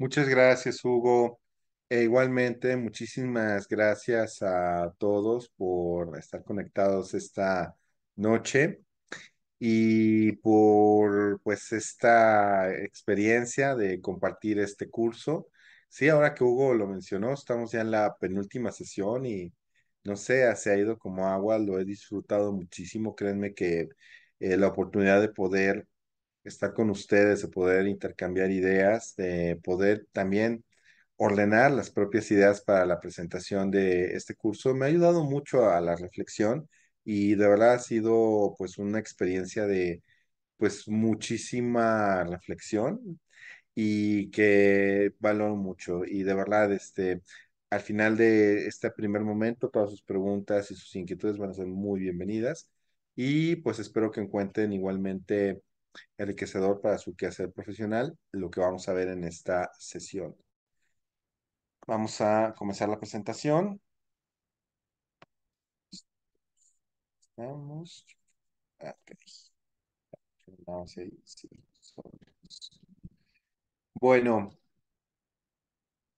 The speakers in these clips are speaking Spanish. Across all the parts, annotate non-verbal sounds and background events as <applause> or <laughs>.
Muchas gracias, Hugo. E igualmente, muchísimas gracias a todos por estar conectados esta noche y por pues esta experiencia de compartir este curso. Sí, ahora que Hugo lo mencionó, estamos ya en la penúltima sesión y no sé, se ha ido como agua, lo he disfrutado muchísimo, créanme que eh, la oportunidad de poder estar con ustedes, de poder intercambiar ideas, de poder también ordenar las propias ideas para la presentación de este curso. Me ha ayudado mucho a la reflexión y de verdad ha sido pues una experiencia de pues muchísima reflexión y que valoro mucho y de verdad este al final de este primer momento todas sus preguntas y sus inquietudes van a ser muy bienvenidas y pues espero que encuentren igualmente enriquecedor para su quehacer profesional, lo que vamos a ver en esta sesión. Vamos a comenzar la presentación. Bueno,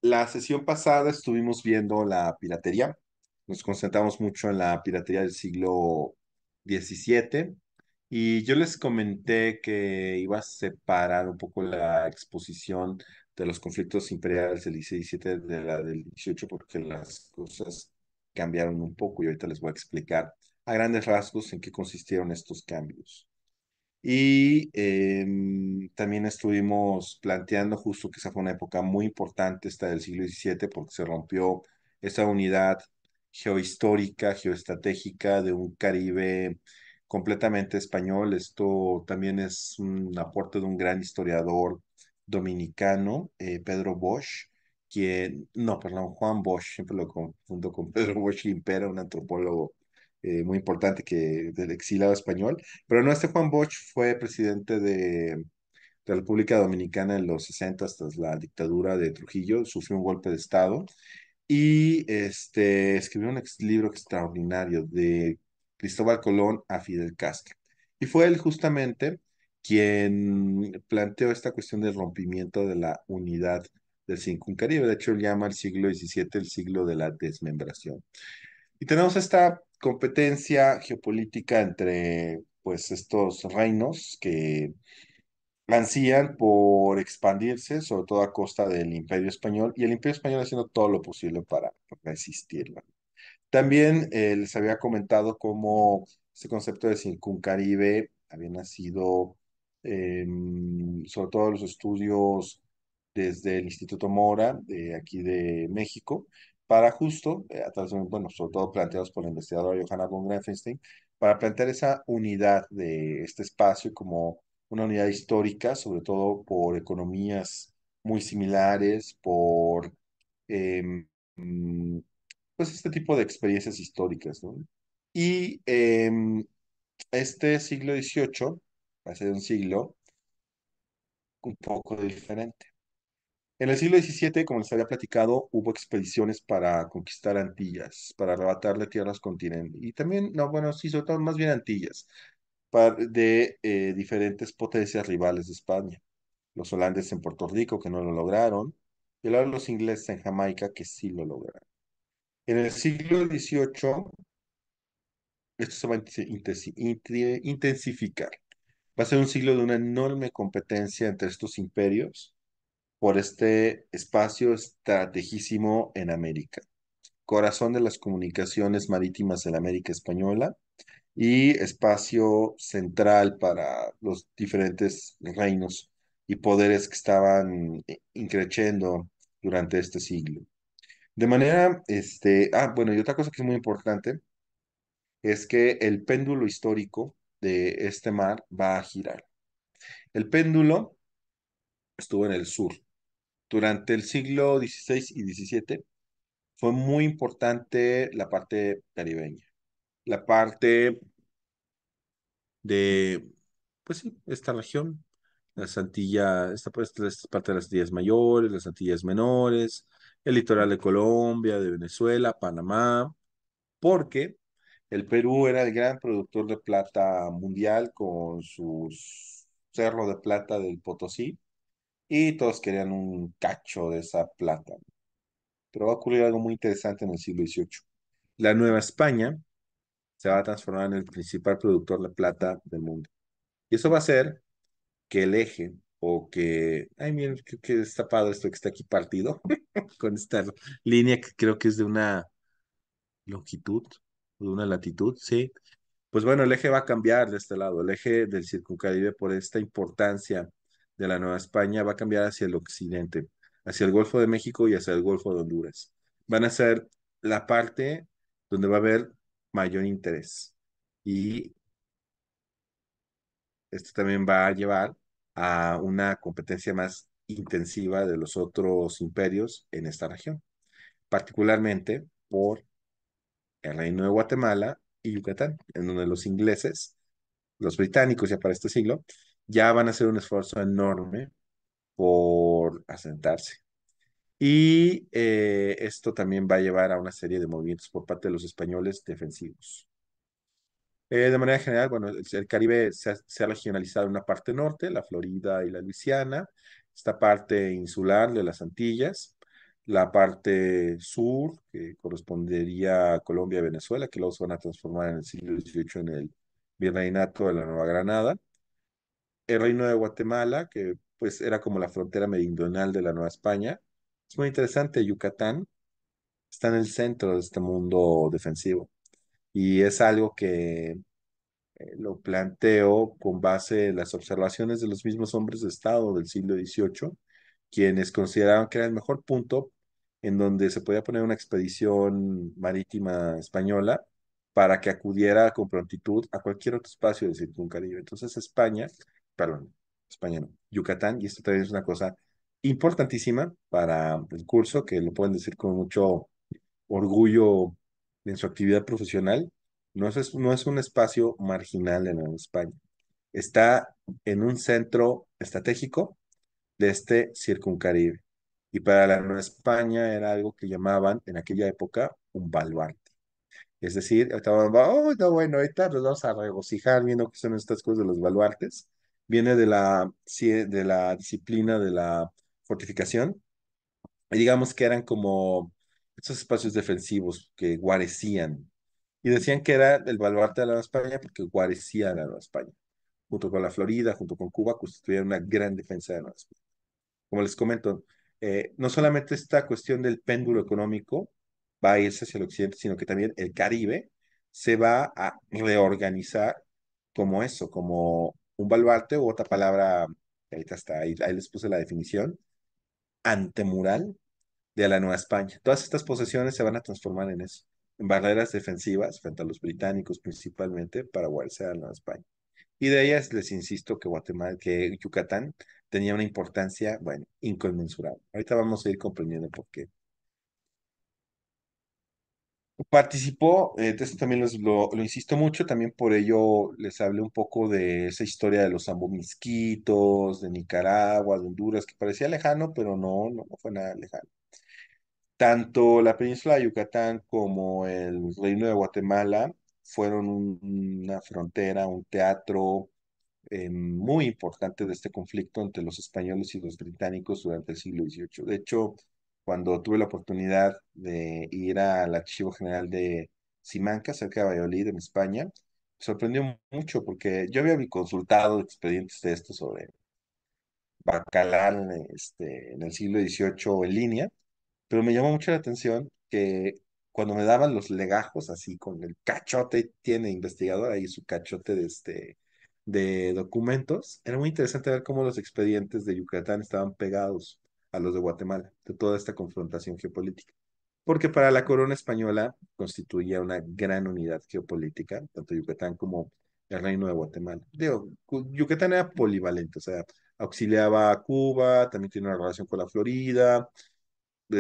la sesión pasada estuvimos viendo la piratería. Nos concentramos mucho en la piratería del siglo XVII y yo les comenté que iba a separar un poco la exposición de los conflictos imperiales del 17 de la del 18 porque las cosas cambiaron un poco y ahorita les voy a explicar a grandes rasgos en qué consistieron estos cambios. Y em, también estuvimos planteando justo que esa fue una época muy importante, esta del siglo XVII, porque se rompió esa unidad geohistórica, geoestratégica de un Caribe completamente español. Esto también es un aporte de un gran historiador dominicano, eh, Pedro Bosch, quien, no, perdón, Juan Bosch, siempre lo confundo con <laughs> Pedro Bosch Impera, un antropólogo eh, muy importante que del exilado español. Pero no, este Juan Bosch fue presidente de, la República Dominicana en los 60 hasta la dictadura de Trujillo, sufrió un golpe de Estado y este, escribió un libro extraordinario de Cristóbal Colón a Fidel Castro. Y fue él justamente quien planteó esta cuestión del rompimiento de la unidad del Caribe. De hecho, él llama el siglo XVII el siglo de la desmembración. Y tenemos esta competencia geopolítica entre pues estos reinos que ansían por expandirse, sobre todo a costa del Imperio Español, y el Imperio Español haciendo todo lo posible para resistirlo. También eh, les había comentado cómo este concepto de Caribe había nacido em, sobre todo los estudios desde el Instituto Mora, de aquí de México, para justo, eh, bueno, sobre todo planteados por la investigadora Johanna von Grefenstein, para plantear esa unidad de este espacio como una unidad histórica, sobre todo por economías muy similares, por em, pues, este tipo de experiencias históricas, Y em, este siglo XVIII hace un siglo un poco diferente. En el siglo XVII, como les había platicado, hubo expediciones para conquistar Antillas, para arrebatarle tierras continentes, y también, no, bueno, sí, sobre todo más bien Antillas, de eh, diferentes potencias rivales de España. Los holandeses en Puerto Rico, que no lo lograron, y luego los ingleses en Jamaica, que sí lo lograron. En el siglo XVIII, esto se va a intensificar. Va a ser un siglo de una enorme competencia entre estos imperios por este espacio estratégico en América, corazón de las comunicaciones marítimas en América Española y espacio central para los diferentes reinos y poderes que estaban eh, increciendo durante este siglo. De manera, este, ah, bueno, y otra cosa que es muy importante es que el péndulo histórico de este mar va a girar. El péndulo estuvo en el sur. Durante el siglo XVI y XVII fue muy importante la parte caribeña, la parte de, pues sí, esta región, las Antillas, esta, pues, esta parte de las Antillas mayores, las Antillas menores, el litoral de Colombia, de Venezuela, Panamá, porque el Perú era el gran productor de plata mundial con sus cerros de plata del Potosí y todos querían un cacho de esa plata. Pero va a ocurrir algo muy interesante en el siglo XVIII. La Nueva España se va a transformar en el principal productor de plata del mundo. Y eso va a hacer que el eje o que, ay, miren, que, destapado esto que está aquí partido <laughs> con esta línea que creo que es de una longitud, de una latitud, sí. Pues bueno, el eje va a cambiar de este lado, el eje del circuncaribe por esta importancia de la Nueva España va a cambiar hacia el occidente, hacia el Golfo de México y hacia el Golfo de Honduras. Van a ser la parte donde va a haber mayor interés. Y esto también va a llevar a una competencia más intensiva de los otros imperios en esta región, particularmente por el reino de Guatemala y Yucatán, en donde los ingleses, los británicos ya para este siglo, ya van a hacer un esfuerzo enorme por asentarse. Y eh, esto también va a llevar a una serie de movimientos por parte de los españoles defensivos. Eh, de manera general, bueno, el, Caribe se ha, regionalizado en una parte norte, la Florida y la Luisiana, esta parte insular de las Antillas, la parte sur, que correspondería a Colombia y Venezuela, que luego se van a transformar en el siglo XVIII en el Virreinato de la Nueva Granada, el Reino de Guatemala, que pues era como la frontera meridional de la Nueva España. Es muy interesante, Yucatán está en el centro de este mundo defensivo y es algo que eh, lo planteo con base en las observaciones de los mismos hombres de Estado del siglo XVIII, quienes consideraban que era el mejor punto en donde se podía poner una expedición marítima española para que acudiera con prontitud a cualquier otro espacio del Caribe Entonces España, perdón, España no, Yucatán, y esto también es una cosa importantísima para el curso, que lo pueden decir con mucho orgullo en su actividad profesional, no es, no es un espacio marginal en España. Está en un centro estratégico de este Circuncaribe. Y para la Nueva España era algo que llamaban en aquella época un baluarte. Es decir, estaban, oh, bueno, ahorita nos vamos a regocijar viendo que son estas cosas de los baluartes. Viene de la, de la disciplina de la fortificación. digamos que eran como esos espacios defensivos que guarecían. Y decían que era el baluarte de la Nueva España porque guarecía a la Nueva España. Junto con la Florida, junto con Cuba, constituían una gran defensa de la Nueva España. Como les comento, eh, no solamente esta cuestión del péndulo económico va a irse hacia el occidente, sino que también el Caribe se va a reorganizar como eso, como un baluarte u otra palabra, ahorita está ahí, ahí les puse la definición, antemural, de la Nueva España. Todas estas posesiones se van a transformar en eso, en barreras defensivas frente a los británicos principalmente para guardarse a la Nueva España. Y de ellas les insisto que Guatemala, que Yucatán tenía una importancia, bueno, inconmensurable. Ahorita vamos a ir comprendiendo por qué. Participó, eh, también lo, insisto mucho, también por ello les hablé un poco de esa historia de los zambomisquitos, de Nicaragua, de Honduras, que parecía lejano, pero no, no fue nada lejano. Tanto la península de Yucatán como el Reino de Guatemala fueron una frontera, un teatro eh, muy importante de este conflicto entre los españoles y los británicos durante el siglo XVIII. De hecho, cuando tuve la oportunidad de ir al Archivo General de Simancas, cerca de Valladolid, en España, me sorprendió mucho porque yo había consultado expedientes de esto sobre Bacalán este, en el siglo XVIII en línea pero me llamó mucho la atención que cuando me daban los legajos, así con el cachote, tiene investigador ahí su cachote de, este, de documentos, era muy interesante ver cómo los expedientes de Yucatán estaban pegados a los de Guatemala, de toda esta confrontación geopolítica. Porque para la corona española constituía una gran unidad geopolítica, tanto Yucatán como el reino de Guatemala. Digo, Yucatán era polivalente, o sea, auxiliaba a Cuba, también tiene una relación con la Florida,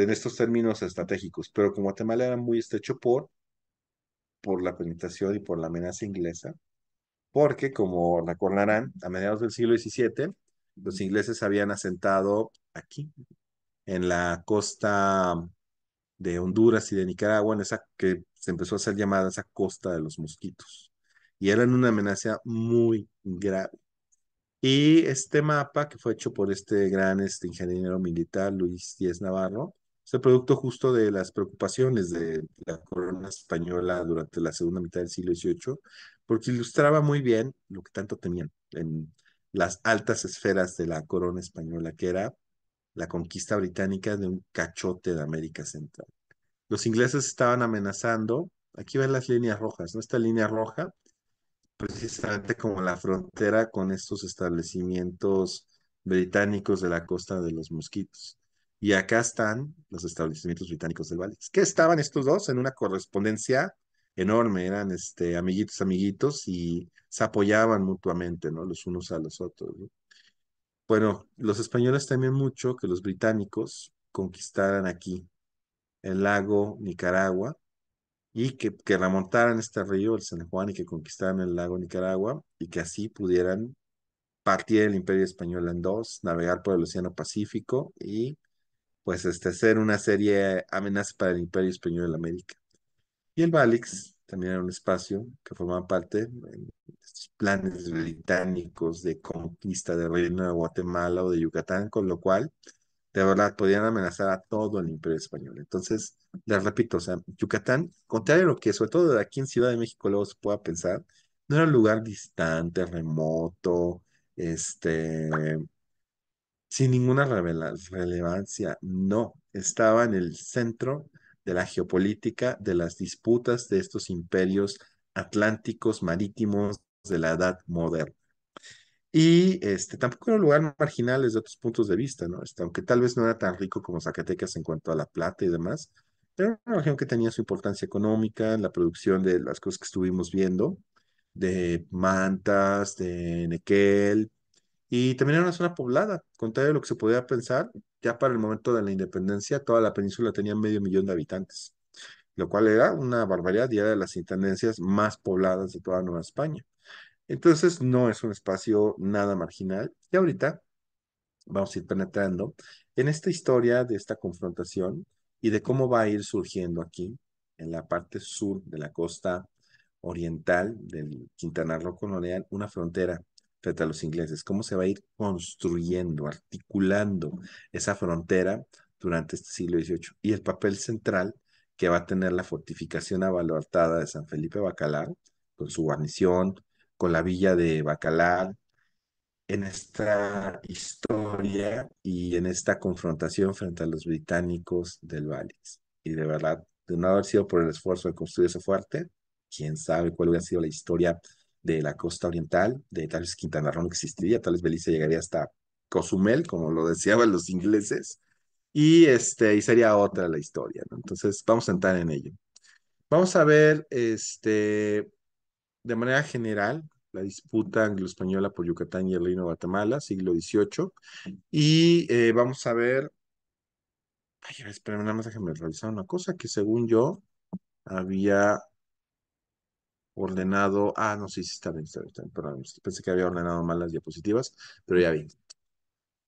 en estos términos estratégicos, pero como Guatemala era muy estrecho por, por la penetración y por la amenaza inglesa, porque como recordarán, a mediados del siglo XVII, los ingleses habían asentado aquí, en la costa de Honduras y de Nicaragua, en esa que se empezó a ser llamada esa costa de los mosquitos, y eran una amenaza muy grave. Y este mapa que fue hecho por este gran este, ingeniero militar, Luis Díez Navarro, el producto justo de las preocupaciones de la corona española durante la segunda mitad del siglo XVIII, porque ilustraba muy bien lo que tanto temían en las altas esferas de la corona española, que era la conquista británica de un cachote de América Central. Los ingleses estaban amenazando, aquí ven las líneas rojas, ¿no? Esta línea roja, precisamente como la frontera con estos establecimientos británicos de la costa de los mosquitos. Y acá están los establecimientos británicos del Valle. que estaban estos dos? En una correspondencia enorme, eran este, amiguitos, amiguitos y se apoyaban mutuamente, ¿no? Los unos a los otros. Bueno, los españoles temían mucho que los británicos conquistaran aquí el lago Nicaragua y que, que remontaran este río, el San Juan, y que conquistaran el lago Nicaragua y que así pudieran partir el imperio español en dos, navegar por el Océano Pacífico y pues este, ser una serie amenaza para el Imperio Español de América. Y el Balix también era un espacio que formaba parte de planes británicos de conquista del reino de Guatemala o de Yucatán, con lo cual de verdad podían amenazar a todo el imperio español. Entonces, les repito, o sea, Yucatán, contrario a lo que sobre todo de aquí en Ciudad de México luego se pueda pensar, no era un lugar distante, remoto, este, sin ninguna relevancia, no, estaba en el centro de la geopolítica de las disputas de estos imperios atlánticos marítimos de la Edad Moderna. Y este, tampoco era un lugar marginal desde otros puntos de vista, ¿no? Este, aunque tal vez no era tan rico como Zacatecas en cuanto a la plata y demás, pero era una región que tenía su importancia económica, en la producción de las cosas que estuvimos viendo, de mantas, de nequel, y también era una zona poblada, contrario a lo que se podía pensar, ya para el momento de la independencia toda la península tenía medio millón de habitantes, lo cual era una barbaridad y era de las intendencias más pobladas de toda Nueva España. Entonces no es un espacio nada marginal y ahorita vamos a ir penetrando en esta historia de esta confrontación y de cómo va a ir surgiendo aquí en la parte sur de la costa oriental del Quintana Roo colonial una frontera frente a los ingleses, cómo se va a ir construyendo, articulando esa frontera durante este siglo XVIII y el papel central que va a tener la fortificación abaluartada de San Felipe Bacalar, con su guarnición, con la villa de Bacalar, en esta historia y en esta confrontación frente a los británicos del Valles. Y de verdad, de no haber sido por el esfuerzo de construir ese fuerte, quién sabe cuál hubiera sido la historia de la costa oriental, de tal vez Quintana Roo no existiría, tal vez Belice llegaría hasta Cozumel, como lo deseaban los ingleses, y, este, y sería otra la historia, Entonces, vamos a entrar en ello. Vamos a ver, este, de manera general, la disputa anglo-española por Yucatán y el Reino de Guatemala, siglo XVIII, y eh, vamos a ver, ay, espérame, nada más déjame revisar una cosa que según yo había ordenado. Ah, no, sé si está bien, está bien, pensé que había ordenado mal las diapositivas, pero ya vi.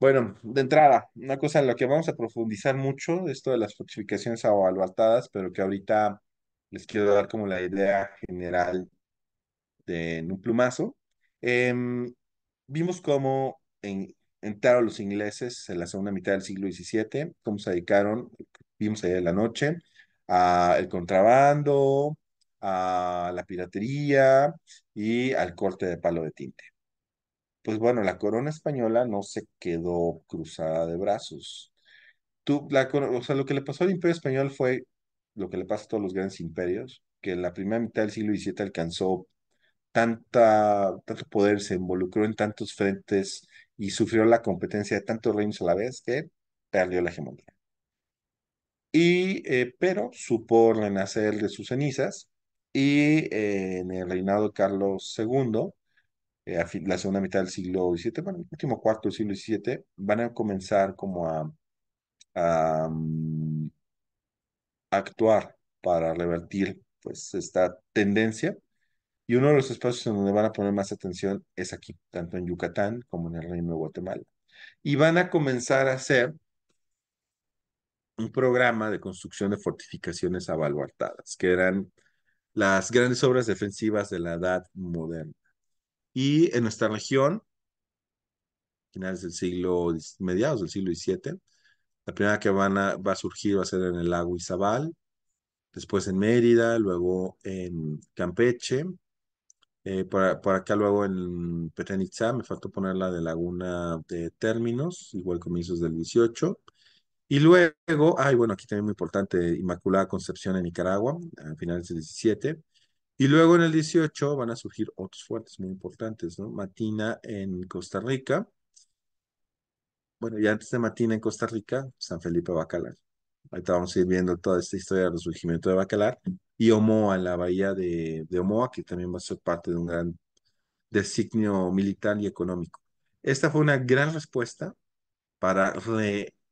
Bueno, de entrada, una cosa en la que vamos a profundizar mucho, esto de las fortificaciones abalatadas, pero que ahorita les quiero dar como la idea general de, en un plumazo. Em, vimos cómo en, entraron los ingleses en la segunda mitad del siglo XVII, cómo se dedicaron, vimos ayer en la noche, al contrabando, a la piratería y al corte de palo de tinte. Pues bueno, la corona española no se quedó cruzada de brazos. Tú, la, o sea, lo que le pasó al imperio español fue lo que le pasa a todos los grandes imperios, que en la primera mitad del siglo XVII alcanzó tanta, tanto poder, se involucró en tantos frentes y sufrió la competencia de tantos reinos a la vez que perdió la hegemonía. Y, eh, pero supo renacer de sus cenizas y eh, en el reinado de Carlos II, eh, la segunda mitad del siglo XVII, bueno, el último cuarto del siglo XVII, van a comenzar como a, mm, actuar para revertir pues esta tendencia. Y uno de los espacios en donde van a poner más atención es aquí, tanto en Yucatán como en el Reino de Guatemala. Y van a comenzar a hacer un programa de construcción de fortificaciones abaluartadas, que eran las grandes obras defensivas de la edad moderna. Y en nuestra región, finales del siglo, mediados del siglo XVII, la primera que va a surgir va a ser en el lago Izabal, después en Mérida, luego en Campeche, eh, por, acá luego en Petén me faltó poner la de Laguna de Términos, igual comienzos del 18, y luego, ay, bueno, aquí también muy importante, Inmaculada Concepción en Nicaragua, a finales del 17. Y luego en el 18 van a surgir otros fuertes muy importantes, ¿no? Matina en Costa Rica. Bueno, y antes de Matina en Costa Rica, San Felipe Bacalar. Ahorita vamos a ir viendo toda esta historia del surgimiento de Bacalar. Y Omoa, la bahía de, de Omoa, que también va a ser parte de un gran designio militar y económico. Esta fue una gran respuesta para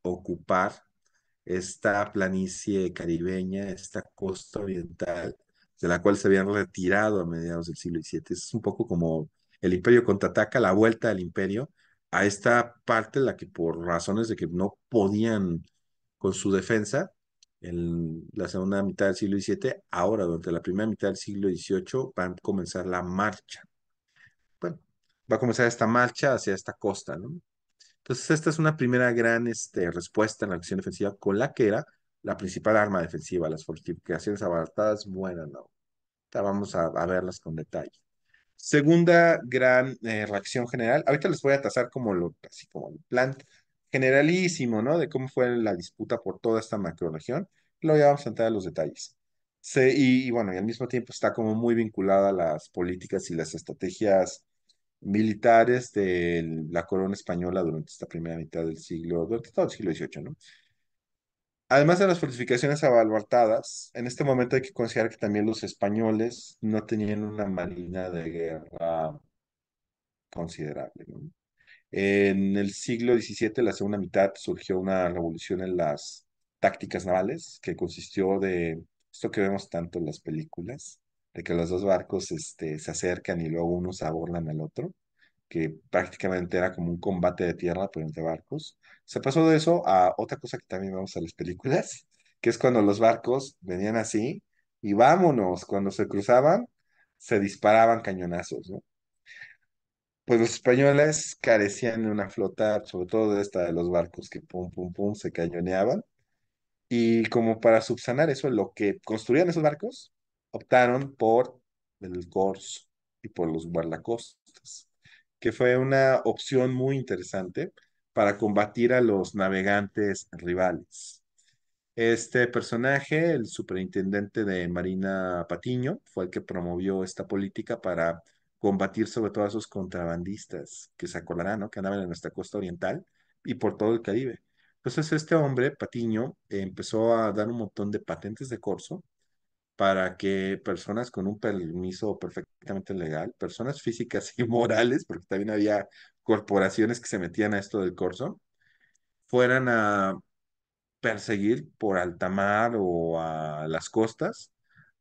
ocupar esta planicie caribeña, esta costa oriental, de la cual se habían retirado a mediados del siglo XVII. Es un poco como el imperio contraataca, la vuelta del imperio a esta parte la que por razones de que no podían con su defensa, en la segunda mitad del siglo XVII, ahora durante la primera mitad del siglo XVIII van a comenzar la marcha. Bueno, va a comenzar esta marcha hacia esta costa, ¿no? Entonces, esta es una primera gran este, respuesta en la acción defensiva con la que era la principal arma defensiva, las fortificaciones abaratadas, bueno, no. vamos a, verlas con detalle. Segunda gran eh, reacción general, ahorita les voy a tasar como lo, así como el plan generalísimo, ¿no? De cómo fue la disputa por toda esta macroregión. Luego ya vamos a entrar a los detalles. y, y, bueno, y al mismo tiempo está como muy vinculada a las políticas y las estrategias militares de la corona española durante esta primera mitad del siglo, durante todo el siglo XVIII, ¿no? Además de las fortificaciones abalbartadas, en este momento hay que considerar que también los españoles no tenían una marina de guerra considerable. ¿no? En el siglo XVII, la segunda mitad, surgió una revolución en las tácticas navales que consistió de esto que vemos tanto en las películas, de que los dos barcos este, se acercan y luego uno unos abordan al otro, que prácticamente era como un combate de tierra, por entre barcos. Se pasó de eso a otra cosa que también vemos en las películas, <laughs> que es cuando los barcos venían así y vámonos, cuando se cruzaban, se disparaban cañonazos, ¿no? Pues los españoles carecían de una flota, sobre todo esta de los barcos que pum, pum, pum, se cañoneaban. Y como para subsanar eso, lo que construían esos barcos optaron por el corso y por los guardacostas, que fue una opción muy interesante para combatir a los navegantes rivales. Este personaje, el superintendente de Marina Patiño, fue el que promovió esta política para combatir sobre todo a esos contrabandistas, que se acordarán, Que andaban en nuestra costa oriental y por todo el Caribe. Entonces este hombre, Patiño, empezó a dar un montón de patentes de corso para que personas con un permiso perfectamente legal, personas físicas y <laughs> morales, porque también había corporaciones que se metían a esto del corso, fueran a perseguir por alta mar o a las costas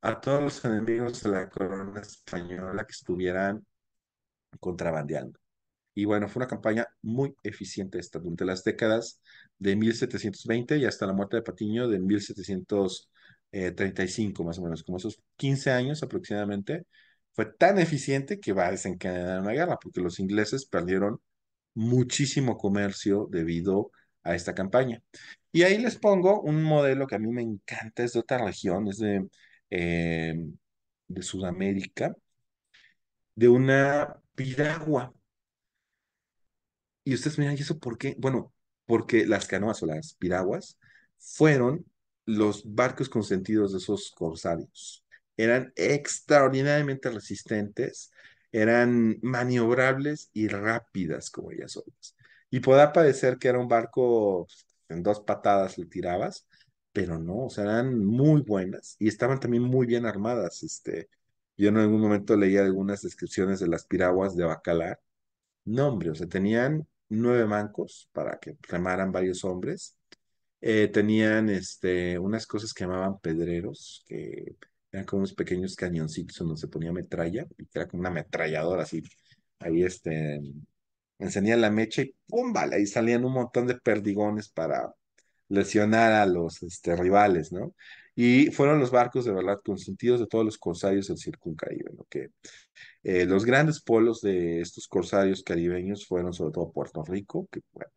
a todos los enemigos de la corona española que estuvieran contrabandeando. Y bueno, fue una campaña muy eficiente esta durante las décadas de 1720 y hasta la muerte de Patiño de 1700 35 eh, más o menos, como esos 15 años aproximadamente, fue tan eficiente que va a desencadenar una guerra, porque los ingleses perdieron muchísimo comercio debido a esta campaña. Y ahí les pongo un modelo que a mí me encanta, es de otra región, es de, eh, de Sudamérica, de una piragua. Y ustedes miran, eso por qué? Bueno, porque las canoas o las piraguas fueron los barcos consentidos de esos corsarios. Eran extraordinariamente resistentes, eran maniobrables y rápidas como ellas son Y podía parecer que era un barco pues, en dos patadas le tirabas, pero no, o sea, eran muy buenas y estaban también muy bien armadas. Este, yo en algún momento leía algunas descripciones de las piraguas de Bacalar. No, hombre, o sea, tenían nueve mancos para que remaran varios hombres eh, tenían este, unas cosas que llamaban pedreros, que eran como unos pequeños cañoncitos donde se ponía metralla, y era como una ametralladora así. Ahí este, encendían la mecha y ¡pum! ahí salían un montón de perdigones para lesionar a los este, rivales, ¿no? Y fueron los barcos de verdad consentidos de todos los corsarios del circuncaribe Caribe, Que eh, los grandes polos de estos corsarios caribeños fueron sobre todo Puerto Rico, que bueno,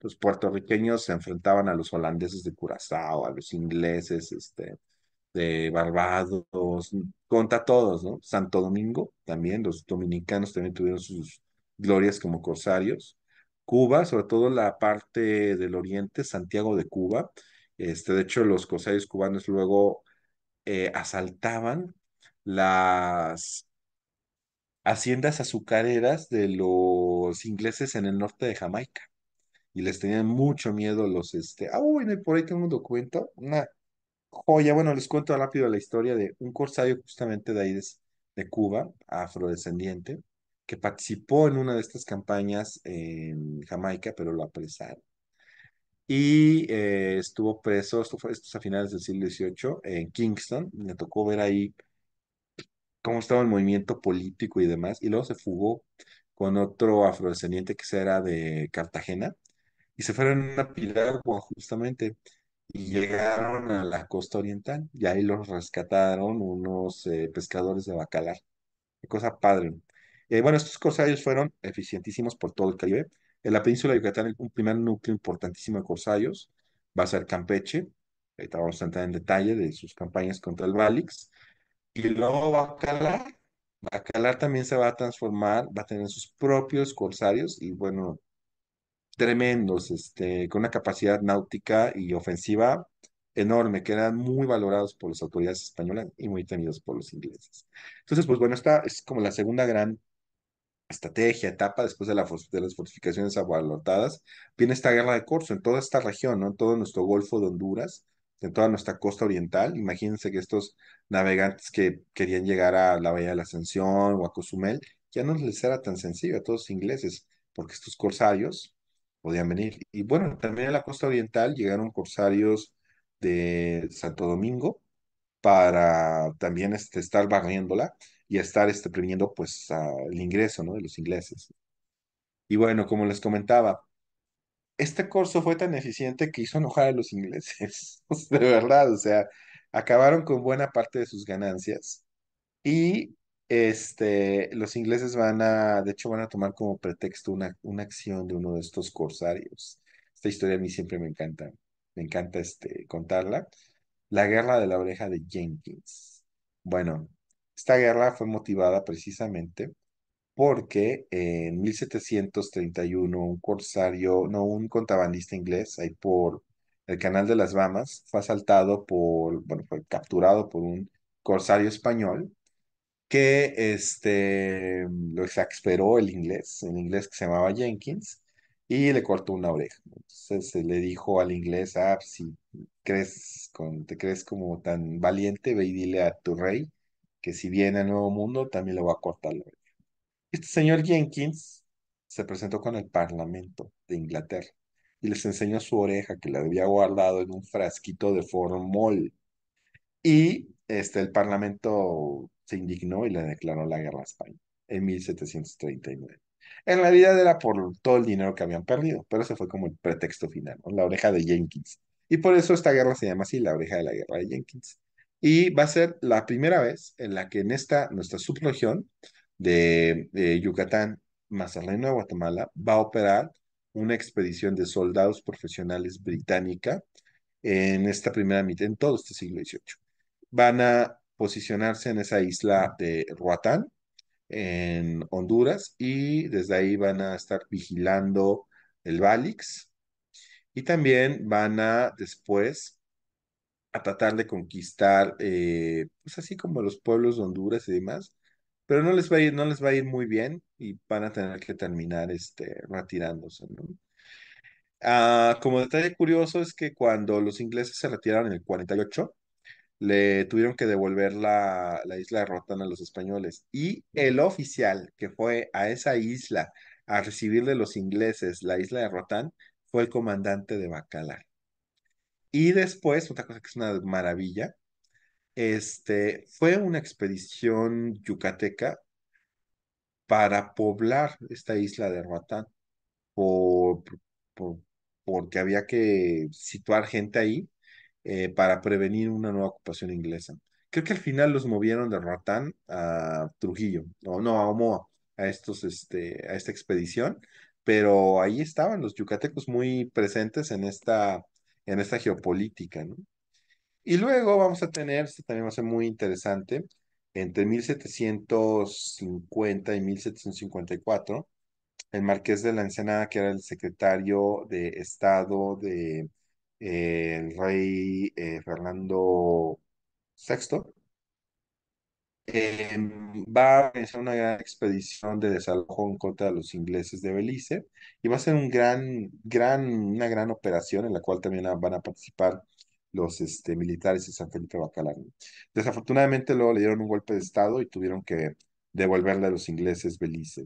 los puertorriqueños se enfrentaban a los holandeses de Curazao, a los ingleses este, de Barbados, contra todos, ¿no? Santo Domingo también, los dominicanos también tuvieron sus glorias como corsarios. Cuba, sobre todo la parte del oriente, Santiago de Cuba. Este, de hecho, los corsarios cubanos luego eh, asaltaban las haciendas azucareras de los ingleses en el norte de Jamaica y les tenían mucho miedo los, este, ah, bueno, por ahí tengo un documento, una joya, bueno, les cuento rápido la historia de un corsario justamente de ahí de, Cuba, afrodescendiente, que participó en una de estas campañas en Jamaica, pero lo apresaron. Y eh, estuvo preso, esto fue a finales del siglo XVIII, en Kingston, Le tocó ver ahí cómo estaba el movimiento político y demás, y luego se fugó con otro afrodescendiente que se era de Cartagena, y se fueron a Piragua justamente y llegaron a la costa oriental y ahí los rescataron unos eh, pescadores de bacalar. Qué cosa padre. Eh, bueno, estos corsarios fueron eficientísimos por todo el Caribe. En la península de Yucatán, un primer núcleo importantísimo de corsarios va a ser Campeche. Ahí vamos a en detalle de sus campañas contra el Balix. Y luego Bacalar. Bacalar también se va a transformar, va a tener sus propios corsarios y bueno, tremendos, este, con una capacidad náutica y ofensiva enorme, que eran muy valorados por las autoridades españolas y muy temidos por los ingleses. Entonces, pues bueno, esta es como la segunda gran estrategia, etapa después de, las fortificaciones abarrotadas, viene esta guerra de corso en toda esta región, ¿no? en todo nuestro Golfo de Honduras, en toda nuestra costa oriental. Imagínense que estos navegantes que querían llegar a la Bahía de la Ascensión o a Cozumel, ya no les era tan sencillo a todos los ingleses, porque estos corsarios podían venir. Y bueno, también a la costa oriental llegaron corsarios de Santo Domingo para también este, estar barriéndola y estar este, previniendo pues el ingreso ¿no? de los ingleses. Y bueno, como les comentaba, este corso fue tan eficiente que hizo enojar a los ingleses, <laughs> de verdad, o sea, acabaron con buena parte de sus ganancias y este, los ingleses van a, de hecho, van a tomar como pretexto una, una acción de uno de estos corsarios. Esta historia a mí siempre me encanta, me encanta este, contarla. La guerra de la oreja de Jenkins. Bueno, esta guerra fue motivada precisamente porque en 1731 un corsario, no, un contrabandista inglés, ahí por el canal de las Bamas, fue asaltado por, bueno, fue capturado por un corsario español que este, lo exasperó el inglés, el inglés que se llamaba Jenkins, y le cortó una oreja. Entonces eh, le dijo al inglés, ah, pues, si crees con, te crees como tan valiente, ve y dile a tu rey que si viene al Nuevo Mundo también le va a cortar la oreja. Este señor Jenkins se presentó con el Parlamento de Inglaterra y les enseñó su oreja que la había guardado en un frasquito de formol. Y este, el Parlamento se indignó y le declaró la guerra a España en 1739. En realidad era por todo el dinero que habían perdido, pero ese fue como el pretexto final, la oreja de Jenkins. Y por eso esta guerra se llama así, la oreja de la guerra de Jenkins. Y va a ser la primera vez en la que en esta, nuestra subregión de, Yucatán, Mazatlán, de Guatemala, va a operar una expedición de soldados profesionales británica en esta primera mitad, en todo este siglo XVIII van a posicionarse en esa isla de Roatán, en Honduras, y desde ahí van a estar vigilando el Balix, y también van a después a tratar de conquistar, eh, pues así como los pueblos de Honduras y demás, pero no les va a ir, no les va a ir muy bien y van a tener que terminar este, retirándose, ah, como detalle curioso es que cuando los ingleses se retiraron en el 48, le tuvieron que devolver la, la isla de Rotan a los españoles. Y el oficial que fue a esa isla a recibir de los ingleses la isla de Rotan fue el comandante de Bacalar. Y después, otra cosa que es una maravilla, este, fue una expedición yucateca para poblar esta isla de Rotán por, porque había que situar gente ahí eh, para prevenir una nueva ocupación inglesa. Creo que al final los movieron de Ratán a Trujillo, o no, a Omoa, a, estos, este, a esta expedición, pero ahí estaban los yucatecos muy presentes en esta, en esta geopolítica, Y luego vamos a tener, esto también va a ser muy interesante, entre 1750 y 1754, el marqués de la Ensenada, que era el secretario de Estado de el rey eh, Fernando VI, em, va a realizar una gran expedición de desalojo en contra de los ingleses de Belice y va a ser un gran, gran, una gran operación en la cual también van a participar los este, militares de San Felipe Bacalán. Desafortunadamente luego le dieron un golpe de estado y tuvieron que devolverle a los ingleses Belice.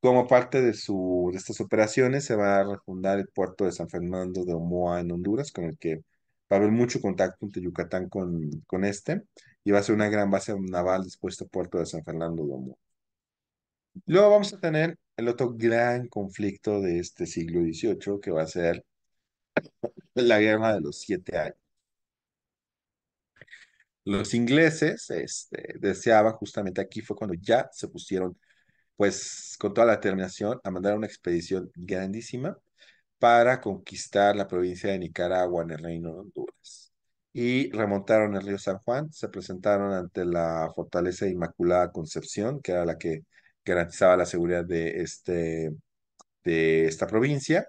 Como parte de, su, estas operaciones, se va a refundar el puerto de San Fernando de Omoa en Honduras, con el que va a haber mucho contacto entre Yucatán con, con este, y va a ser una gran base naval después del este puerto de San Fernando de Omoa. Luego vamos a tener el otro gran conflicto de este siglo XVIII, que va a ser la Guerra de los Siete Años. Los ingleses este, deseaban justamente aquí fue cuando ya se pusieron pues con toda la determinación a mandar una expedición grandísima para conquistar la provincia de Nicaragua en el Reino de Honduras. Y remontaron el río San Juan, se presentaron ante la fortaleza Inmaculada Concepción, que era la que garantizaba la seguridad de, este, de esta provincia.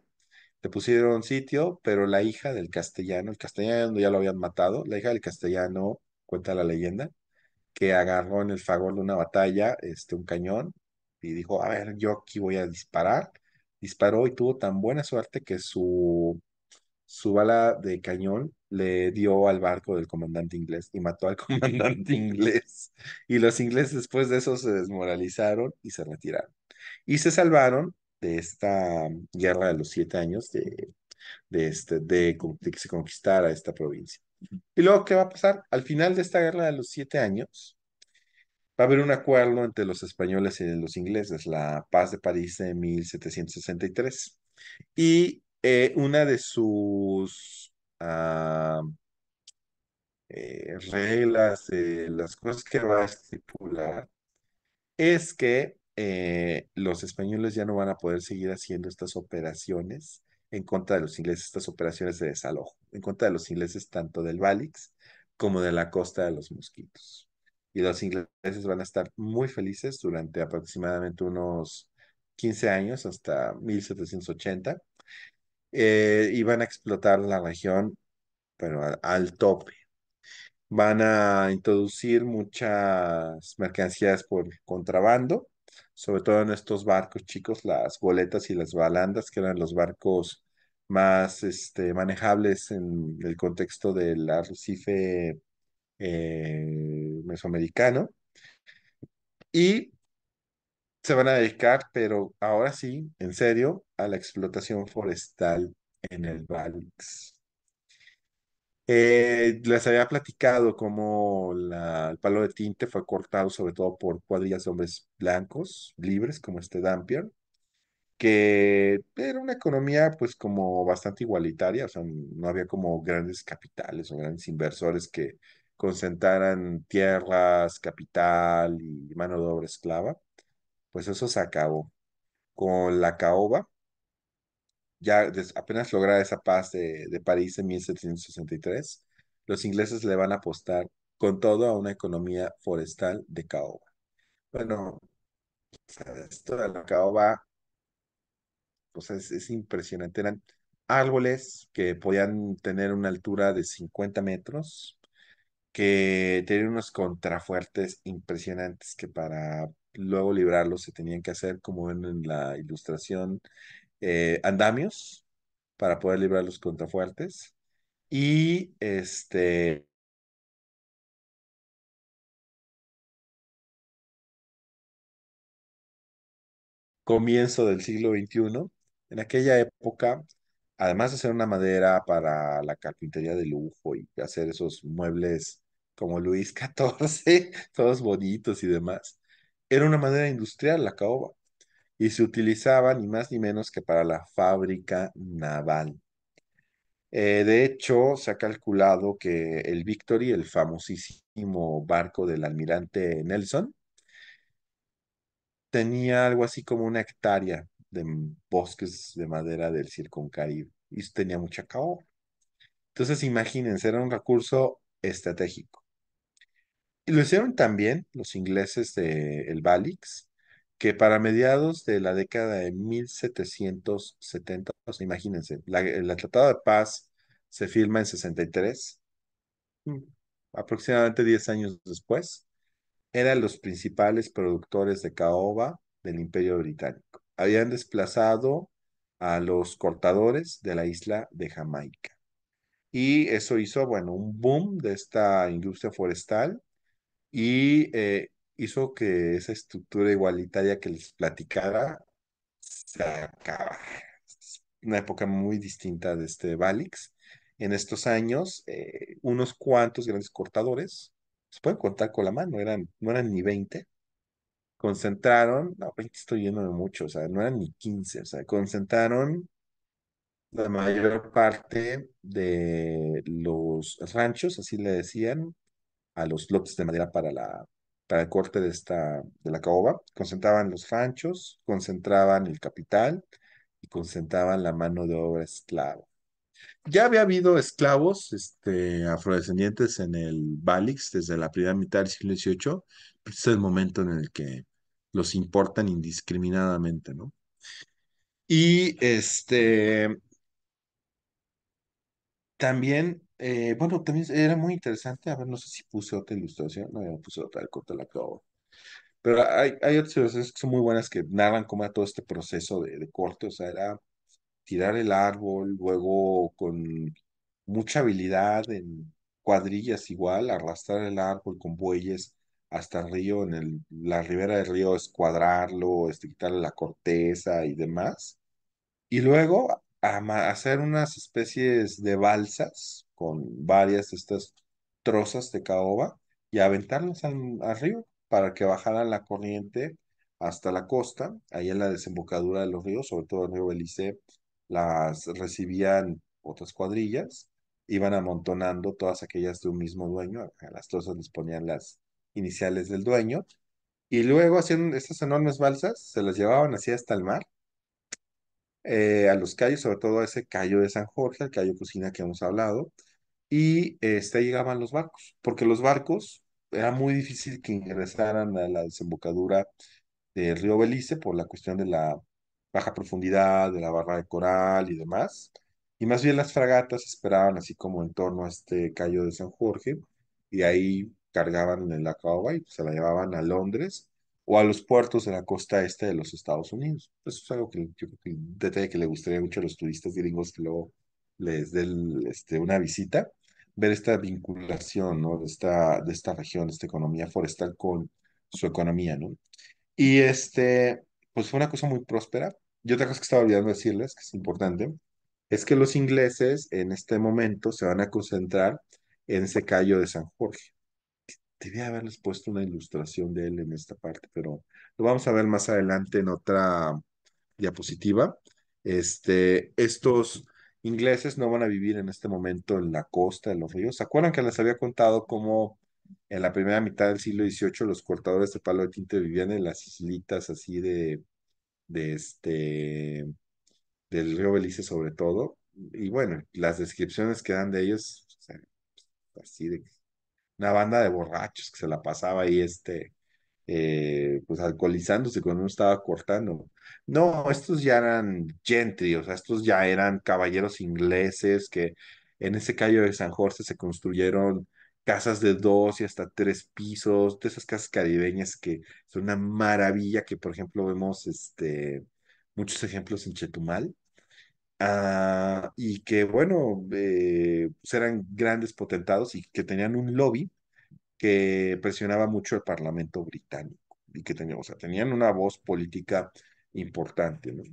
Le pusieron sitio, pero la hija del castellano, el castellano ya lo habían matado, la hija del castellano, cuenta la leyenda, que agarró en el favor de una batalla este, un cañón y dijo, a ver, yo aquí voy a disparar. Disparó y tuvo tan buena suerte que su, su bala de cañón le dio al barco del comandante inglés y mató al <laughs> comandante <laughs> inglés. Y los ingleses después de eso se desmoralizaron y se retiraron. Y se salvaron de esta guerra de los siete años de, de, este, de, de que se conquistara esta provincia. Y luego, ¿qué va a pasar? Al final de esta guerra de los siete años, va a haber un acuerdo entre los españoles y los ingleses, la paz de París de 1763. Y eh, una de sus ah, eh, reglas, las cosas que va a estipular, es que eh, los españoles ya no van a poder seguir haciendo estas operaciones en contra de los ingleses, estas operaciones de desalojo, en contra de los ingleses tanto del Balix como de la costa de los mosquitos y los ingleses van a estar muy felices durante aproximadamente unos 15 años hasta 1780 eh, y van a explotar la región pero al, tope. Van a introducir muchas mercancías por contrabando, sobre todo en estos barcos chicos, las goletas y las balandas, que eran los barcos más este, manejables en el contexto del arrecife eh, mesoamericano. Y se van a dedicar, pero ahora sí, en serio, a la explotación forestal en el valle. Eh, les había platicado cómo el palo de tinte fue cortado sobre todo por cuadrillas de hombres blancos, libres, como este Dampier, que era una economía pues como bastante igualitaria, o sea, no había como grandes capitales o grandes inversores que, concentraran tierras, capital y mano de obra esclava, pues eso se acabó. Con la caoba, ya apenas lograr esa paz de, París en 1763, los ingleses le van a apostar con todo a una economía forestal de caoba. Bueno, esto de la caoba, pues es, es impresionante. Eran árboles que podían tener una altura de 50 metros, que tienen unos contrafuertes impresionantes que para luego librarlos se tenían que hacer, como ven en la ilustración, eh, andamios para poder librar los contrafuertes. Y este. comienzo del siglo XXI, en aquella época, además de hacer una madera para la carpintería de lujo y hacer esos muebles como Luis XIV, <laughs> todos bonitos y demás. Era una madera industrial la caoba y se utilizaba ni más ni menos que para la fábrica naval. Eh, de hecho, se ha calculado que el Victory, el famosísimo barco del almirante Nelson, tenía algo así como una hectárea de bosques de madera del Circuncaribe y tenía mucha caoba. Entonces, imagínense, era un recurso estratégico. Lo hicieron también los ingleses del el Balix, que para mediados de la década de 1770, imagínense, la, Tratado de Paz se firma en 63, mm. aproximadamente 10 años después, eran los principales productores de caoba del Imperio Británico. Habían desplazado a los cortadores de la isla de Jamaica. Y eso hizo, bueno, un boom de esta industria forestal y eh, hizo que esa estructura igualitaria que les platicara se acaba. Una época muy distinta de este Valix. En estos años, eh, unos cuantos grandes cortadores, se pueden contar con la mano, eran, no eran ni 20, concentraron, no, 20 estoy yendo de mucho, o sea, no eran ni 15, o sea, concentraron la mayor parte de los ranchos, así le decían, a los lotes de madera para, la, para el corte de, esta, de la caoba, concentraban los ranchos, concentraban el capital y concentraban la mano de obra esclava. Ya había habido esclavos este, afrodescendientes en el Balix desde la primera mitad del siglo XVIII, pues es el momento en el que los importan indiscriminadamente, ¿no? Y este también eh, bueno, también era muy interesante. A ver, no sé si puse otra ilustración. No, ya no puse otra, corte la acabo. Pero hay, hay otras ilustraciones que son muy buenas que narran cómo era todo este proceso de, corte. O sea, era tirar el árbol, luego con mucha habilidad en cuadrillas igual, arrastrar el árbol con bueyes hasta el río, en el, la ribera del río, escuadrarlo, este, quitarle la corteza y demás. Y luego a hacer unas especies de balsas con varias de estas trozas de caoba y aventarlas al, río para que bajaran la corriente hasta la costa, ahí en la desembocadura de los ríos, sobre todo el río Belice, las recibían otras cuadrillas, iban amontonando todas aquellas de un mismo dueño, las trozas les ponían las iniciales del dueño, y luego haciendo estas enormes balsas, se las llevaban así hasta el mar, eh, a los callos, sobre todo a ese callo de San Jorge, al callo cocina que hemos hablado, y este, ahí llegaban los barcos, porque los barcos era muy difícil que ingresaran a la desembocadura del río Belice por la cuestión de la baja profundidad, de la barra de coral y demás. Y más bien las fragatas esperaban así como en torno a este callo de San Jorge y ahí cargaban en la caoba y se la llevaban a Londres o a los puertos de la costa este de los Estados Unidos. Eso es algo que yo creo que le gustaría mucho a los turistas gringos que luego les den este, una visita, ver esta vinculación ¿no? de, esta, de esta región, de esta economía forestal con su economía. ¿no? Y este, pues fue una cosa muy próspera. Y otra cosa que estaba olvidando decirles, que es importante, es que los ingleses en este momento se van a concentrar en ese callo de San Jorge. Debía haberles puesto una ilustración de él en esta parte, pero lo vamos a ver más adelante en otra diapositiva. Este, estos ingleses no van a vivir en este momento en la costa de los ríos. ¿Se acuerdan que les había contado cómo en la primera mitad del siglo XVIII los cortadores de palo de tinte vivían en las islitas así de, de este, del río Belice sobre todo? Y bueno, las descripciones que dan de ellos, o así de una banda de borrachos que se la pasaba ahí, este, eh, pues alcoholizándose cuando uno estaba cortando. No, estos ya eran gentry, o sea, estos ya eran caballeros ingleses que en ese callo de San Jorge se construyeron casas de dos y hasta tres pisos, de esas casas caribeñas que son una maravilla que, por ejemplo, vemos este, muchos ejemplos en Chetumal, Ah, y que, bueno, eh, pues, eran grandes potentados y que tenían un lobby que presionaba mucho el Parlamento británico y que tenían, o sea, tenían una voz política importante, ¿no?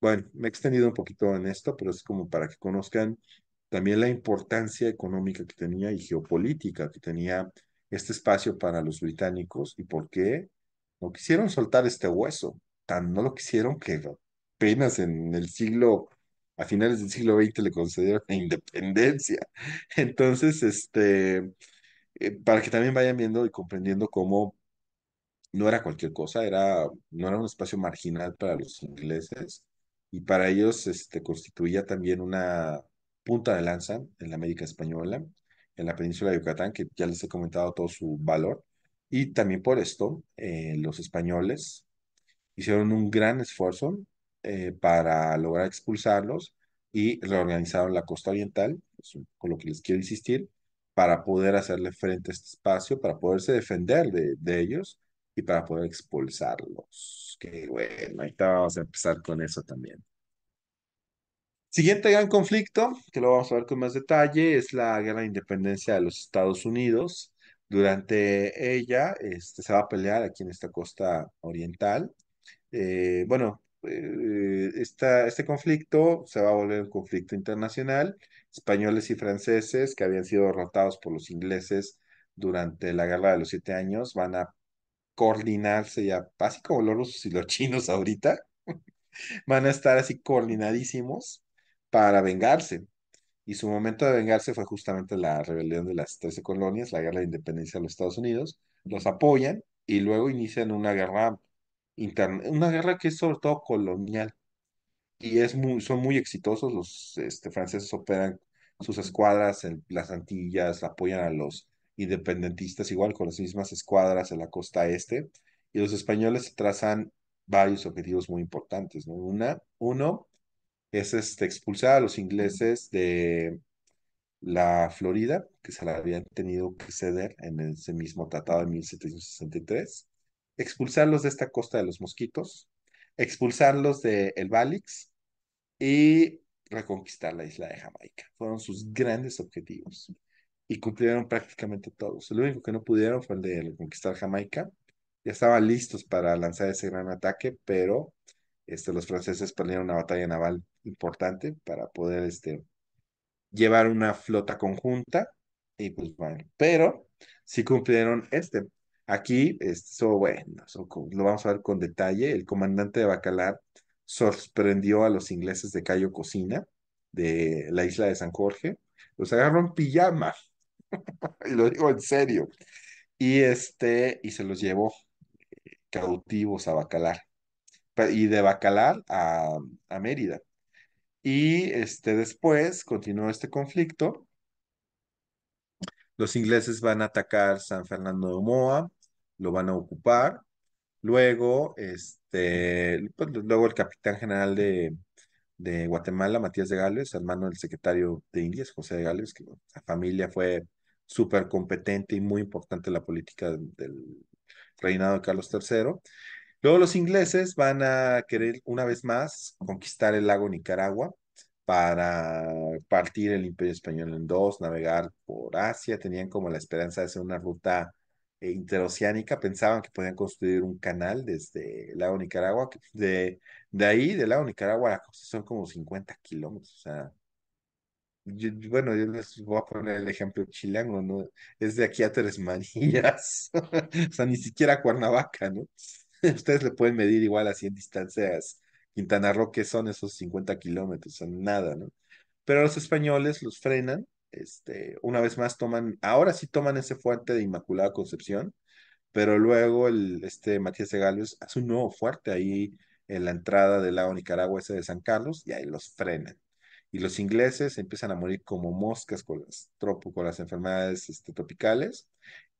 Bueno, me he extendido un poquito en esto, pero es como para que conozcan también la importancia económica que tenía y geopolítica que tenía este espacio para los británicos y por qué no quisieron soltar este hueso, tan no lo quisieron que apenas en el siglo a finales del siglo XX le concedieron la independencia. <laughs> Entonces, este, eh, para que también vayan viendo y comprendiendo cómo no era cualquier cosa, era, no era un espacio marginal para los ingleses y para ellos este, constituía también una punta de lanza en la América Española, en la península de Yucatán, que ya les he comentado todo su valor. Y también por esto, eh, los españoles hicieron un gran esfuerzo eh, para lograr expulsarlos y reorganizaron la costa oriental, con lo que les quiero insistir, para poder hacerle frente a este espacio, para poderse defender de, ellos y para poder expulsarlos. Que bueno, ahorita vamos a empezar con eso también. Siguiente gran conflicto, que lo vamos a ver con más detalle, es la guerra de independencia de los Estados Unidos. Durante ella este, se va a pelear aquí en esta costa oriental. Eh, bueno, eh, este conflicto se va a volver un conflicto internacional. Españoles y franceses que habían sido derrotados por los ingleses durante la Guerra de los Siete Años van a coordinarse ya, así como los rusos y los chinos ahorita, <laughs> van a estar así coordinadísimos para vengarse. Y su momento de vengarse fue justamente la rebelión de las trece colonias, la guerra de independencia de los Estados Unidos. Los apoyan y luego inician una guerra una guerra que es sobre todo colonial. Y es son muy exitosos, los este, franceses operan sus escuadras en las Antillas, apoyan a los independentistas igual con las mismas escuadras en la costa este, y los españoles trazan varios objetivos muy importantes, Una, uno es este, expulsar a los ingleses de la Florida, que se la habían tenido que ceder en ese mismo tratado de 1763, expulsarlos de esta costa de los mosquitos, expulsarlos de El Balix y reconquistar la isla de Jamaica. Fueron sus grandes objetivos y cumplieron prácticamente todos. Lo único que no pudieron fue el de reconquistar Jamaica. Ya estaban listos para lanzar ese gran ataque, pero este, los franceses perdieron una batalla naval importante para poder este, llevar una flota conjunta y pues, pero sí cumplieron este, Aquí, eso bueno, lo vamos a ver con detalle. El comandante de Bacalar sorprendió a los ingleses de Cayo Cocina, de la isla de San Jorge. Los agarró en pijama, <laughs> y lo digo en serio. Y este, y se los llevó eh, cautivos a Bacalar. Y de Bacalar a, Mérida. Y este, después continuó este conflicto. Los ingleses van a atacar San Fernando de Moa, lo van a ocupar. Luego, este, pues, luego el capitán general de, de Guatemala, Matías de Gales, hermano del secretario de Indias, José de Gales, que la familia fue súper competente y muy importante en la política del reinado de Carlos III. Luego los ingleses van a querer una vez más conquistar el lago Nicaragua para partir el imperio español en dos, navegar por Asia, tenían como la esperanza de hacer una ruta eh, interoceánica, pensaban que podían construir un canal desde el lago Nicaragua, de, de ahí, del lago Nicaragua son como 50 kilómetros, o sea, bueno, yo les voy a poner el ejemplo chilango, ¿no? Es de aquí a Tres <laughs> Manillas, <laughs> o sea, ni siquiera Cuernavaca, ¿no? <laughs> Ustedes le pueden medir igual así en distancias, Quintana Roo, que son esos 50 kilómetros, o nada, ¿no? Pero los españoles los frenan este, una vez más toman, ahora sí toman ese fuerte de Inmaculada Concepción, pero luego el, este Matías de Galvez hace un nuevo fuerte ahí en la entrada del lago Nicaragua ese de San Carlos y ahí los frenan. Y los ingleses empiezan a morir como moscas con las, tropo, con las enfermedades este, tropicales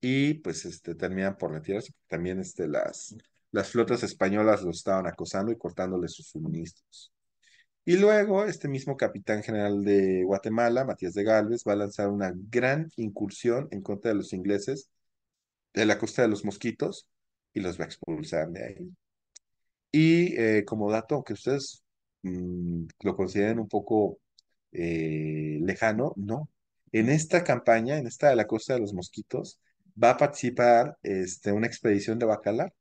y pues este, terminan por retirarse. También este, las, las flotas españolas los estaban acosando y cortándoles sus suministros. Y luego, este mismo capitán general de Guatemala, Matías de Galvez, va a lanzar una gran incursión en contra de los ingleses de la costa de los mosquitos y los va a expulsar de ahí. Y eh, como dato, aunque ustedes mm, lo consideren un poco eh, lejano, no. En esta campaña, en esta de la costa de los mosquitos, va a participar este, una expedición de Bacalar,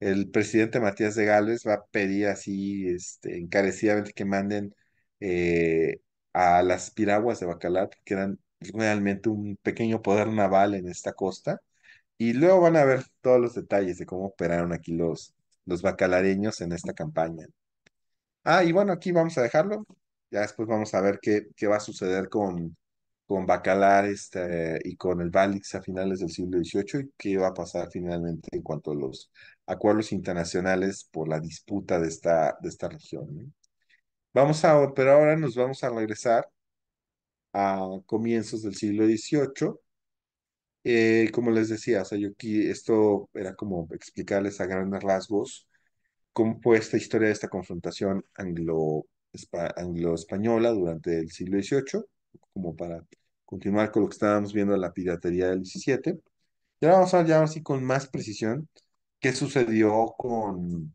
el presidente Matías de Gales va a pedir así este, encarecidamente que manden eh, a las piraguas de Bacalar, que eran realmente un pequeño poder naval en esta costa. Y luego van a ver todos los detalles de cómo operaron aquí los, los bacalareños en esta campaña. Ah, y bueno, aquí vamos a dejarlo. Ya después vamos a ver qué, qué va a suceder con, con Bacalar este, y con el Valix a finales del siglo XVIII y qué va a pasar finalmente en cuanto a los acuerdos internacionales por la disputa de esta, de esta región. Vamos a, pero ahora nos vamos a regresar a comienzos del siglo XVIII. Eh, como les decía, o esto era como explicarles a grandes rasgos cómo fue esta historia de esta confrontación anglo-española durante el siglo XVIII como para continuar con lo que estábamos viendo de la piratería del 17. Y ahora vamos a hablar así con más precisión qué sucedió con,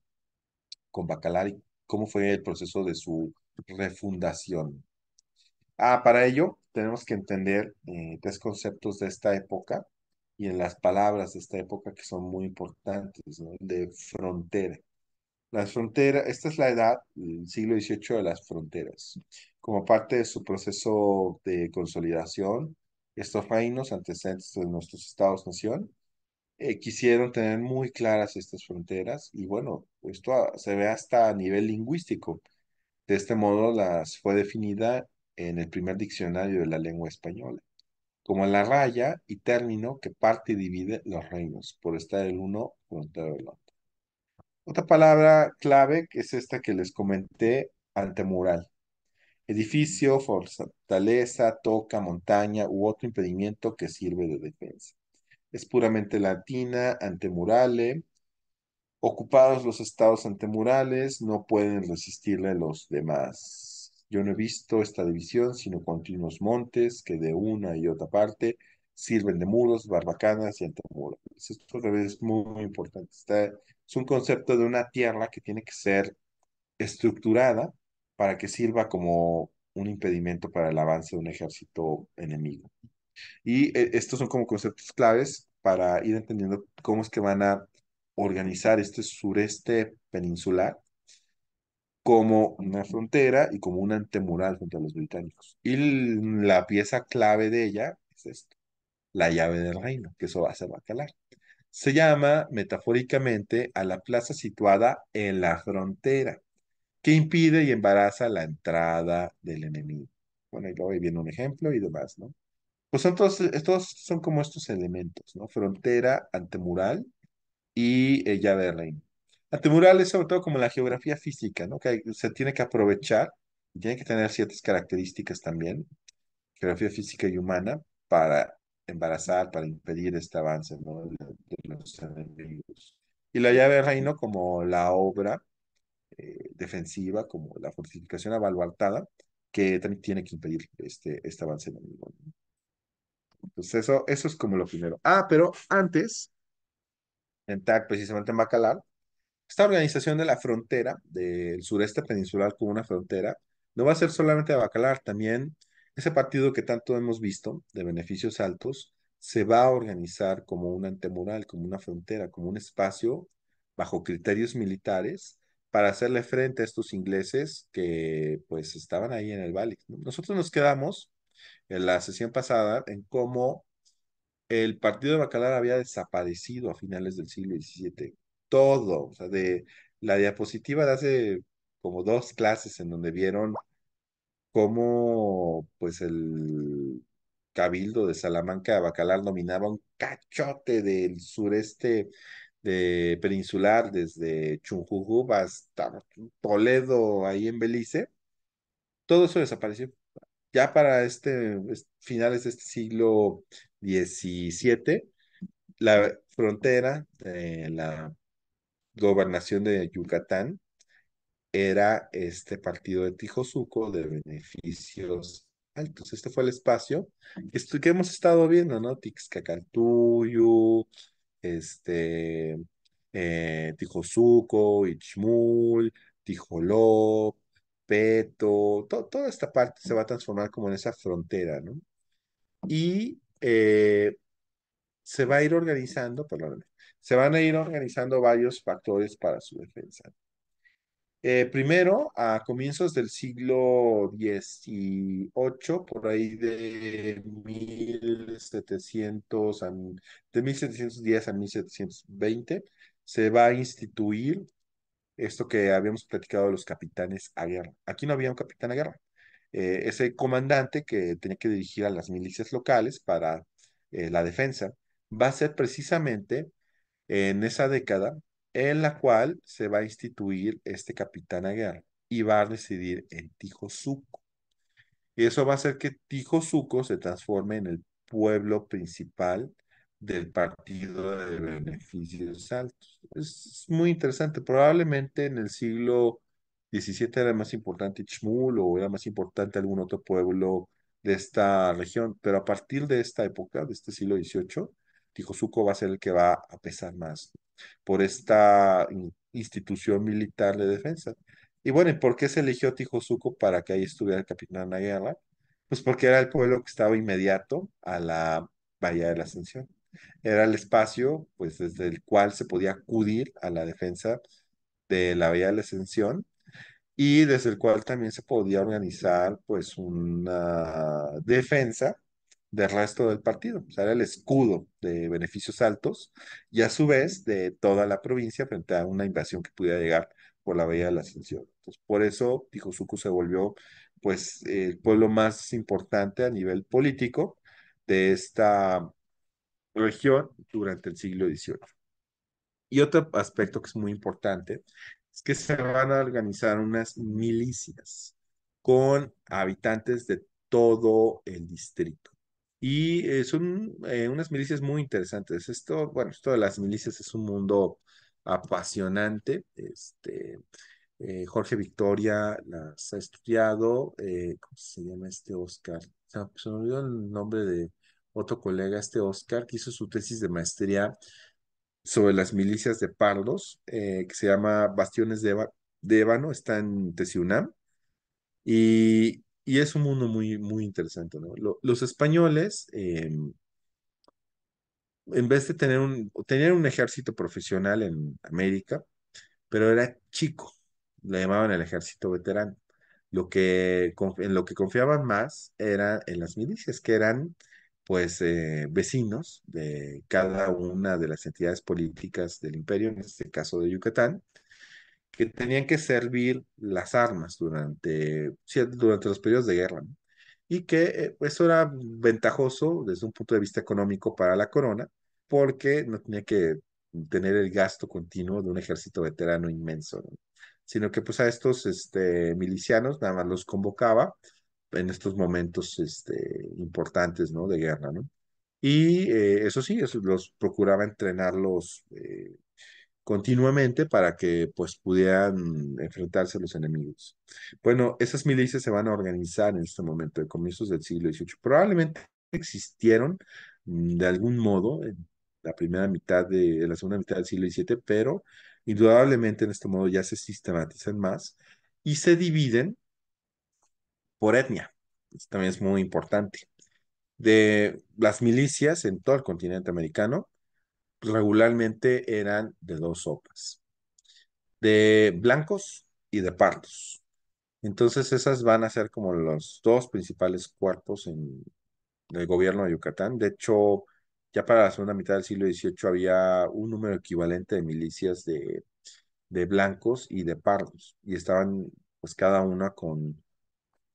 con Bacalar y cómo fue el proceso de su refundación. Ah, para ello tenemos que entender eh, tres conceptos de esta época y en las palabras de esta época que son muy importantes, ¿no? de frontera. Las fronteras, esta es la edad, el siglo XVIII de las fronteras. Como parte de su proceso de consolidación, estos reinos antecedentes de nuestros estados-nación eh, quisieron tener muy claras estas fronteras y bueno, esto se ve hasta a nivel lingüístico. De este modo las fue definida en el primer diccionario de la lengua española, como la raya y término que parte y divide los reinos, por estar el uno contra el otro. Otra palabra clave que es esta que les comenté, antemural. Edificio, fortaleza, toca, montaña u otro impedimento que sirve de defensa. Es puramente latina, antemurale. Ocupados los estados antemurales, no pueden resistirle los demás. Yo no he visto esta división, sino continuos montes que de una y otra parte sirven de muros, barbacanas y antemurales. Esto otra vez es muy, muy importante. Está es un concepto de una tierra que tiene que ser estructurada para que sirva como un impedimento para el avance de un ejército enemigo. Y eh, estos son como conceptos claves para ir entendiendo cómo es que van a organizar este sureste peninsular como una frontera y como un antemural frente a los británicos. Y la pieza clave de ella es esto, la llave del reino, que eso va a ser Bacalar se llama metafóricamente a la plaza situada en la frontera, que impide y embaraza la entrada del enemigo. Bueno, y ahí viene un ejemplo y demás, ¿no? Pues son estos son como estos elementos, ¿no? Frontera, antemural y eh, llave de reino. Antemural es sobre todo como la geografía física, ¿no? Que se tiene que aprovechar, tiene que tener ciertas características también, geografía física y humana, para embarazar, para impedir este avance, ¿no? Y la llave de reino como la obra eh, defensiva, como la fortificación abaluartada, que también tiene que impedir este, este avance enemigo. Entonces eso, eso es como lo primero. Ah, pero antes, en TAC, precisamente en Bacalar, esta organización de la frontera del sureste peninsular como una frontera, no va a ser solamente de Bacalar, también ese partido que tanto hemos visto de beneficios altos, se va a organizar como un antemural, como una frontera, como un espacio bajo criterios militares para hacerle frente a estos ingleses que pues estaban ahí en el Valle. Nosotros nos quedamos en la sesión pasada en cómo el partido de Bacalar había desaparecido a finales del siglo XVII. Todo, o sea, de la diapositiva de hace como dos clases en donde vieron cómo pues el Cabildo de Salamanca Bacalar nominaba un cachote del sureste de peninsular, desde Chunjujú hasta Toledo, ahí en Belice, todo eso desapareció. Ya para este finales de este siglo XVII, la frontera de la gobernación de Yucatán era este partido de Tijosuco de beneficios entonces, este fue el espacio que, hemos estado viendo, ¿no? Tixcacaltuyu, este, eh, Tijosuco, Ichmul, Tijoló, Peto, toda esta parte se va a transformar como en esa frontera, ¿no? Y eh, se va a ir organizando, se van a ir organizando varios factores para su defensa. Eh, primero, a comienzos del siglo XVIII, por ahí de 1710 a 1720, se va a instituir esto que habíamos platicado de los capitanes a guerra. Aquí no había un capitán a guerra. Eh, ese comandante que tenía que dirigir a las milicias locales para eh, la defensa va a ser precisamente en esa década en la cual se va a instituir este capitán a y va a residir en Tijosuco. Y eso va a hacer que Tijosuco se transforme en el pueblo principal del partido de beneficios altos. Es muy interesante. Probablemente en el siglo XVII era más importante Chmul o era más importante algún otro pueblo de esta región, pero a partir de esta época, de este siglo XVIII, Tijosuco va a ser el que va a pesar más por esta institución militar de defensa. Y bueno, ¿y por qué se eligió Tijosuco para que ahí estuviera el capitán guerra? Pues porque era el pueblo que estaba inmediato a la Bahía de la Ascensión. Era el espacio, pues, desde el cual se podía acudir a la defensa de la Bahía de la Ascensión y desde el cual también se podía organizar, pues, una defensa del resto del partido. O sea, era el escudo de beneficios altos y a su vez de toda la provincia frente a una invasión que pudiera llegar por la vía de la Ascensión. Entonces, por eso Tijosuco se volvió pues el pueblo más importante a nivel político de esta región durante el siglo XVIII. Y otro aspecto que es muy importante es que se van a organizar unas milicias con habitantes de todo el distrito. Y son eh, unas milicias muy interesantes. Esto, bueno, esto de las milicias es un mundo apasionante. Este, eh, Jorge Victoria las ha estudiado. Eh, ¿Cómo se llama este Oscar? se me olvidó el nombre de otro colega, este Oscar, que hizo su tesis de maestría sobre las milicias de pardos, que se llama Bastiones de, Ébano, está en Tesiunam. Y y es un mundo muy, muy interesante, ¿no? los españoles, em, en vez de tener un, tener un ejército profesional en América, pero era chico, le llamaban el ejército veterano. Lo que, en lo que confiaban más era en las milicias, que eran pues eh, vecinos de cada una de las entidades políticas del imperio, en este caso de Yucatán, que tenían que servir las armas durante, durante los periodos de guerra, ¿no? y que eh, eso pues, era ventajoso desde un punto de vista económico para la corona, porque no tenía que tener el gasto continuo de un ejército veterano inmenso, sino que pues a estos este, milicianos nada más los convocaba en estos momentos este, importantes ¿no? de guerra, ¿no? Y eh, eso sí, eso, los procuraba entrenarlos eh, continuamente para que pues pudieran enfrentarse a los enemigos. Bueno, esas milicias se van a organizar en este momento, de comienzos del siglo XVIII. Probablemente existieron mm, de algún modo en la primera mitad de, la segunda mitad del siglo XVII, pero indudablemente en este modo ya se sistematizan más y se dividen por etnia. Esto también es muy importante. De las milicias en todo el continente americano, regularmente eran de dos sopas, de blancos y de pardos. Entonces esas van a ser como los dos principales cuerpos en, del gobierno de Yucatán. De hecho, ya para la segunda mitad del siglo XVIII había un número equivalente de milicias de, de blancos y de pardos, y estaban pues cada una con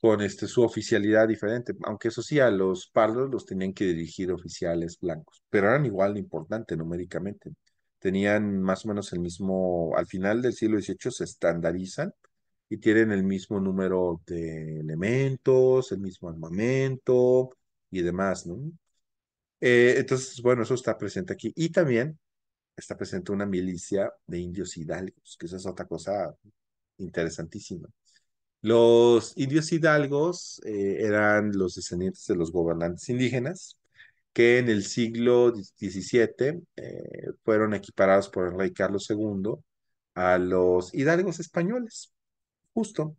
con este, su oficialidad diferente, aunque eso sí, a los pardos los tenían que dirigir oficiales blancos, pero eran igual de importante numéricamente. Tenían más o menos el mismo, al final del siglo XVIII se estandarizan y tienen el mismo número de elementos, el mismo armamento y demás, ¿no? Eh, entonces, bueno, eso está presente aquí. Y también está presente una milicia de indios hidalgos, que esa es otra cosa interesantísima. Los indios hidalgos eh, eran los descendientes de los gobernantes indígenas que en el siglo XVII eh, fueron equiparados por el rey Carlos II a los hidalgos españoles, justo.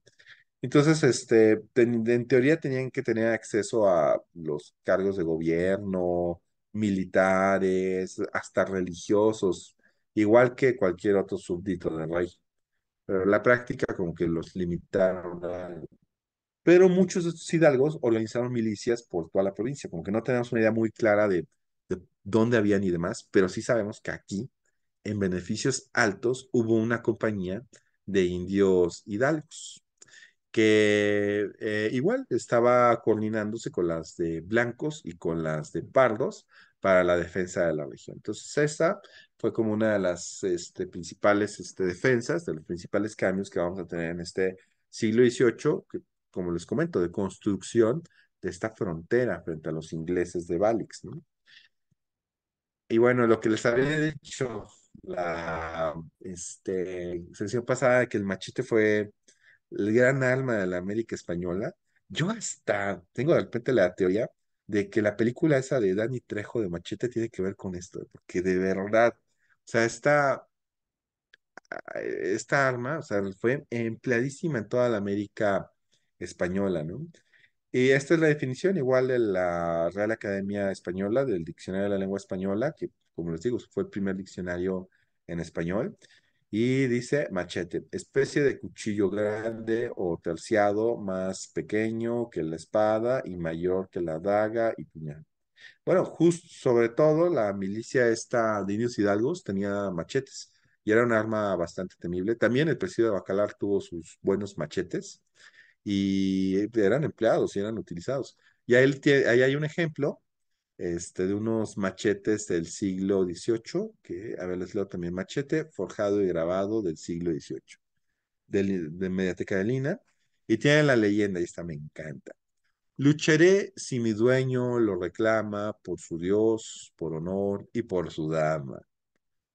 Entonces, este, en teoría tenían que tener acceso a los cargos de gobierno, militares, hasta religiosos, igual que cualquier otro súbdito del rey pero la práctica como que los limitaron. A... Pero muchos de estos hidalgos organizaron milicias por toda la provincia, como que no tenemos una idea muy clara de, dónde habían y demás, pero sí sabemos que aquí, en beneficios altos, hubo una compañía de indios hidalgos que eh, igual estaba coordinándose con las de blancos y con las de pardos para la defensa de la región. Entonces, esa fue como una de las este, principales este, defensas, de los principales cambios que vamos a tener en este siglo XVIII, que, como les comento, de construcción de esta frontera frente a los ingleses de Balix. ¿no? Y bueno, lo que les había dicho la este, sesión pasada, de que el machete fue el gran alma de la América española, yo hasta tengo de repente la teoría de que la película esa de Dani Trejo de Machete tiene que ver con esto, porque de verdad, o sea, esta, esta arma, o sea, fue empleadísima en toda la América española, ¿no? Y esta es la definición igual de la Real Academia Española, del Diccionario de la Lengua Española, que como les digo, fue el primer diccionario en español. Y dice machete, especie de cuchillo grande o terciado, más pequeño que la espada y mayor que la daga y puñal. Bueno, justo sobre todo la milicia esta de Indios Hidalgos tenía machetes y era un arma bastante temible. También el presidio de Bacalar tuvo sus buenos machetes y eh, eran empleados y eran utilizados. Y ahí hay un ejemplo este, de unos machetes del siglo XVIII, que, a ver, les leo también machete, forjado y grabado del siglo XVIII, de, Mediateca de Lina, y tiene la leyenda, y esta me encanta. Lucharé si mi dueño lo reclama por su Dios, por honor y por su dama.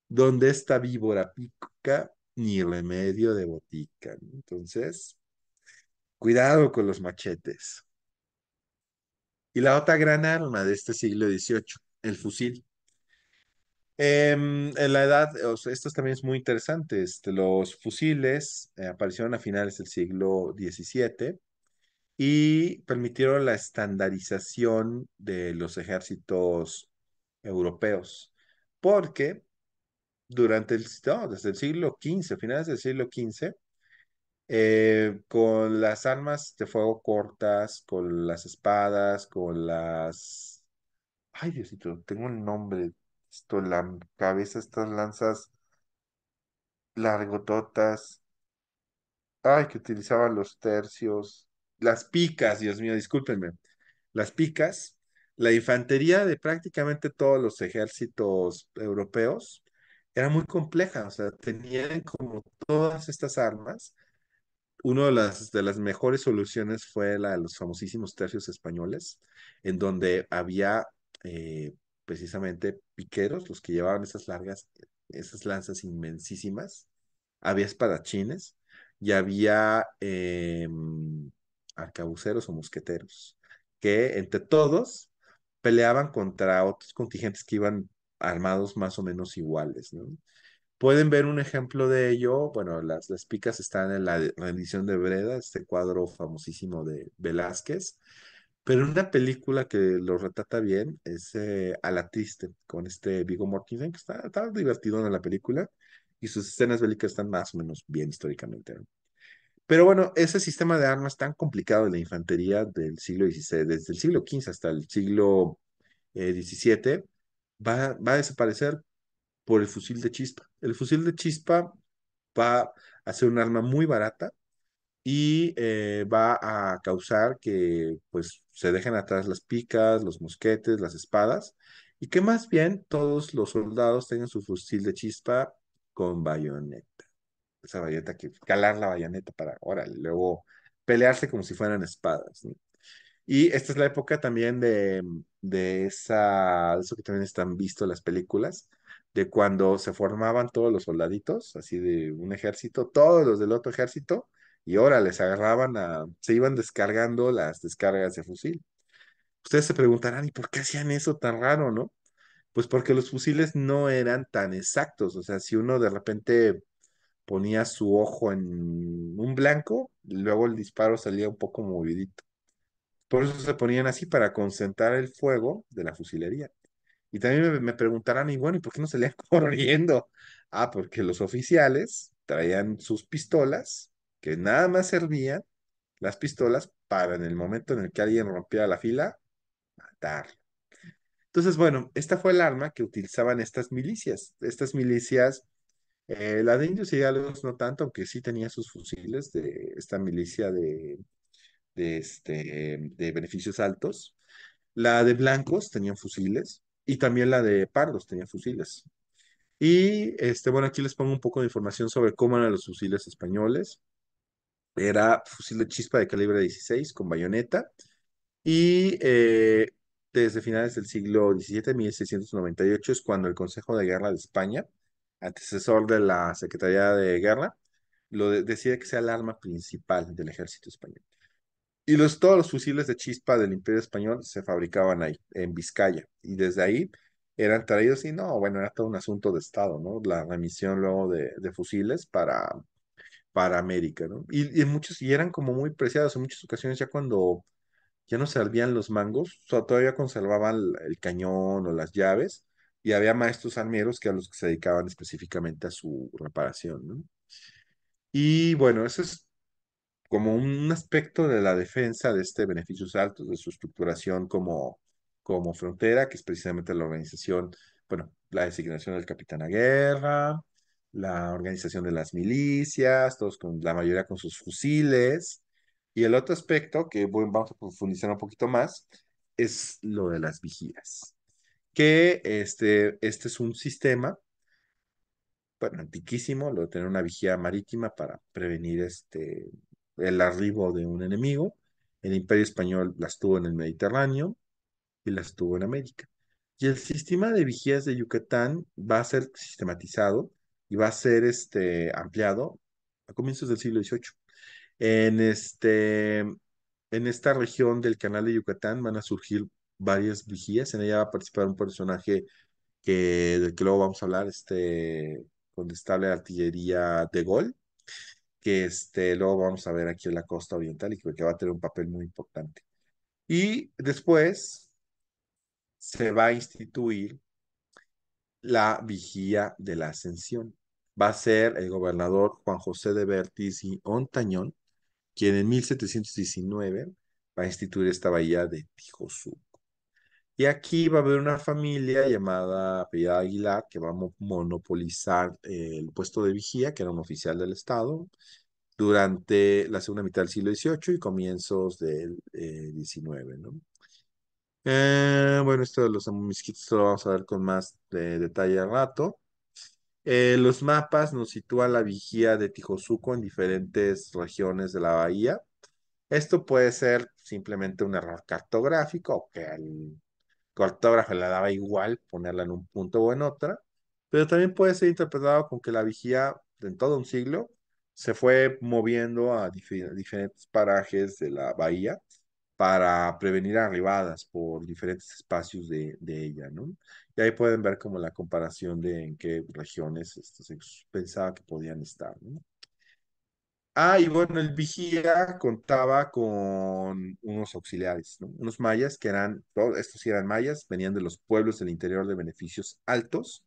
Donde esta víbora pica, ni remedio de botica. Entonces, cuidado con los machetes. Y la otra gran arma de este siglo XVIII, el fusil. Em, en la edad, esto también es muy interesante, este, los fusiles eh, aparecieron a finales del siglo XVII y permitieron la estandarización de los ejércitos europeos, porque durante el, desde el siglo XV, finales del siglo XV, eh, con las armas de fuego cortas, con las espadas, con las... Ay, Diosito, tengo un nombre. Esto, la cabeza, estas lanzas largototas. Ay, que utilizaban los tercios. Las picas, Dios mío, discúlpenme. Las picas, la infantería de prácticamente todos los ejércitos europeos era muy compleja, o sea, tenían como todas estas armas una de las, de las mejores soluciones fue la de los famosísimos tercios españoles, en donde había eh, precisamente piqueros, los que llevaban esas largas, esas lanzas inmensísimas, había espadachines y había em, arcabuceros o mosqueteros, que entre todos peleaban contra otros contingentes que iban armados más o menos iguales, ¿no? Pueden ver un ejemplo de ello. Bueno, las, picas están en la rendición de Breda, este cuadro famosísimo de Velázquez. Pero una película que lo retrata bien es eh, A la Triste, con este Vigo Mortensen, que está, tan divertido en la película y sus escenas bélicas están más o menos bien históricamente. Pero bueno, ese sistema de armas tan complicado de la infantería del siglo XVI, desde el siglo XV hasta el siglo XVII, eh, va a desaparecer por el fusil de chispa. El fusil de chispa va a ser un arma muy barata y eh, va a causar que pues se dejen atrás las picas, los mosquetes, las espadas y que más bien todos los soldados tengan su fusil de chispa con bayoneta. Esa bayoneta que calar la bayoneta para, ahora luego pelearse como si fueran espadas. Y esta es la época también de, de esa, eso que también están visto en las películas, de cuando se formaban todos los soldaditos, así de un ejército, todos los del otro ejército, y ahora les agarraban a, se iban descargando las descargas de fusil. Ustedes se preguntarán, ¿y por qué hacían eso tan raro, no? Pues porque los fusiles no eran tan exactos, o sea, si uno de repente ponía su ojo en un blanco, luego el disparo salía un poco movidito. Por eso se ponían así para concentrar el fuego de la fusilería. Y también me, preguntarán, y bueno, ¿y por qué no salían <laughs> corriendo? Ah, porque los oficiales traían sus pistolas, que nada más servían las pistolas para en el momento en el que alguien rompiera la fila, matarlo. Entonces, bueno, esta fue el arma que utilizaban estas milicias. Estas milicias, eh, la de indios y galos no tanto, aunque sí tenía sus fusiles de esta milicia de, este, de beneficios altos. La de blancos tenían fusiles y también la de Pardos tenía fusiles. Y este, bueno, aquí les pongo un poco de información sobre cómo eran los fusiles españoles. Era fusil de chispa de calibre 16 con bayoneta y eh, desde finales del siglo XVII, 1698, es cuando el Consejo de Guerra de España, antecesor de la Secretaría de Guerra, lo decide que sea el arma principal del ejército español. Y los, todos los fusiles de chispa del Imperio Español se fabricaban ahí, en Vizcaya. Y desde ahí eran traídos y no, bueno, era todo un asunto de Estado, ¿no? La, remisión luego de, fusiles para, para América, ¿no? Y, muchos, y eran como muy preciados en muchas ocasiones ya cuando ya no servían los mangos, todavía conservaban el, cañón o las llaves y había maestros armeros que a los que se dedicaban específicamente a su reparación, ¿no? Y bueno, eso es como un aspecto de la defensa de este beneficios altos, de su estructuración como, como frontera, que es precisamente la organización, bueno, la designación del capitán a guerra, la organización de las milicias, todos con la mayoría con sus fusiles. Y el otro aspecto, que bueno, vamos a profundizar un poquito más, es lo de las vigías. Que este, este es un sistema, bueno, antiquísimo, lo de tener una vigía marítima para prevenir este, el arribo de un enemigo. El imperio español las tuvo en el Mediterráneo y las tuvo en América. Y el sistema de vigías de Yucatán va a ser sistematizado y va a ser este, ampliado a comienzos del siglo XVIII. En, este, en esta región del canal de Yucatán van a surgir varias vigías. En ella va a participar un personaje que, del que luego vamos a hablar, este condestable de artillería de Gol que este, luego vamos a ver aquí en la costa oriental y que va a tener un papel muy importante. Y después se va a instituir la vigía de la ascensión. Va a ser el gobernador Juan José de Bertis y Ontañón, quien en 1719 va a instituir esta bahía de Tijosú. Y aquí va a haber una familia llamada Apellida Aguilar que va a monopolizar eh, el puesto de vigía, que era un oficial del Estado, durante la segunda mitad del siglo XVIII y comienzos del XIX, eh, ¿no? Eh, bueno, esto de los misquitos lo vamos a ver con más detalle al rato. los mapas nos sitúan la vigía de Tijosuco en diferentes regiones de la bahía. Esto puede ser simplemente un error cartográfico que el cartógrafo la daba igual ponerla en un punto o en otra, pero también puede ser interpretado con que la vigía en todo un siglo se fue moviendo a diferentes parajes de la bahía para prevenir arribadas por diferentes espacios de, ella, ¿no? Y ahí pueden ver como la comparación de en qué regiones este, se pensaba que podían estar, ¿no? Ah, y bueno, el vigía contaba con unos auxiliares, ¿no? unos mayas que eran, todos estos eran mayas, venían de los pueblos del interior de beneficios altos,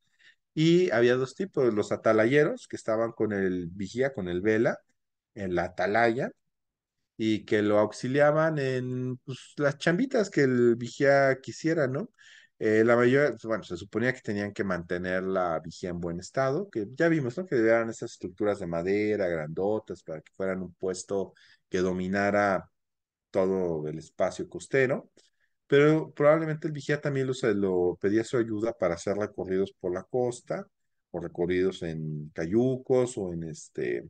y había dos tipos, los atalayeros que estaban con el vigía, con el vela, en la atalaya, y que lo auxiliaban en pues, las chambitas que el vigía quisiera, ¿no? Eh, la mayoría, pues, bueno, se suponía que tenían que mantener la vigía en buen estado, que ya vimos, ¿no? Que eran esas estructuras de madera grandotas para que fueran un puesto que dominara todo el espacio costero, pero probablemente el vigía también lo, lo pedía su ayuda para hacer recorridos por la costa, o recorridos en cayucos o en, este,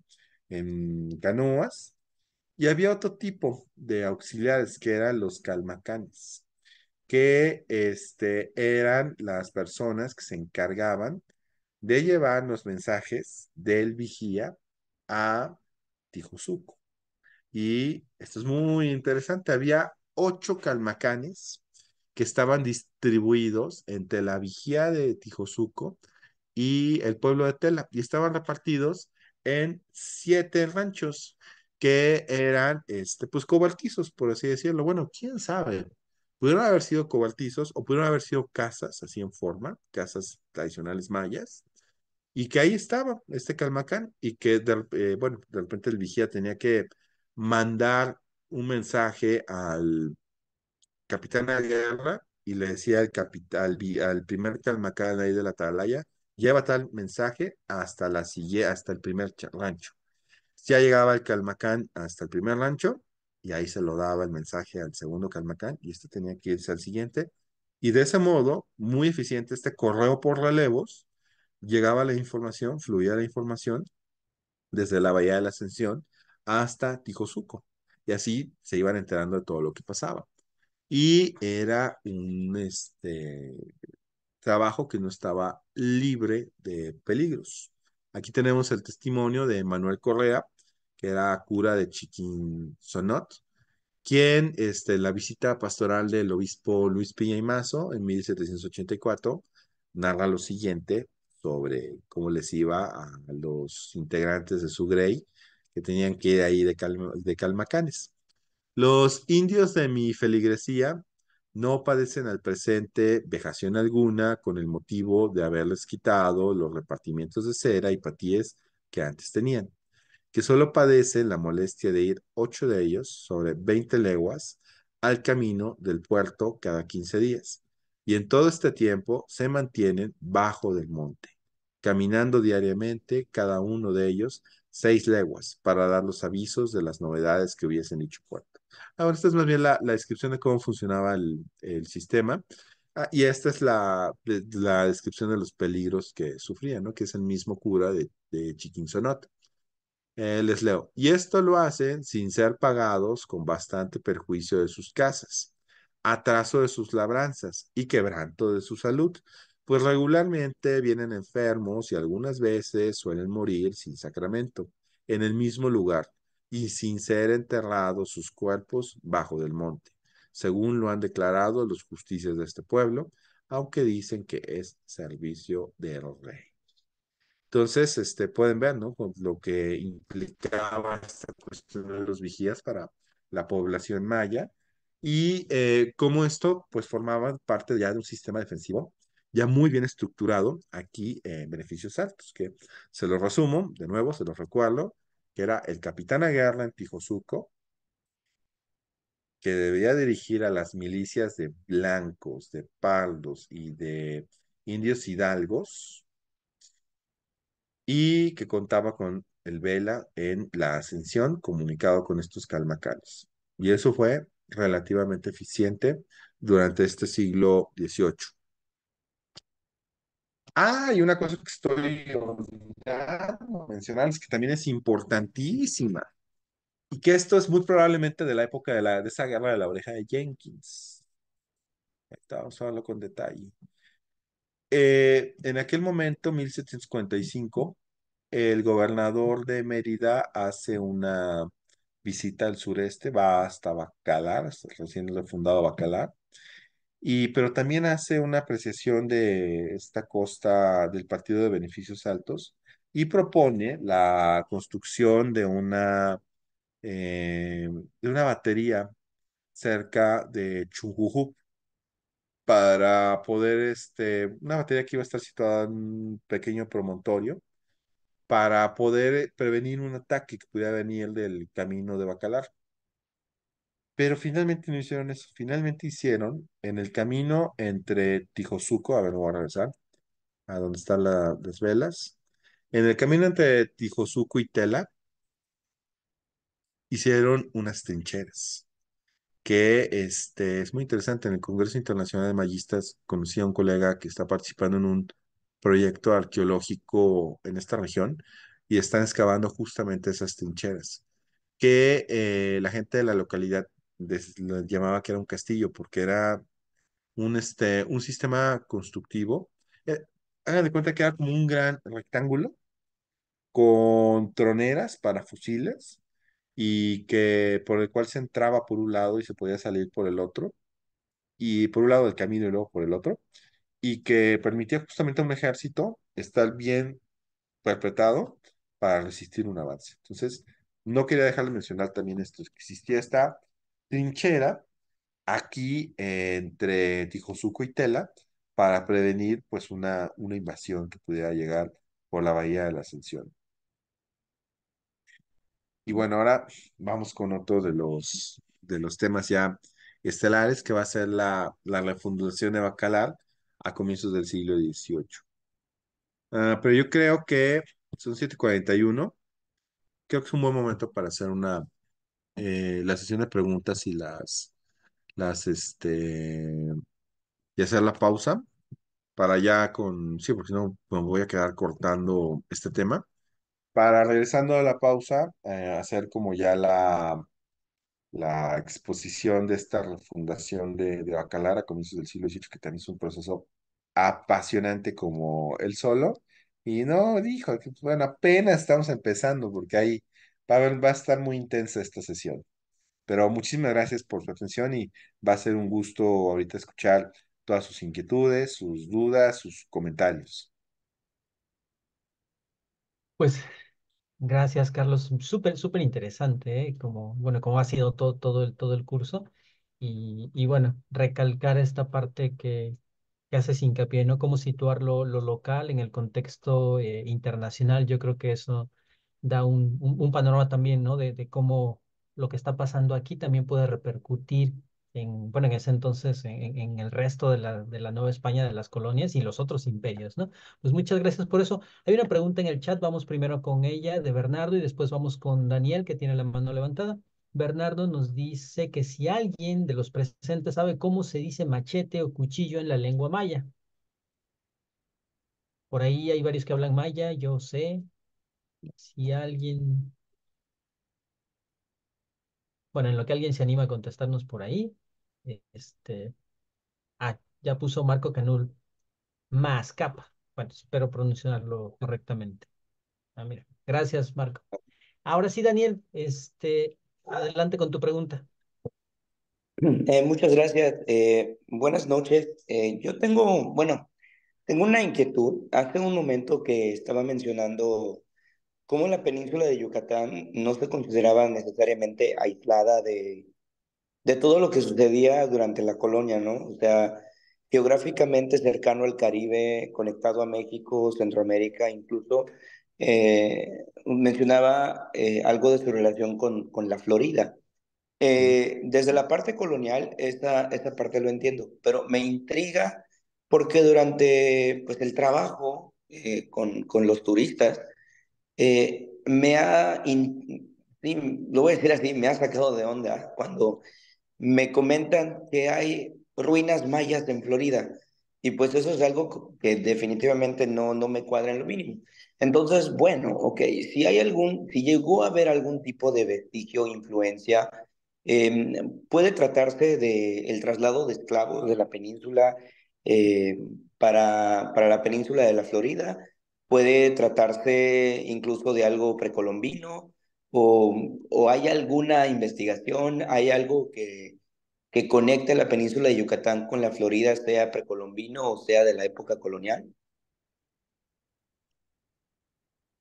en canoas. Y había otro tipo de auxiliares que eran los calmacanes que este, eran las personas que se encargaban de llevar los mensajes del vigía a Tijuzuco. Y esto es muy interesante, había ocho calmacanes que estaban distribuidos entre la vigía de Tijosuco y el pueblo de Tela, y estaban repartidos en siete ranchos que eran, este, pues, cobaltizos por así decirlo. Bueno, quién sabe, Pudieron haber sido cobaltizos o pudieron haber sido casas, así en forma, casas tradicionales mayas, y que ahí estaba este Calmacán, y que, de, eh, bueno, de repente el vigía tenía que mandar un mensaje al capitán de guerra y le decía al, capital, al primer Calmacán ahí de la Atalaya, lleva tal mensaje hasta la silla, hasta el primer rancho. Ya llegaba el Calmacán hasta el primer rancho, y ahí se lo daba el mensaje al segundo Calmacán y este tenía que irse al siguiente. Y de ese modo, muy eficiente este correo por relevos, llegaba la información, fluía la información desde la Bahía de la Ascensión hasta Tijosuco. Y así se iban enterando de todo lo que pasaba. Y era un este, trabajo que no estaba libre de peligros. Aquí tenemos el testimonio de Manuel Correa, que era cura de Sonot quien este, la visita pastoral del obispo Luis Piña y Mazo en 1784 narra lo siguiente sobre cómo les iba a los integrantes de su grey que tenían que ir ahí de, de calmacanes. Los indios de mi feligresía no padecen al presente vejación alguna con el motivo de haberles quitado los repartimientos de cera y patíes que antes tenían que solo padece la molestia de ir ocho de ellos sobre 20 leguas al camino del puerto cada 15 días, y en todo este tiempo se mantienen bajo del monte, caminando diariamente cada uno de ellos seis leguas para dar los avisos de las novedades que hubiesen dicho puerto. Ahora, esta es más bien la, descripción de cómo funcionaba el, sistema. Ah, y esta es la, descripción de los peligros que sufría, ¿no? Que es el mismo cura de, de eh, les leo. Y esto lo hacen sin ser pagados con bastante perjuicio de sus casas, atraso de sus labranzas y quebranto de su salud, pues regularmente vienen enfermos y algunas veces suelen morir sin sacramento, en el mismo lugar y sin ser enterrados sus cuerpos bajo del monte, según lo han declarado los justicias de este pueblo, aunque dicen que es servicio del rey. Entonces, este, pueden ver, ¿no? Lo que implicaba esta cuestión de los vigías para la población maya y eh, cómo esto, pues, formaba parte ya de un sistema defensivo ya muy bien estructurado aquí en Beneficios Altos, que se lo resumo, de nuevo, se lo recuerdo, que era el capitán Aguerra en Tijosuco, que debía dirigir a las milicias de blancos, de paldos y de indios hidalgos, y que contaba con el Vela en la ascensión comunicado con estos calmacales. Y eso fue relativamente eficiente durante este siglo XVIII. Ah, y una cosa que estoy mencionando es que también es importantísima y que esto es muy probablemente de la época de, la, de esa guerra de la oreja de Jenkins. está, vamos a verlo con detalle. Eh, en aquel momento, 1755, el gobernador de Mérida hace una visita al sureste, va hasta Bacalar, recién lo fundado Bacalar, y, pero también hace una apreciación de esta costa del Partido de Beneficios Altos y propone la construcción de una, eh, de una batería cerca de Chujujú, para poder, este, una batería que iba a estar situada en un pequeño promontorio, para poder prevenir un ataque que pudiera venir del camino de Bacalar. Pero finalmente no hicieron eso, finalmente hicieron en el camino entre Tijosuco, a ver, voy a regresar, a donde están las velas, en el camino entre Tijosuco y Tela, hicieron unas trincheras que este, es muy interesante. En el Congreso Internacional de Mayistas conocí a un colega que está participando en un proyecto arqueológico en esta región y están excavando justamente esas trincheras que eh, la gente de la localidad llamaba que era un castillo porque era un, este, un sistema constructivo. Eh, hagan de cuenta que era como un gran rectángulo con troneras para fusiles y que por el cual se entraba por un lado y se podía salir por el otro, y por un lado del camino y luego por el otro, y que permitía justamente a un ejército estar bien perpetrado para resistir un avance. Entonces, no quería dejar de mencionar también esto, que existía esta trinchera aquí entre Tijosuco y Tela para prevenir pues una, una invasión que pudiera llegar por la bahía de la Ascensión. Y bueno, ahora vamos con otro de los, de los temas ya estelares, que va a ser la, la refundación de Bacalar a comienzos del siglo XVIII. Ah, pero yo creo que son 7.41. Creo que es un buen momento para hacer una, eh, la sesión de preguntas y las, las, este, y hacer la pausa para ya con, sí, porque si no me voy a quedar cortando este tema para regresando a la pausa, eh, hacer como ya la, exposición de esta refundación de, Bacalar a comienzos del siglo XVIII, que también es un proceso apasionante como él solo. Y no, dijo, que, pues, bueno, apenas estamos empezando porque ahí va va a estar muy intensa esta sesión. Pero muchísimas gracias por su atención y va a ser un gusto ahorita escuchar todas sus inquietudes, sus dudas, sus comentarios. Pues Gracias, Carlos. Súper, súper interesante, ¿eh? Como, bueno, como ha sido todo, todo, el, todo el curso. Y, bueno, recalcar esta parte que, que haces hincapié, ¿no? Cómo situar lo, local en el contexto eh, internacional. Yo creo que eso da un, panorama también, ¿no? De, de, cómo lo que está pasando aquí también puede repercutir bueno, en ese entonces, en, el resto de la, de la, Nueva España, de las colonias y los otros imperios, ¿no? Pues muchas gracias por eso. Hay una pregunta en el chat, vamos primero con ella, de Bernardo, y después vamos con Daniel, que tiene la mano levantada. Bernardo nos dice que si alguien de los presentes sabe cómo se dice machete o cuchillo en la lengua maya. Por ahí hay varios que hablan maya, yo sé. Si alguien... Bueno, en lo que alguien se anima a contestarnos por ahí. Este, ah, ya puso Marco Canul. Más capa. Bueno, espero pronunciarlo correctamente. Ah, mira. Gracias, Marco. Ahora sí, Daniel, este, adelante con tu pregunta. Eh, muchas gracias. Eh, buenas noches. Eh, yo tengo, bueno, tengo una inquietud. Hace un momento que estaba mencionando cómo la península de Yucatán no se consideraba necesariamente aislada de, de todo lo que sucedía durante la colonia, ¿no? O sea, geográficamente cercano al Caribe, conectado a México, Centroamérica, incluso eh, mencionaba eh, algo de su relación con, con la Florida. Eh, desde la parte colonial, esta, esta parte lo entiendo, pero me intriga porque durante pues, el trabajo con, con, los turistas, me ha, lo voy a decir así, me ha sacado de onda cuando me comentan que hay ruinas mayas en Florida. Y pues eso es algo que definitivamente no, no me cuadra en lo mínimo. Entonces, bueno, ok, si hay algún, si llegó a haber algún tipo de vestigio o influencia, em, puede tratarse de el traslado de esclavos de la península eh, para, para la península de la Florida, puede tratarse incluso de algo precolombino, o, hay alguna investigación, hay algo que, que conecte la península de Yucatán con la Florida, sea precolombino o sea de la época colonial?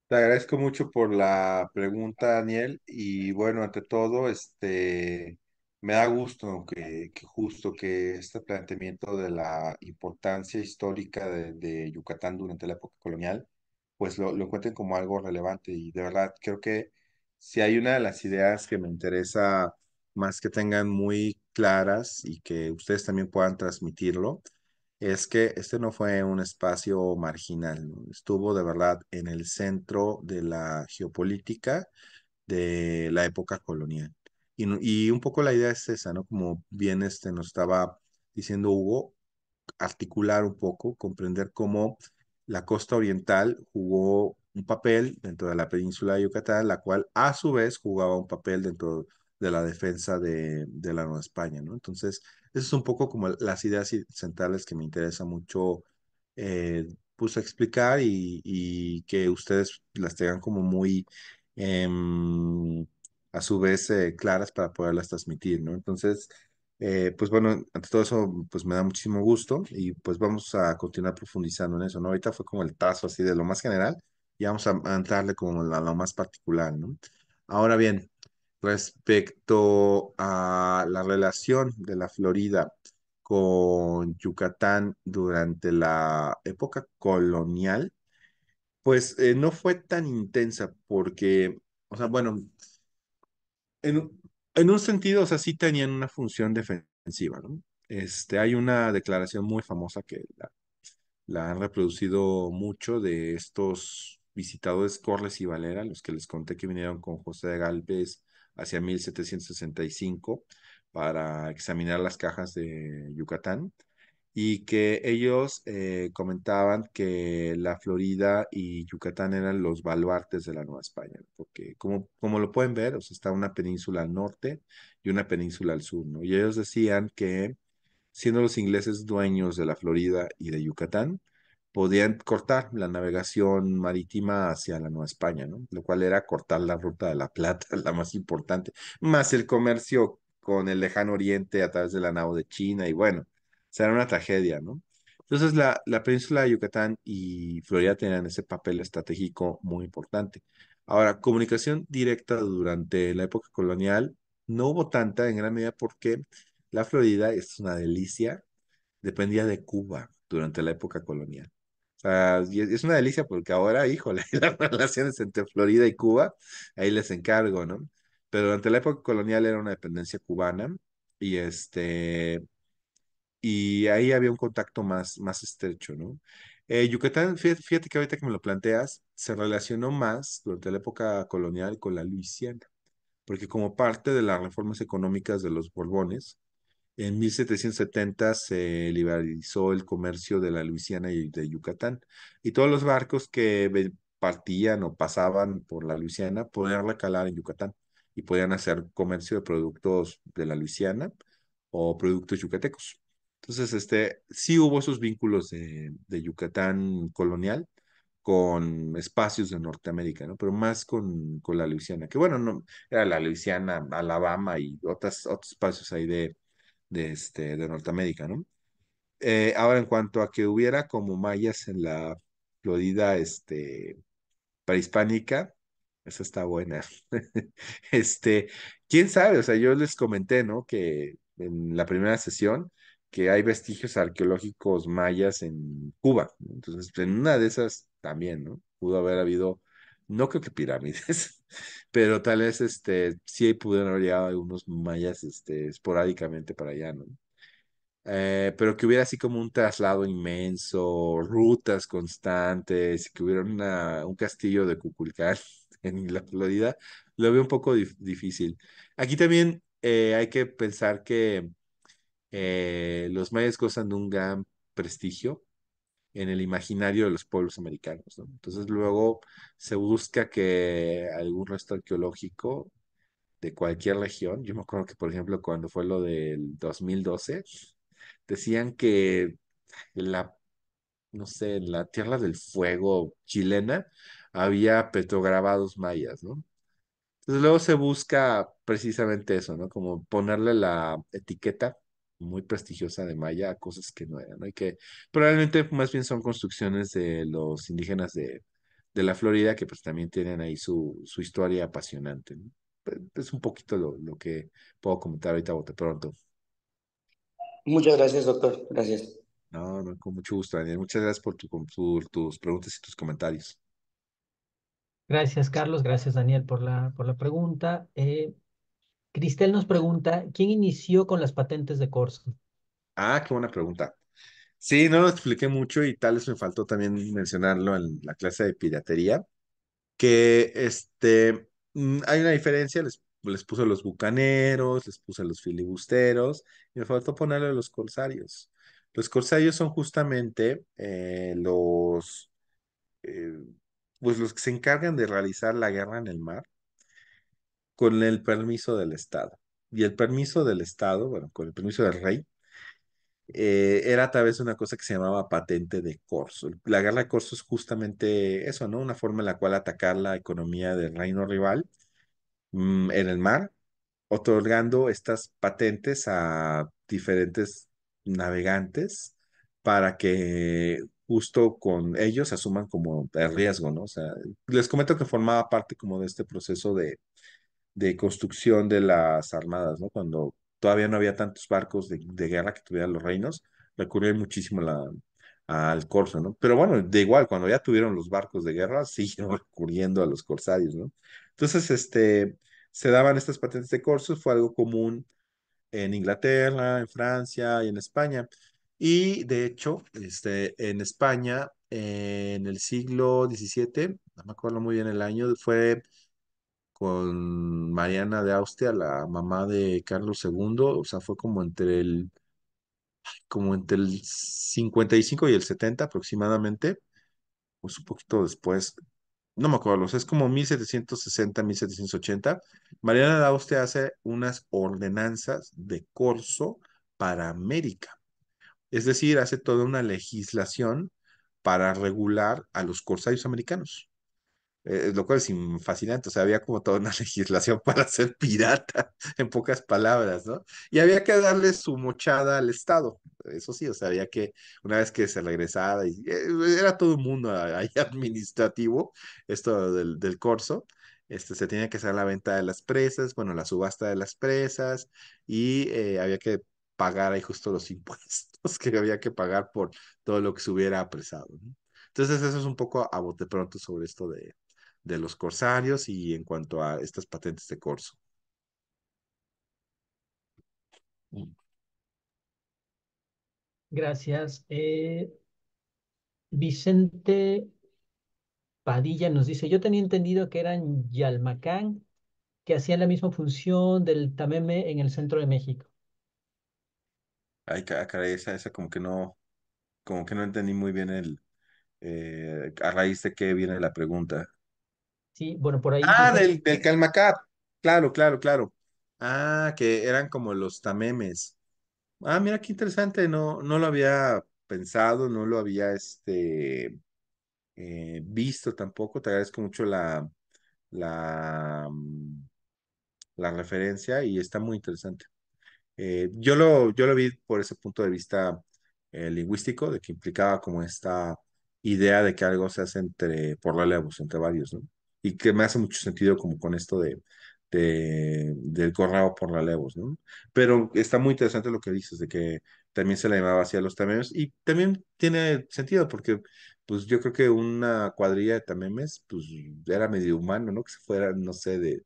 Te agradezco mucho por la pregunta, Daniel, y bueno, ante todo, este, me da gusto que, justo que este planteamiento de la importancia histórica de, Yucatán durante la época colonial, pues lo, lo encuentren como algo relevante y de verdad creo que si hay una de las ideas que me interesa más que tengan muy claras y que ustedes también puedan transmitirlo, es que este no fue un espacio marginal, estuvo de verdad en el centro de la geopolítica de la época colonial. Y, y, un poco la idea es esa, ¿no? Como bien este nos estaba diciendo Hugo, articular un poco, comprender cómo la costa oriental jugó un papel dentro de la península de Yucatán, la cual a su vez jugaba un papel dentro de la defensa de, la Nueva España, ¿no? Entonces, eso es un poco como las ideas centrales que me interesa mucho eh, a pues, explicar y, que ustedes las tengan como muy em, a su vez eh, claras para poderlas transmitir, ¿no? Entonces, eh, pues bueno, ante todo eso, pues me da muchísimo gusto y pues vamos a continuar profundizando en eso, ¿no? Ahorita fue como el tazo así de lo más general, y vamos a, entrarle como a lo más particular, ¿no? Ahora bien, respecto a la relación de la Florida con Yucatán durante la época colonial, pues eh, no fue tan intensa porque, o sea, bueno, en, un sentido, o sea, sí tenían una función defensiva, ¿no? Este, hay una declaración muy famosa que la, la han reproducido mucho de estos visitados Corles y Valera, los que les conté que vinieron con José de Galvez hacia 1765 para examinar las cajas de Yucatán y que ellos eh, comentaban que la Florida y Yucatán eran los baluartes de la Nueva España, porque como, como lo pueden ver, está una península al norte y una península al sur, Y ellos decían que siendo los ingleses dueños de la Florida y de Yucatán, podían cortar la navegación marítima hacia la Nueva España, ¿no? Lo cual era cortar la ruta de la plata, <laughs> la más importante, más el comercio con el lejano oriente a través de la nave de China y bueno, será una tragedia, ¿no? Entonces la, la península de Yucatán y Florida tenían ese papel estratégico muy importante. Ahora, comunicación directa durante la época colonial no hubo tanta en gran medida porque la Florida es una delicia, dependía de Cuba durante la época colonial es una delicia porque ahora, híjole, <laughs> las relaciones entre Florida y Cuba, ahí les encargo, ¿no? Pero durante la época colonial era una dependencia cubana y este, y ahí había un contacto más, más estrecho, ¿no? Eh, Yucatán, fíjate, que ahorita que me lo planteas, se relacionó más durante la época colonial con la Luisiana, porque como parte de las reformas económicas de los Borbones, en 1770 se liberalizó el comercio de la Luisiana y de Yucatán y todos los barcos que partían o pasaban por la Luisiana podían recalar en Yucatán y podían hacer comercio de productos de la Luisiana o productos yucatecos. Entonces, este, sí hubo esos vínculos de, de Yucatán colonial con espacios de Norteamérica, ¿no? Pero más con, con la Luisiana, que bueno, no, era la Luisiana, Alabama y otras, otros espacios ahí de, de, este, de Norteamérica, ¿no? Eh, ahora, en cuanto a que hubiera como mayas en la Florida este, prehispánica, esa está buena. <laughs> este, quién sabe, o sea, yo les comenté, ¿no? Que en la primera sesión, que hay vestigios arqueológicos mayas en Cuba. Entonces, en una de esas también, ¿no? Pudo haber habido, no creo que pirámides, pero tal vez este, sí pudieron haber llegado algunos mayas este, esporádicamente para allá, ¿no? Eh, pero que hubiera así como un traslado inmenso, rutas constantes, que hubiera un castillo de Cuculcán <laughs> en la Florida, lo veo un poco difícil. Aquí también eh, hay que pensar que eh, los mayas gozan de un gran prestigio en el imaginario de los pueblos americanos. ¿no? Entonces luego se busca que algún resto arqueológico de cualquier región, yo me acuerdo que por ejemplo cuando fue lo del 2012, decían que la, no sé, en la Tierra del Fuego chilena había petrograbados mayas, ¿no? Entonces luego se busca precisamente eso, ¿no? Como ponerle la etiqueta muy prestigiosa de Maya cosas que no eran, ¿no? Y que probablemente más bien son construcciones de los indígenas de, de la Florida que pues también tienen ahí su, su historia apasionante, pues, Es un poquito lo, lo que puedo comentar ahorita o pronto. Muchas gracias, doctor. Gracias. No, no, con mucho gusto, Daniel. Muchas gracias por tu, tus preguntas y tus comentarios. Gracias, Carlos. Gracias, Daniel, por la, por la pregunta. Eh, Cristel nos pregunta, ¿quién inició con las patentes de corsos. Ah, qué buena pregunta. Sí, no lo expliqué mucho y tal vez me faltó también mencionarlo en la clase de piratería, que este, mm, hay una diferencia, les, puse los bucaneros, les puse a los filibusteros, y me faltó ponerle los corsarios. Los corsarios son justamente eh, los, eh, pues los que se encargan de realizar la guerra en el mar con el permiso del Estado. Y el permiso del Estado, bueno, con el permiso del rey, eh, era a través de una cosa que se llamaba patente de corso. La guerra de corso es justamente eso, ¿no? Una forma en la cual atacar la economía del reino rival mm, en el mar, otorgando estas patentes a diferentes navegantes para que justo con ellos asuman como el riesgo, ¿no? O sea, les comento que formaba parte como de este proceso de de construcción de las armadas, ¿no? Cuando todavía no había tantos barcos de, guerra que tuvieran los reinos, recurrió muchísimo al corso, ¿no? Pero bueno, de igual, cuando ya tuvieron los barcos de guerra, <laughs> siguieron recurriendo a los corsarios, ¿no? Entonces, este, se daban estas patentes de corsos, fue algo común en Inglaterra, en Francia y en España. Y de hecho, este, en España, en el siglo XVII, no me acuerdo muy bien el año, fue con Mariana de Austria, la mamá de Carlos II, o sea, fue como entre el, como entre el 55 y el 70 aproximadamente, pues un poquito después, no me acuerdo, o es como 1760, 1780. Mariana de Austria hace unas ordenanzas de corso para América, es decir, hace toda una legislación para regular a los corsarios americanos. Eh, lo cual es fascinante, o sea, había como toda una <laughs> legislación para ser pirata, <laughs> en pocas palabras, ¿no? Y había que darle su mochada al Estado, eso sí, o sea, había que, una vez que se regresaba y, eh, era todo el mundo ahí <laughs> administrativo, esto del, corso, este, se tenía que hacer la venta de las presas, bueno, la subasta de las presas, y eh, había que pagar ahí justo los impuestos que había que pagar por todo lo que se hubiera apresado, ¿no? Entonces, eso es un poco a bote pronto sobre esto de, de los corsarios y en cuanto a estas patentes de corso. Mm. Gracias. Eh, Vicente Padilla nos dice, yo tenía entendido que eran Yalmacán, que hacían la misma función del Tameme en el centro de México. Ay, caray, esa, esa como que no, como que no entendí muy bien el, eh, a raíz de qué viene la pregunta. Sí, bueno, por ahí. Ah, del, del Claro, claro, claro. Ah, que eran como los tamemes. Ah, mira qué interesante, no, no lo había pensado, no lo había este, eh, visto tampoco. Te agradezco mucho la, la, mm, la referencia y está muy interesante. Eh, yo, lo, yo lo vi por ese punto de vista eh, lingüístico, de que implicaba como esta idea de que algo se hace entre, por relevos, pues, entre varios, ¿no? y que me hace mucho sentido como con esto de, del correo por relevos, ¿no? Pero está muy interesante lo que dices de que también se la llamaba así a los tamemes y también tiene sentido porque pues yo creo que una cuadrilla de tamemes pues era medio humano, ¿no? Que se fuera, no sé, de,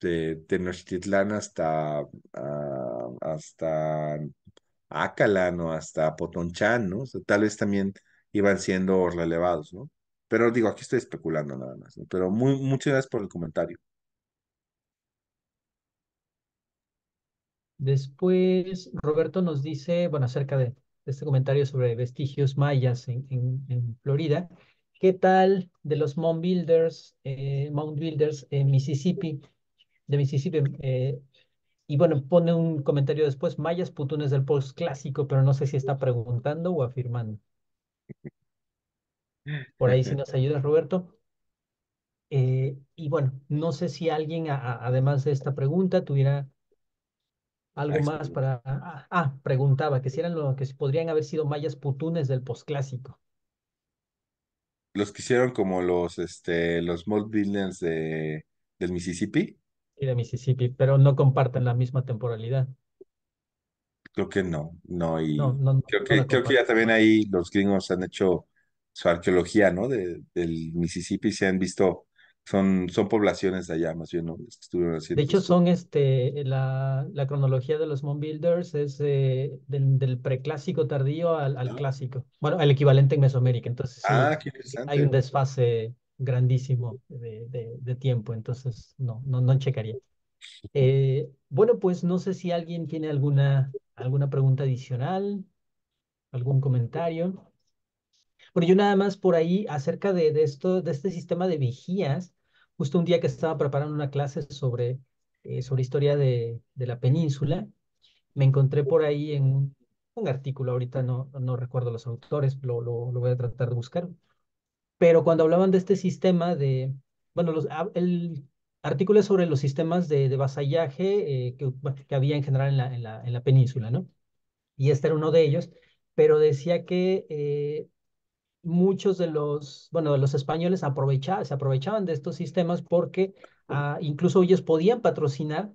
de Tenochtitlán hasta, ah, hasta Acalán o hasta Potonchán, ¿no? O tal vez también iban siendo relevados, ¿no? Pero digo, aquí estoy especulando nada más. Pero muy, muchas gracias por el comentario. Después, Roberto nos dice, bueno, acerca de, este comentario sobre vestigios mayas en, Florida, ¿qué tal de los Mount Builders, eh, Builders en Mississippi? De Mississippi. Eh, y bueno, pone un comentario después, mayas putunes del post clásico, pero no sé si está preguntando o afirmando. <laughs> Por ahí si <laughs> nos ayudas, Roberto. Eh, y bueno, no sé si alguien, además de esta pregunta, tuviera algo más para... Ah, ah, preguntaba, que si eran lo que podrían haber sido mayas putunes del posclásico. Los que hicieron como los, este, los small de, del Mississippi. Sí, de Mississippi, pero no comparten la misma temporalidad. Creo que no, no, y creo, creo que ya también ahí los gringos han hecho su arqueología, ¿no? del Mississippi se han visto, son, son poblaciones allá, más bien, ¿no? Estuvieron haciendo. De hecho, son este, la, la cronología de los mound Builders es eh, del, preclásico tardío al, al ah. clásico. Bueno, el equivalente en Mesoamérica, entonces ah, hay un desfase grandísimo de, de, tiempo, entonces no, no, no checaría. Eh, bueno, pues no sé si alguien tiene alguna, alguna pregunta adicional, algún comentario. Pero yo nada más por ahí acerca de, esto, de este sistema de vigías, justo un día que estaba preparando una clase sobre, eh, sobre historia de, de, la península, me encontré por ahí en un, artículo, ahorita no, no recuerdo los autores, lo, lo, voy a tratar de buscar, pero cuando hablaban de este sistema de, bueno, los, ah, el artículo es sobre los sistemas de, de vasallaje eh, que, había en general en la, la, en la península, ¿no? Y este era uno de ellos, pero decía que eh, muchos de los, bueno, de los españoles aprovechaban, se aprovechaban de estos sistemas porque ah, incluso ellos podían patrocinar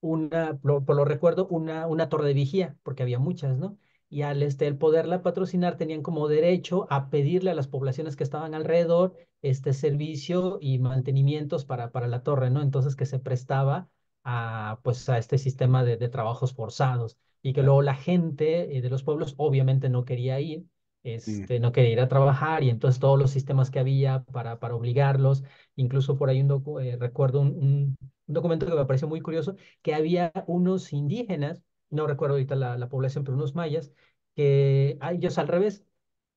una, por, lo recuerdo, una, una torre de vigía, porque había muchas, ¿no? Y al este, poderla patrocinar tenían como derecho a pedirle a las poblaciones que estaban alrededor este servicio y mantenimientos para, para la torre, ¿no? Entonces que se prestaba a, pues, a este sistema de, de trabajos forzados y que luego la gente eh, de los pueblos obviamente no quería ir este, no quería ir a trabajar y entonces todos los sistemas que había para, para obligarlos, incluso por ahí un eh, recuerdo un, documento que me pareció muy curioso, que había unos indígenas, no recuerdo ahorita la, la población, pero unos mayas, que ellos al revés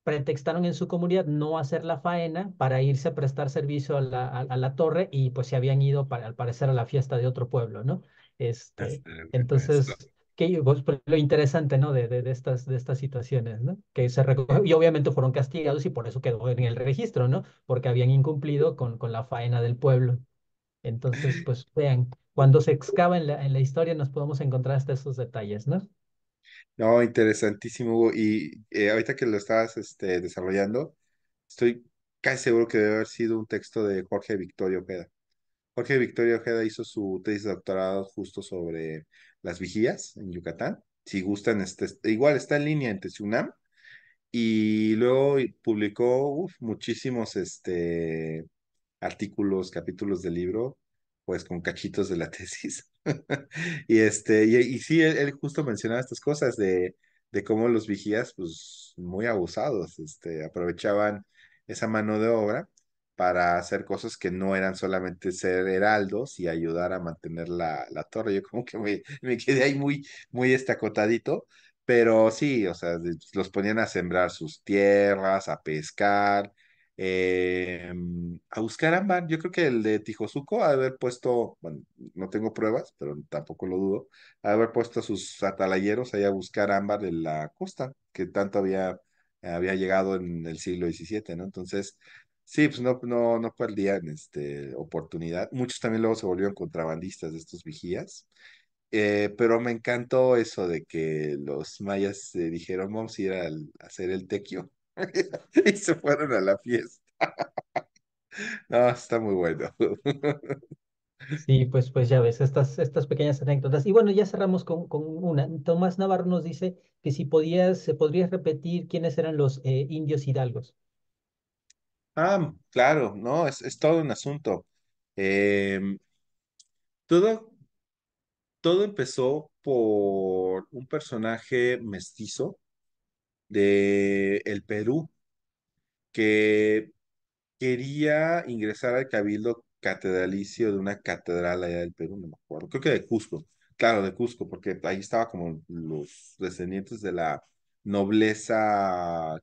pretextaron en su comunidad no hacer la faena para irse a prestar servicio a la, a, la torre y pues se habían ido para, al parecer a la fiesta de otro pueblo, ¿no? Este, este pues, entonces que pues, lo interesante, ¿no? De, de, estas, de estas situaciones, ¿no? Que se y obviamente fueron castigados y por eso quedó en el registro, ¿no? Porque habían incumplido con, con la faena del pueblo. Entonces, <laughs> pues vean, cuando se excava en la, en la historia nos podemos encontrar hasta esos detalles, ¿no? No, interesantísimo, Hugo. Y eh, ahorita que lo estabas este, desarrollando, estoy casi seguro que debe haber sido un texto de Jorge Victorio peda Jorge Victoria Ojeda hizo su tesis de doctorado justo sobre las vigías en Yucatán. Si gustan, este, igual está en línea en TESUNAM. Y luego publicó muchísimos este, artículos, capítulos del libro, pues con cachitos de la <laughs> tesis. y, este, y, sí, él, justo mencionaba estas cosas de, de cómo los vigías, pues muy abusados, este, aprovechaban esa mano de obra para hacer cosas que no eran solamente ser heraldos y ayudar a mantener la, torre. Yo como que <laughs> me, quedé ahí muy, muy estacotadito, pero sí, o sea, los ponían a sembrar sus tierras, a pescar, em, a buscar ámbar. Yo creo que el de Tijosuco, haber puesto, bueno, no tengo pruebas, pero tampoco lo dudo, haber puesto sus atalayeros ahí a buscar ámbar de la costa, que tanto había, había llegado en el siglo XVII, ¿no? Entonces, Sí, pues no, no, no perdían este, oportunidad. Muchos también luego se volvieron contrabandistas de estos vigías. Eh, pero me encantó eso de que los mayas eh, dijeron, vamos a ir a hacer el tequio. <laughs> Y se fueron a la fiesta. <laughs> No, está muy bueno. <laughs> Sí, pues, pues ya ves, estas, estas pequeñas anécdotas. Y bueno, ya cerramos con, con una. Tomás Navarro nos dice que si podías, se podrías repetir quiénes eran los eh, indios hidalgos. Ah, claro, no, es, todo un asunto. Em, todo, todo empezó por un personaje mestizo de el Perú que quería ingresar al cabildo catedralicio de una catedral allá del Perú, no me acuerdo, creo que de Cusco, claro, de Cusco, porque ahí estaba como los descendientes de la nobleza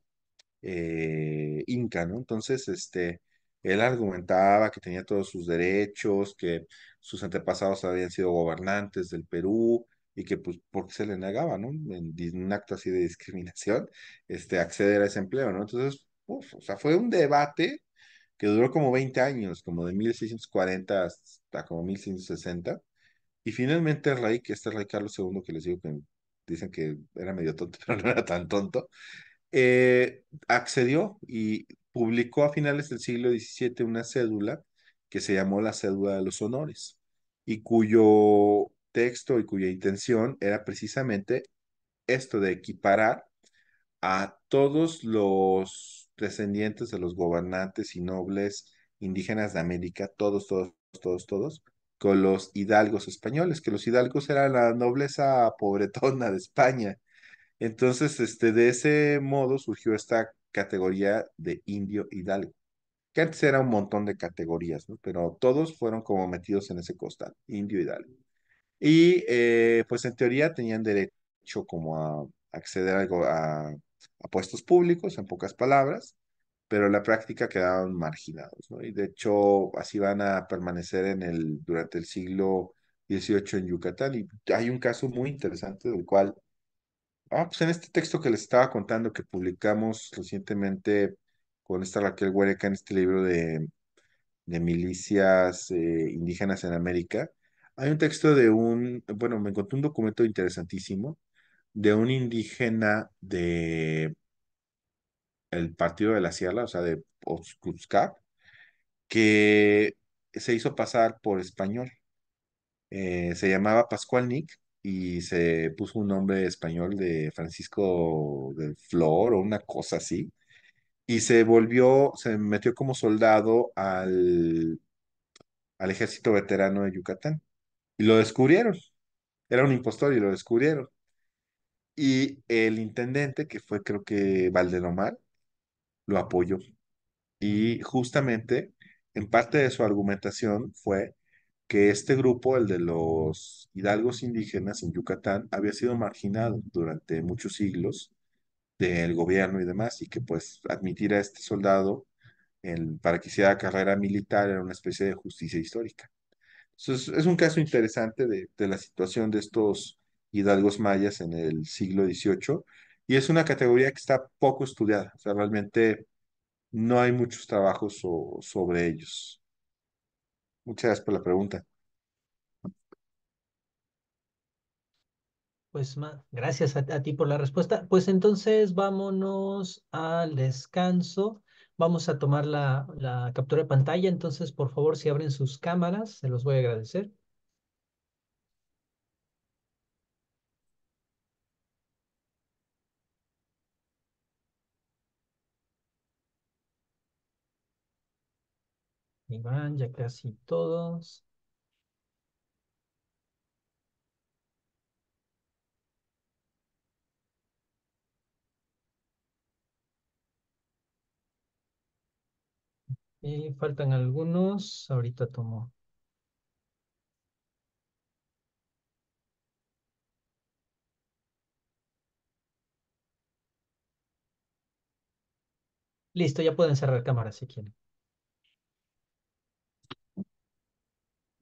eh, inca, ¿no? Entonces, este, él argumentaba que tenía todos sus derechos, que sus antepasados habían sido gobernantes del Perú y que pues ¿por qué se le negaba, ¿no? En, un acto así de discriminación, <laughs> este, acceder a ese empleo, ¿no? Entonces, uf, o sea, fue un debate que duró como 20 años, como de 1640 hasta como 1660. Y finalmente el rey, que este rey Carlos II, que les digo que dicen que era medio tonto, <laughs> pero no era tan tonto, eh, accedió y publicó a finales del siglo XVII una cédula que se llamó la Cédula de los Honores y cuyo texto y cuya intención era precisamente esto de equiparar a todos los descendientes de los gobernantes y nobles indígenas de América, todos, todos, todos, todos, con los hidalgos españoles, que los hidalgos eran la nobleza pobretona de España, entonces, este, de ese modo surgió esta categoría de indio hidalgo, que antes era un montón de categorías, ¿no? pero todos fueron como metidos en ese costal, indio hidalgo. Y eh, pues en teoría tenían derecho como a acceder algo a, a puestos públicos, en pocas palabras, pero en la práctica quedaron marginados, ¿no? Y de hecho, así van a permanecer en el, durante el siglo XVIII en Yucatán. Y hay un caso muy interesante del cual Ah, pues en este texto que les estaba contando que publicamos recientemente con esta Raquel Huereca en este libro de, milicias eh, indígenas en América, hay un texto de un, bueno, me encontré un documento interesantísimo de un indígena de el partido de la Sierra, o sea, de Oxcutscap, que se hizo pasar por español. Eh, se llamaba Pascual Nick y se puso un nombre español de Francisco del Flor o una cosa así, y se volvió, se metió como soldado al, al ejército veterano de Yucatán. Y lo descubrieron. Era un impostor y lo descubrieron. Y el intendente, que fue creo que Valdelomar, lo apoyó. Y justamente, en parte de su argumentación fue que este grupo, el de los hidalgos indígenas en Yucatán, había sido marginado durante muchos siglos del gobierno y demás, y que pues admitir a este soldado para que hiciera carrera militar era una especie de justicia histórica. Entonces, es un caso interesante de, la situación de estos hidalgos mayas en el siglo XVIII, y es una categoría que está poco estudiada, o sea, realmente no hay muchos trabajos sobre ellos. Muchas gracias por la pregunta. Pues gracias a, ti por la respuesta. Pues entonces vámonos al descanso. Vamos a tomar la, la captura de pantalla. Entonces, por favor, si abren sus cámaras, se los voy a agradecer. van ya casi todos. Y faltan algunos, ahorita tomo. Listo, ya pueden cerrar cámara si quieren.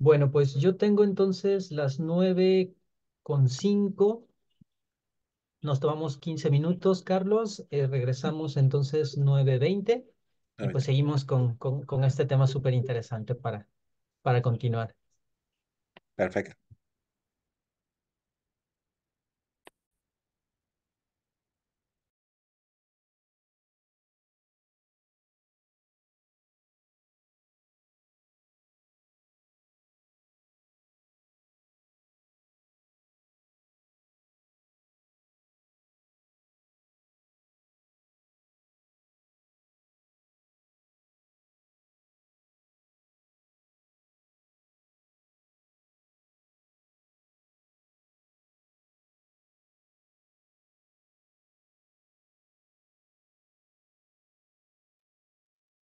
Bueno, pues yo tengo entonces las nueve con cinco. Nos tomamos quince minutos, Carlos. Eh, regresamos entonces 9.20 y pues seguimos con, con, con este tema súper interesante para, para continuar. Perfecto.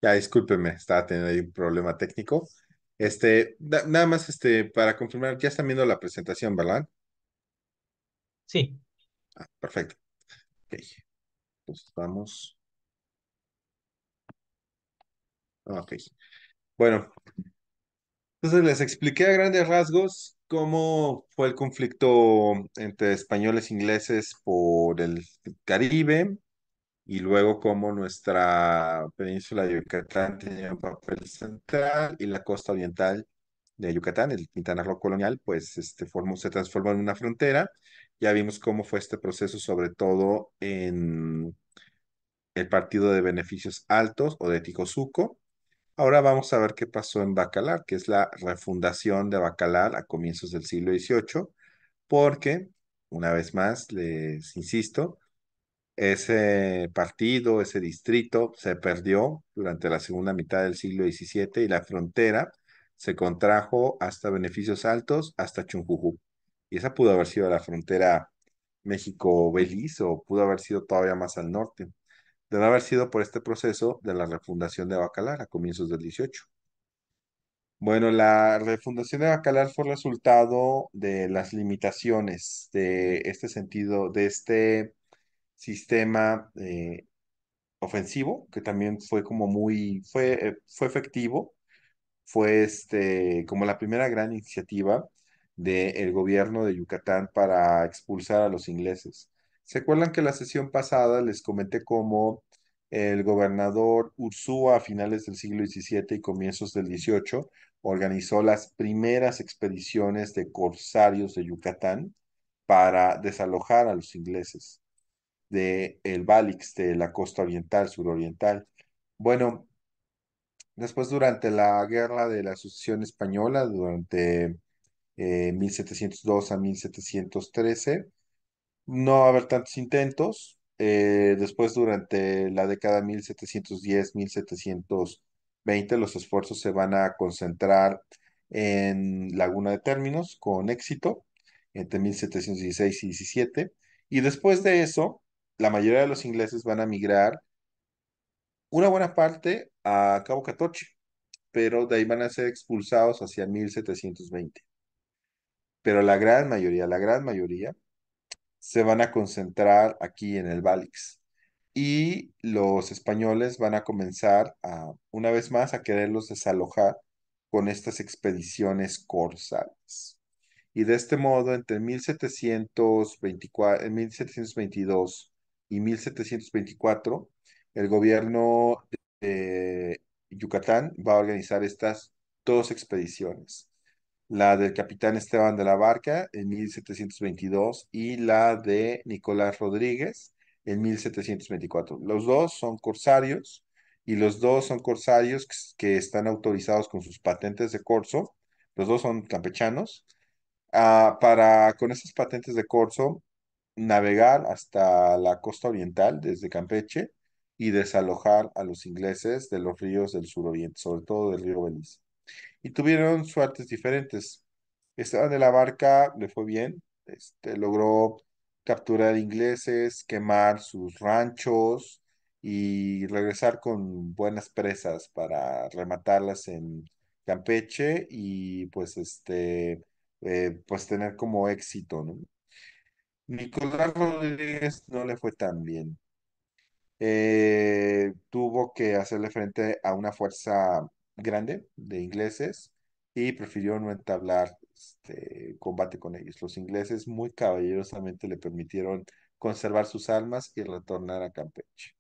Ya, discúlpeme, estaba teniendo ahí un problema técnico. Este, nada más este, para confirmar, ya están viendo la presentación, ¿verdad? Sí, ah, perfecto. Ok, pues vamos. Ok. Bueno, entonces les expliqué a grandes rasgos cómo fue el conflicto entre españoles e ingleses por el Caribe, y luego como nuestra península de Yucatán tenía un papel central y la costa oriental de Yucatán, el Quintana Roo colonial, pues este, se transformó en una frontera. Ya vimos cómo fue este proceso, sobre todo en el Partido de Beneficios Altos o de Ticosuco. Ahora vamos a ver qué pasó en Bacalar, que es la refundación de Bacalar a comienzos del siglo XVIII, porque, una vez más, les insisto, ese partido, ese distrito se perdió durante la segunda mitad del siglo XVII y la frontera se contrajo hasta Beneficios Altos, hasta Chunjujú. Y esa pudo haber sido la frontera México-Belice o pudo haber sido todavía más al norte. Debe haber sido por este proceso de la refundación de Bacalar a comienzos del 18. Bueno, la refundación de Bacalar fue resultado de las limitaciones de este sentido, de este sistema eh, ofensivo, que también fue como muy, fue, fue efectivo, fue este, como la primera gran iniciativa del gobierno de Yucatán para expulsar a los ingleses. ¿Se acuerdan que la sesión pasada les comenté cómo el gobernador Ursúa a finales del siglo XVII y comienzos del XVIII organizó las primeras expediciones de corsarios de Yucatán para desalojar a los ingleses? de el Balix, de la costa oriental, suroriental. Bueno, después durante la guerra de la Sucesión Española, durante 1702 eh, a 1713, no va a haber tantos intentos. Eh, después, durante la década 1710-1720, los esfuerzos se van a concentrar en Laguna de Términos con éxito entre 1716 y 17. Y después de eso, la mayoría de los ingleses van a migrar una buena parte a Cabo Catoche, pero de ahí van a ser expulsados hacia 1720. Pero la gran mayoría, la gran mayoría, se van a concentrar aquí en el Valix. Y los españoles van a comenzar a, una vez más, a quererlos desalojar con estas expediciones corsales. Y de este modo, entre 1724, 1722 y 1724, el gobierno de Yucatán va a organizar estas dos expediciones, la del capitán Esteban de la Barca en 1722 y la de Nicolás Rodríguez en 1724. Los dos son corsarios y los dos son corsarios que están autorizados con sus patentes de corso, los dos son campechanos. Ah, para con esas patentes de corso navegar hasta la costa oriental desde Campeche y desalojar a los ingleses de los ríos del suroriente, sobre todo del río Belice. Y tuvieron suertes diferentes. Estaban de la Barca le fue bien, este, logró capturar ingleses, quemar sus ranchos y regresar con buenas presas para rematarlas en Campeche y pues este, eh, pues tener como éxito, ¿no? Nicolás Rodríguez no le fue tan bien. Eh, tuvo que hacerle frente a una fuerza grande de ingleses y prefirió no entablar este, combate con ellos. Los ingleses muy caballerosamente le permitieron conservar sus almas y retornar a Campeche.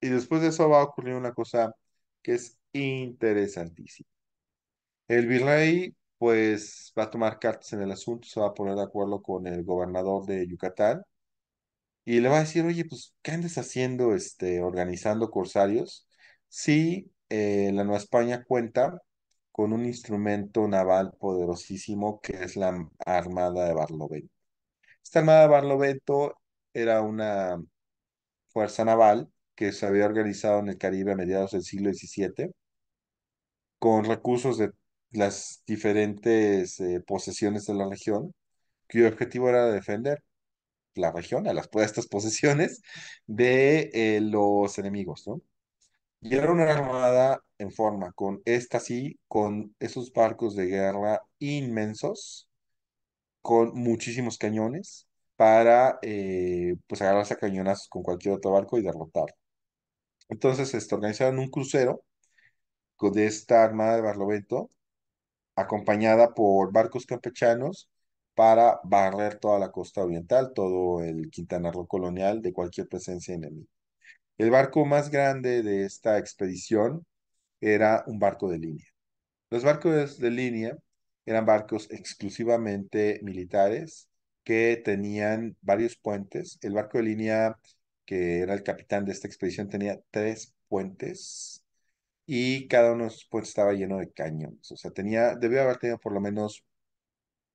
Y después de eso va a ocurrir una cosa que es interesantísima. El virrey pues va a tomar cartas en el asunto, se va a poner de acuerdo con el gobernador de Yucatán y le va a decir, oye, pues, ¿qué andas haciendo este, organizando corsarios? Sí, eh, la Nueva España cuenta con un instrumento naval poderosísimo que es la Armada de Barlovento. Esta Armada de Barlovento era una fuerza naval que se había organizado en el Caribe a mediados del siglo XVII con recursos de las diferentes eh, posesiones de la región, cuyo objetivo era defender la región a las puestas <laughs> posesiones de eh, los enemigos, ¿no? Y era una armada en forma, con estas sí, con esos barcos de guerra inmensos, con muchísimos cañones, para eh, pues agarrarse a cañonas con cualquier otro barco y derrotarlo. Entonces se este, organizaron un crucero con de esta armada de Barlovento acompañada por barcos campechanos para barrer toda la costa oriental, todo el Quintana Roo colonial de cualquier presencia enemiga. El barco más grande de esta expedición era un barco de línea. Los barcos de línea eran barcos exclusivamente militares que tenían varios puentes. El barco de línea que era el capitán de esta expedición tenía tres puentes y cada uno de pues, estaba lleno de cañones. O sea, tenía, debió haber tenido por lo menos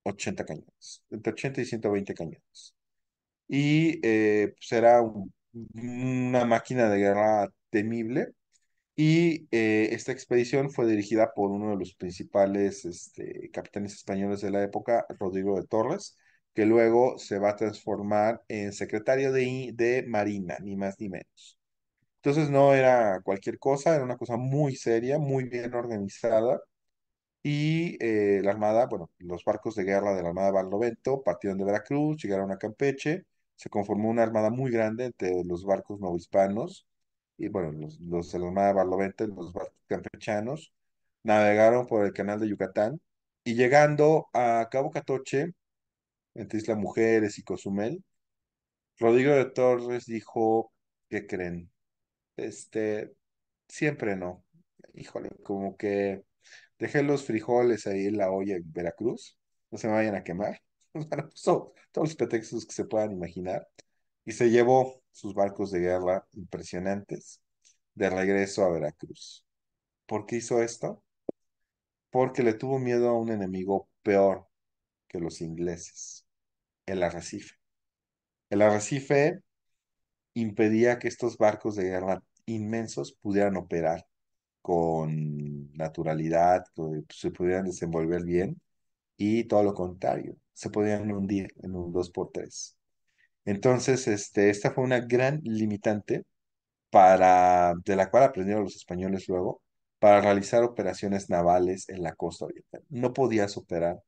80 cañones, entre 80 y 120 cañones. Y eh, pues, era una máquina de guerra temible. Y eh, esta expedición fue dirigida por uno de los principales este, capitanes españoles de la época, Rodrigo de Torres, que luego se va a transformar en secretario de, de Marina, ni más ni menos. Entonces no era cualquier cosa, era una cosa muy seria, muy bien organizada. Y eh, la Armada, bueno, los barcos de guerra de la Armada Barlovento partieron de Veracruz, llegaron a Campeche, se conformó una armada muy grande entre los barcos novohispanos y, bueno, los, de la Armada Barlovento los barcos campechanos, navegaron por el canal de Yucatán y llegando a Cabo Catoche, entre Isla Mujeres y Cozumel, Rodrigo de Torres dijo, ¿qué creen? Este, siempre no. Híjole, como que dejé los frijoles ahí en la olla en Veracruz, no se me vayan a quemar. Puso <laughs> todos los pretextos que se puedan imaginar. Y se llevó sus barcos de guerra impresionantes de regreso a Veracruz. ¿Por qué hizo esto? Porque le tuvo miedo a un enemigo peor que los ingleses, el arrecife. El arrecife impedía que estos barcos de guerra inmensos pudieran operar con naturalidad, se pudieran desenvolver bien y todo lo contrario, se podían hundir en un 2x3. Entonces, este, esta fue una gran limitante para, de la cual aprendieron los españoles luego para realizar operaciones navales en la costa oriental. No podías operar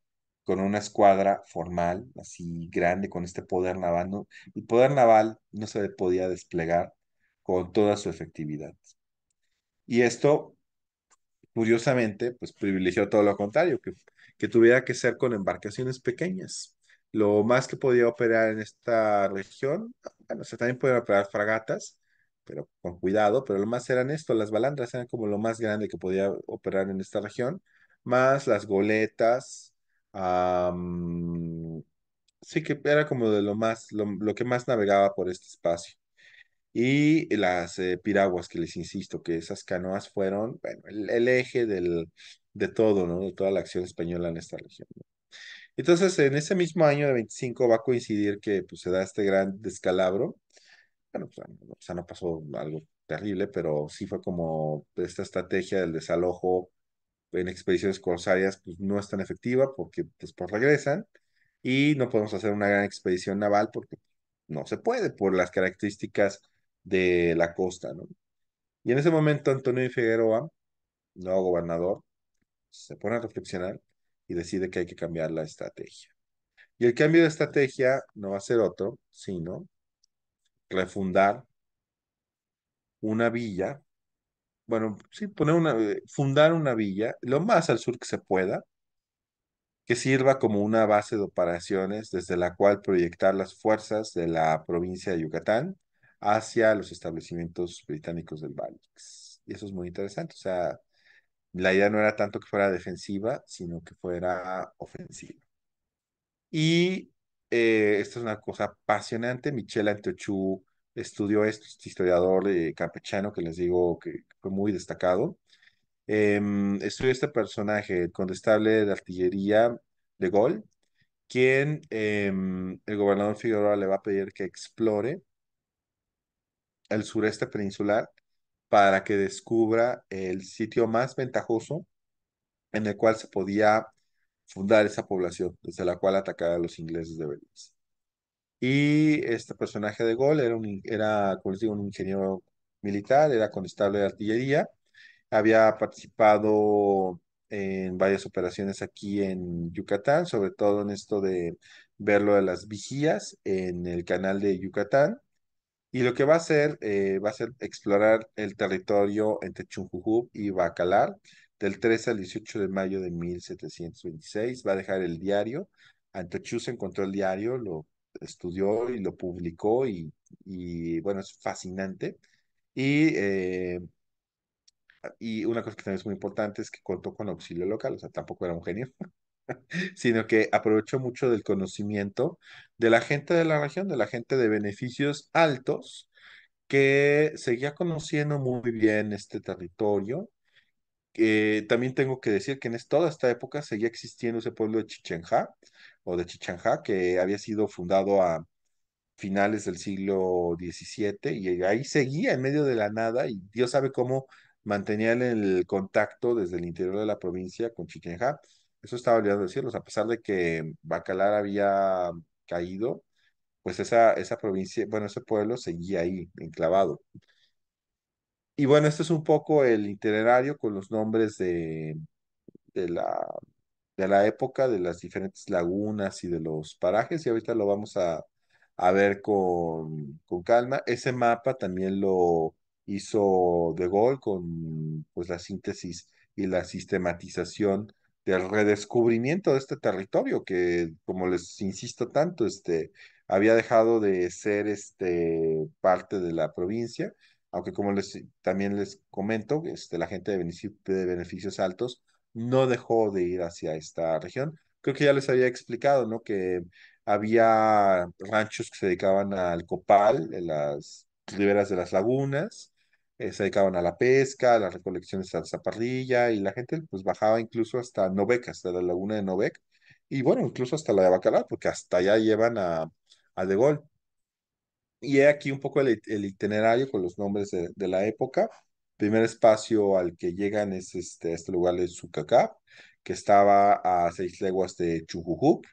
con una escuadra formal así grande, con este poder naval. y poder naval no se podía desplegar con toda su efectividad. Y esto, curiosamente, pues privilegió todo lo contrario, que, que tuviera que ser con embarcaciones pequeñas. Lo más que podía operar en esta región, bueno, o sea, también podían operar fragatas, pero con cuidado, pero lo más eran esto, las balandras eran como lo más grande que podía operar en esta región, más las goletas, sí que era como de lo más, lo que más navegaba por este espacio y las eh, piraguas, que les insisto, que esas canoas fueron, bueno, el, eje del, de todo, ¿no? De toda la acción española en esta región. Entonces, en ese mismo año de 25 va a coincidir que pues, se da este gran descalabro. Bueno, pues, o sea, no pasó algo terrible, pero sí fue como esta estrategia del desalojo en expediciones corsarias, pues no es tan efectiva porque después pues, regresan y no podemos hacer una gran expedición naval porque no se puede por las características de la costa, ¿no? Y en ese momento Antonio Figueroa, nuevo gobernador, se pone a reflexionar y decide que hay que cambiar la estrategia. Y el cambio de estrategia no va a ser otro, sino refundar una villa, bueno, sí, poner una, eh, fundar una villa lo más al sur que se pueda, que sirva como una base de operaciones desde la cual proyectar las fuerzas de la provincia de Yucatán hacia los establecimientos británicos del Balix. Y eso es muy interesante. O sea, la idea no era tanto que fuera defensiva, sino que fuera ofensiva. Y eh, esta esto es una cosa apasionante. Michelle Antochú estudió esto, este historiador eh, campechano que les digo que fue muy destacado. Em, estudió este personaje, el contestable de artillería de gol, quien em, el gobernador Figueroa le va a pedir que explore el sureste peninsular para que descubra el sitio más ventajoso en el cual se podía fundar esa población, desde la cual atacar a los ingleses de Belice. Y este personaje de Gol era, un, era, como les digo, un ingeniero militar, era constable de artillería, había participado en varias operaciones aquí en Yucatán, sobre todo en esto de verlo de las vigías en el canal de Yucatán, y lo que va a hacer eh, va a ser explorar el territorio entre Chunjujú y Bacalar del 13 al 18 de mayo de 1726. Va a dejar el diario. Antochus encontró el diario, lo estudió y lo publicó y, bueno, es fascinante. Y, eh, y una cosa que también es muy importante es que contó con auxilio local, o sea, tampoco era un genio. <laughs> sino que aprovechó mucho del conocimiento de la gente de la región, de la gente de beneficios altos, que seguía conociendo muy bien este territorio. Eh, también tengo que decir que en toda esta época seguía existiendo ese pueblo de Chichenja o de Ha, que había sido fundado a finales del siglo XVII, y ahí seguía en medio de la nada, y Dios sabe cómo mantenía el contacto desde el interior de la provincia con Chichenja eso estaba olvidando decirlos, a pesar de que Bacalar había caído, pues esa, esa provincia, bueno, ese pueblo seguía ahí, enclavado. Y bueno, este es un poco el itinerario con los nombres de, de, la, de la época, de las diferentes lagunas y de los parajes, y ahorita lo vamos a, ver con, con calma. Ese mapa también lo hizo De Gaulle con pues, la síntesis y la sistematización del redescubrimiento de este territorio que, como les insisto tanto, este, había dejado de ser este, parte de la provincia, aunque como les, también les comento, este, la gente de, de beneficios altos no dejó de ir hacia esta región. Creo que ya les había explicado, ¿no? Que había ranchos que se dedicaban al copal, en las riberas de las lagunas, eh, se dedicaban a la pesca, a las recolecciones de salsa y la gente pues bajaba incluso hasta Novec, hasta la laguna de Novec y bueno, incluso hasta la de Bacalar, porque hasta allá llevan a, a De Gaulle. Y he aquí un poco el, itinerario con los nombres de, la época. Primer espacio al que llegan es este, este lugar de Zucacá que estaba a seis leguas de Chujujup,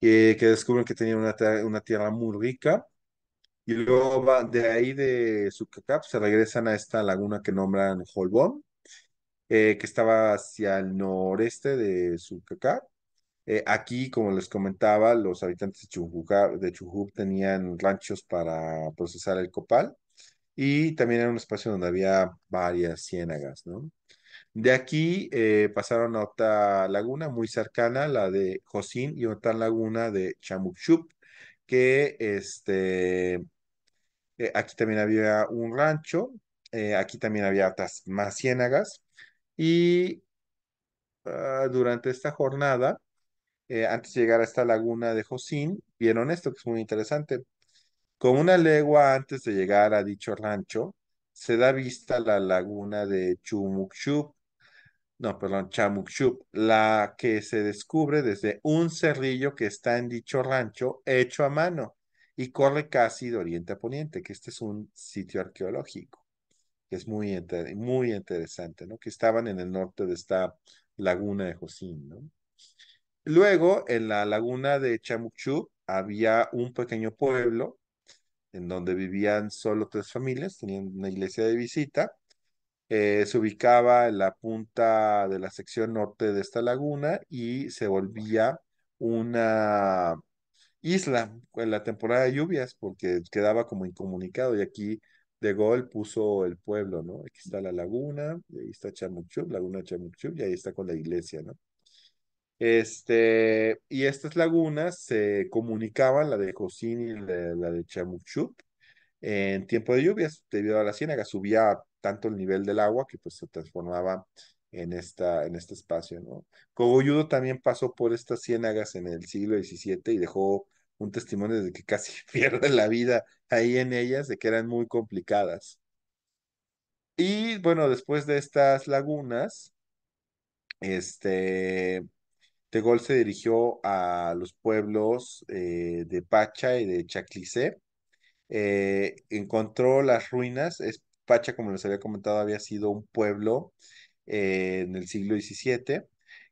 que, eh, que descubren que tenía una, una tierra muy rica y luego de ahí de Sucacap pues, se regresan a esta laguna que nombran Holbón, eh, que estaba hacia el noreste de Sucacap. Eh, aquí, como les comentaba, los habitantes de Chujub, de tenían ranchos para procesar el copal y también era un espacio donde había varias ciénagas, ¿no? De aquí eh, pasaron a otra laguna muy cercana, la de Josín, y otra laguna de Chamuchup, que este, eh, aquí también había un rancho, eh, aquí también había otras más ciénagas y ah, durante esta jornada, eh, antes de llegar a esta laguna de Josín, vieron esto que es muy interesante. Con una legua antes de llegar a dicho rancho, se da vista la laguna de Chumukchup, no, perdón, Chamukshup, la que se descubre desde un cerrillo que está en dicho rancho hecho a mano y corre casi de oriente a poniente, que este es un sitio arqueológico, que es muy, muy interesante, ¿no? Que estaban en el norte de esta laguna de Josín, ¿no? Luego, en la laguna de Chamuchú había un pequeño pueblo en donde vivían solo tres familias, tenían una iglesia de visita. Eh, se ubicaba en la punta de la sección norte de esta laguna y se volvía una isla en la temporada de lluvias porque quedaba como incomunicado y aquí de gol puso el pueblo, ¿no? Aquí está la laguna, ahí está Chamuchub, laguna Chamuchub y ahí está con la iglesia, ¿no? Este, y estas lagunas se comunicaban, la de Josín y la, de Chamuchub, en tiempo de lluvias, debido a la ciénaga, subía tanto el nivel del agua que pues se transformaba en, esta, en este espacio, ¿no? Cogolludo también pasó por estas ciénagas en el siglo XVII y dejó un testimonio de que casi <laughs> pierden la vida ahí en ellas, de que eran muy complicadas. Y bueno, después de estas lagunas, este, Tegol se dirigió a los pueblos eh, de Pacha y de Chaclice eh, encontró las ruinas. Es, Pacha, como les había comentado, había sido un pueblo eh, en el siglo XVII.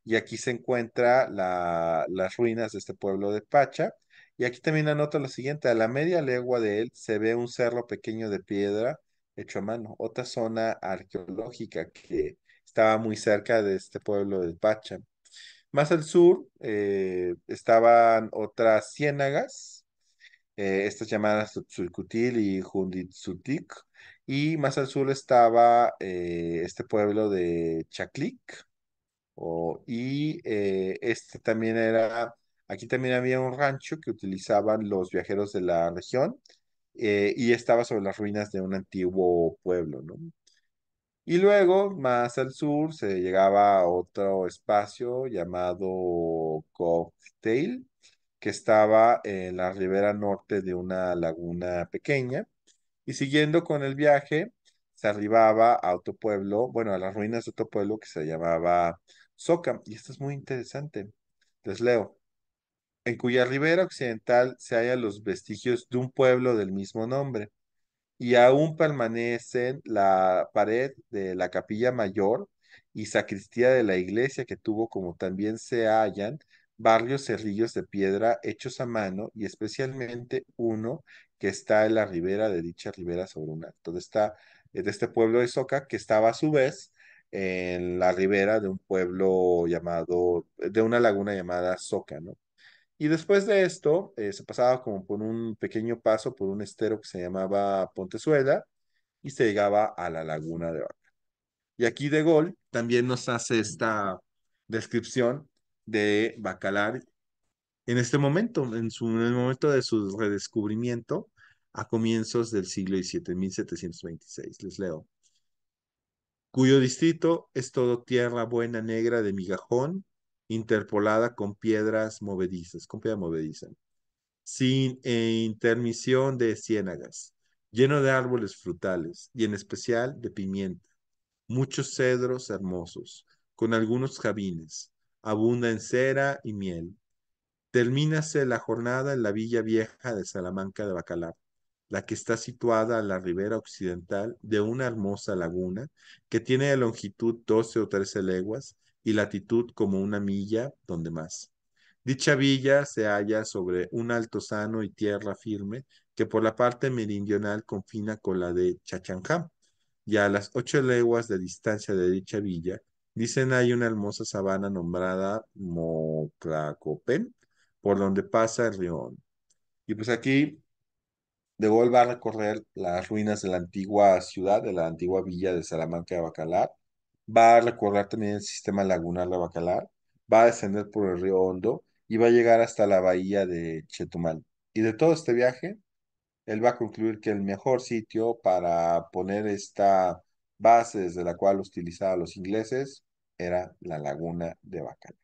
Y aquí se encuentra las ruinas de este pueblo de Pacha. Y aquí también anota lo siguiente, a la media legua de él se ve un cerro pequeño de piedra hecho a mano, otra zona arqueológica que estaba muy cerca de este pueblo de Pacha. Más al sur eh, estaban otras ciénagas, eh, estas llamadas Tzulcutil y Junditzutik, y más al sur estaba eh, este pueblo de Chaclic, y este también era Aquí también había un rancho que utilizaban los viajeros de la región eh, y estaba sobre las ruinas de un antiguo pueblo, ¿no? Y luego, más al sur, se llegaba a otro espacio llamado Cocktail, que estaba en la ribera norte de una laguna pequeña. Y siguiendo con el viaje, se arribaba a otro pueblo, bueno, a las ruinas de otro pueblo que se llamaba Soca. Y esto es muy interesante. Les leo en cuya ribera occidental se hallan los vestigios de un pueblo del mismo nombre, y aún permanecen la pared de la capilla mayor y sacristía de la iglesia que tuvo, como también se hallan varios cerrillos de piedra hechos a mano y especialmente uno que está en la ribera de dicha ribera sobre una, donde está de este pueblo de Soca, que estaba a su vez en la ribera de un pueblo llamado, de una laguna llamada Soca, ¿no? Y después de esto, eh, se pasaba como por un pequeño paso por un estero que se llamaba Pontezuela y se llegaba a la laguna de Oaxaca. Y aquí De Gol también nos hace esta descripción de Bacalar en este momento, en, su, en el momento de su redescubrimiento a comienzos del siglo XVII, 1726. Les leo. Cuyo distrito es todo tierra buena negra de migajón interpolada con piedras movedizas, con piedra movediza, sin eh, intermisión de ciénagas, lleno de árboles frutales y en especial de pimienta, muchos cedros hermosos, con algunos jabines, abunda en cera y miel. Terminase la jornada en la villa vieja de Salamanca de Bacalar, la que está situada a la ribera occidental de una hermosa laguna que tiene de longitud 12 o 13 leguas y latitud como una milla, donde más. Dicha villa se halla sobre un altozano y tierra firme que por la parte meridional confina con la de Chachanjá. y a las ocho leguas de distancia de dicha villa, dicen hay una hermosa sabana nombrada Moclacopen, por donde pasa el río. Y pues aquí de a recorrer las ruinas de la antigua ciudad, de la antigua villa de Salamanca de Bacalar, va a recorrer también el sistema lagunar de Bacalar, va a descender por el río Hondo y va a llegar hasta la bahía de Chetumal. Y de todo este viaje, él va a concluir que el mejor sitio para poner esta base desde la cual utilizaban los ingleses era la laguna de Bacalar.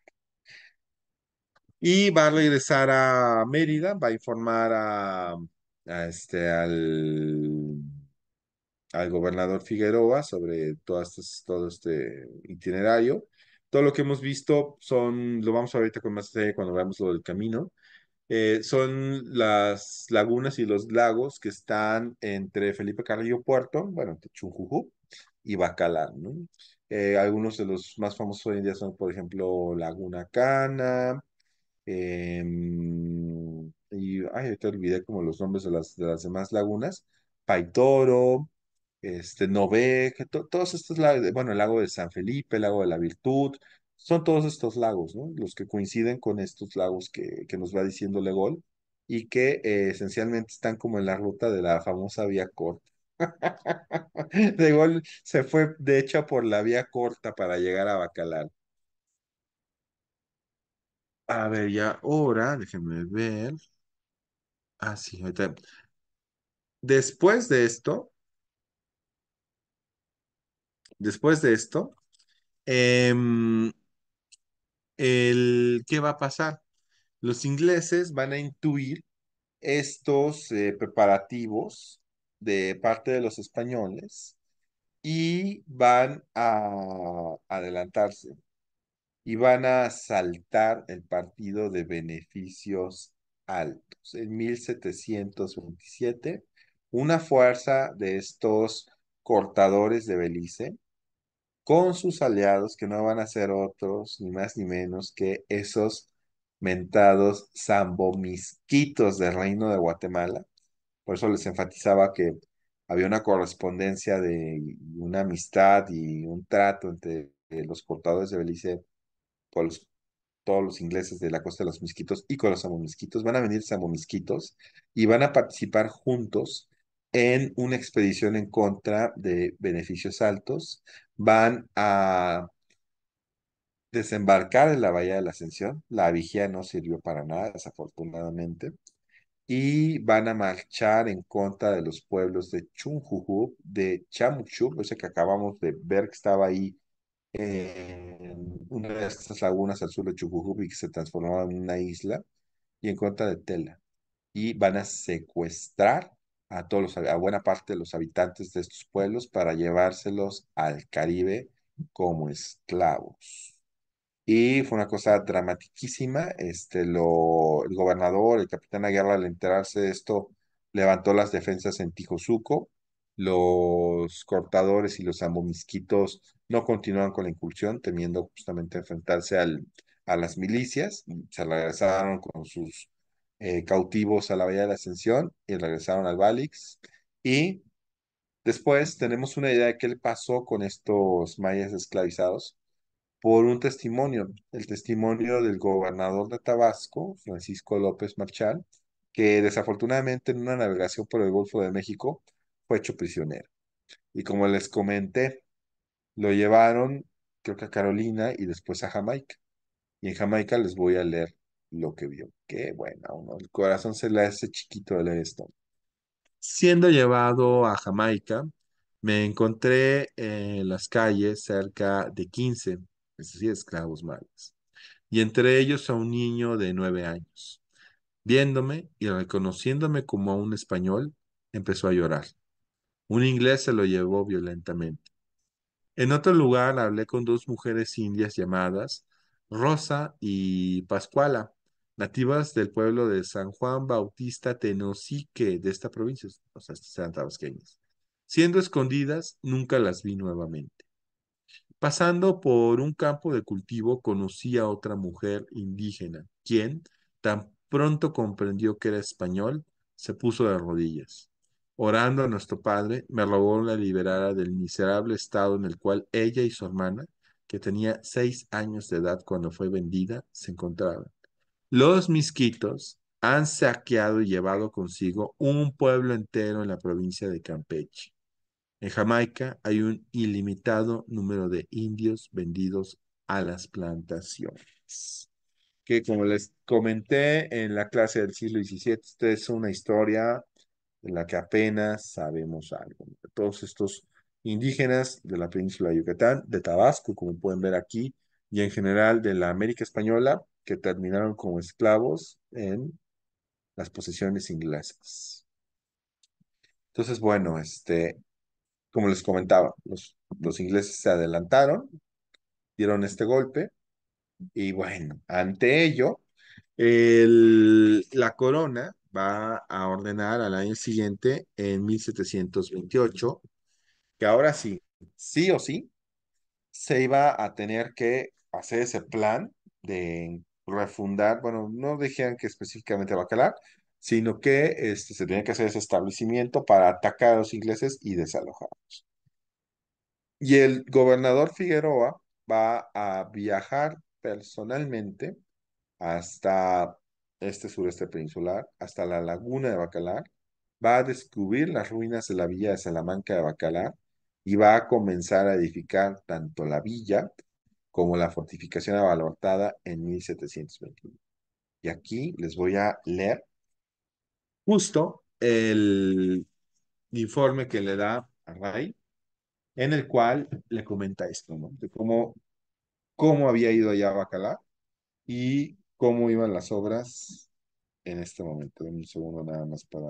Y va a regresar a Mérida, va a informar a este, al al gobernador Figueroa sobre todo, este, todo este itinerario. Todo lo que hemos visto son, lo vamos a ver ahorita con más detalle cuando veamos lo del camino, eh, son las lagunas y los lagos que están entre Felipe Carrillo Puerto, bueno, entre y Bacalán, eh, algunos de los más famosos hoy en día son, por ejemplo, Laguna Cana, em, y ay, ahorita olvidé como los nombres de las, de las demás lagunas, Paitoro, este, todos estos lagos, bueno, el lago de San Felipe, el lago de la Virtud, son todos estos lagos, ¿no? Los que coinciden con estos lagos que, que nos va diciendo Legol y que eh, esencialmente están como en la ruta de la famosa vía corta. <laughs> Legol se fue, de hecho, por la vía corta para llegar a Bacalar. A ver, ya ahora, déjenme ver. Ah, sí, Después de esto, después de esto, em, el, ¿qué va a pasar? Los ingleses van a intuir estos eh, preparativos de parte de los españoles y van a adelantarse y van a saltar el partido de beneficios altos. En 1727, una fuerza de estos cortadores de Belice con sus aliados, que no van a ser otros, ni más ni menos que esos mentados zambomisquitos del Reino de Guatemala. Por eso les enfatizaba que había una correspondencia de una amistad y un trato entre los portadores de Belice por todos los ingleses de la costa de los misquitos y con los samomisquitos. Van a venir zambomisquitos y van a participar juntos en una expedición en contra de beneficios altos, van a desembarcar en la Bahía de la Ascensión, la vigía no sirvió para nada, desafortunadamente, y van a marchar en contra de los pueblos de Chunjuju, de Chamuchu, ese que acabamos de ver que estaba ahí en una de estas lagunas al sur de Chujujup y que se transformaba en una isla, y en contra de Tela. Y van a secuestrar a todos a buena parte de los habitantes de estos pueblos para llevárselos al Caribe como esclavos. Y fue una cosa dramatiquísima. Este, lo, el gobernador, el capitán Aguirre, al enterarse de esto, levantó las defensas en Tijosuco. Los cortadores y los ambomisquitos no continuaron con la incursión, temiendo justamente enfrentarse al, a las milicias. Se regresaron con sus eh, cautivos a la Bahía de la Ascensión y regresaron al Balix. Y después tenemos una idea de qué le pasó con estos mayas esclavizados por un testimonio, el testimonio del gobernador de Tabasco, Francisco López Marchal que desafortunadamente en una navegación por el Golfo de México fue hecho prisionero. Y como les comenté, lo llevaron, creo que a Carolina y después a Jamaica. Y en Jamaica les voy a leer lo que vio. Qué bueno, el corazón se le hace chiquito al esto. Siendo llevado a Jamaica, me encontré en las calles cerca de 15, es decir, esclavos males, y entre ellos a un niño de nueve años. Viéndome y reconociéndome como a un español, empezó a llorar. Un inglés se lo llevó violentamente. En otro lugar hablé con dos mujeres indias llamadas Rosa y Pascuala, nativas del pueblo de San Juan Bautista Tenosique, de esta provincia, o sea, eran tabasqueñas. Siendo escondidas, nunca las vi nuevamente. Pasando por un campo de cultivo, conocí a otra mujer indígena, quien, tan pronto comprendió que era español, se puso de rodillas. Orando a nuestro padre, me rogó la liberara del miserable estado en el cual ella y su hermana, que tenía seis años de edad cuando fue vendida, se encontraban. Los misquitos han saqueado y llevado consigo un pueblo entero en la provincia de Campeche. En Jamaica hay un ilimitado número de indios vendidos a las plantaciones. Que como les comenté en la clase del siglo XVII, esta es una historia de la que apenas sabemos algo. Todos estos indígenas de la península de Yucatán, de Tabasco, como pueden ver aquí, y en general de la América Española, que terminaron como esclavos en las posesiones inglesas. Entonces, bueno, este, como les comentaba, los, los ingleses se adelantaron, dieron este golpe, y bueno, ante ello, el, la corona va a ordenar al año siguiente, en 1728, que ahora sí, sí o sí, se iba a tener que hacer ese plan de refundar, bueno, no dijeron que específicamente Bacalar, sino que este, se tenía que hacer ese establecimiento para atacar a los ingleses y desalojarlos. Y el gobernador Figueroa va a viajar personalmente hasta este sureste peninsular, hasta la laguna de Bacalar, va a descubrir las ruinas de la villa de Salamanca de Bacalar y va a comenzar a edificar tanto la villa como la fortificación abalortada en 1721. Y aquí les voy a leer justo el informe que le da a Ray, en el cual le comenta esto, De cómo, cómo había ido allá a Bacalá y cómo iban las obras en este momento. un segundo nada más para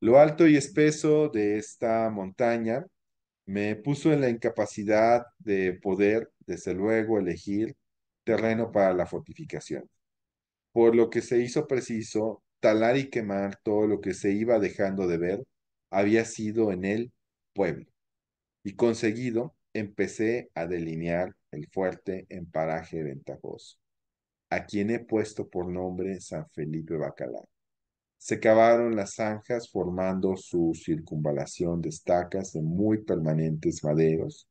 Lo alto y espeso de esta montaña me puso en la incapacidad de poder, desde luego, elegir terreno para la fortificación, por lo que se hizo preciso talar y quemar todo lo que se iba dejando de ver había sido en el pueblo. Y conseguido, empecé a delinear el fuerte en paraje ventajoso, a quien he puesto por nombre San Felipe Bacalar se cavaron las zanjas formando su circunvalación de estacas de muy permanentes maderos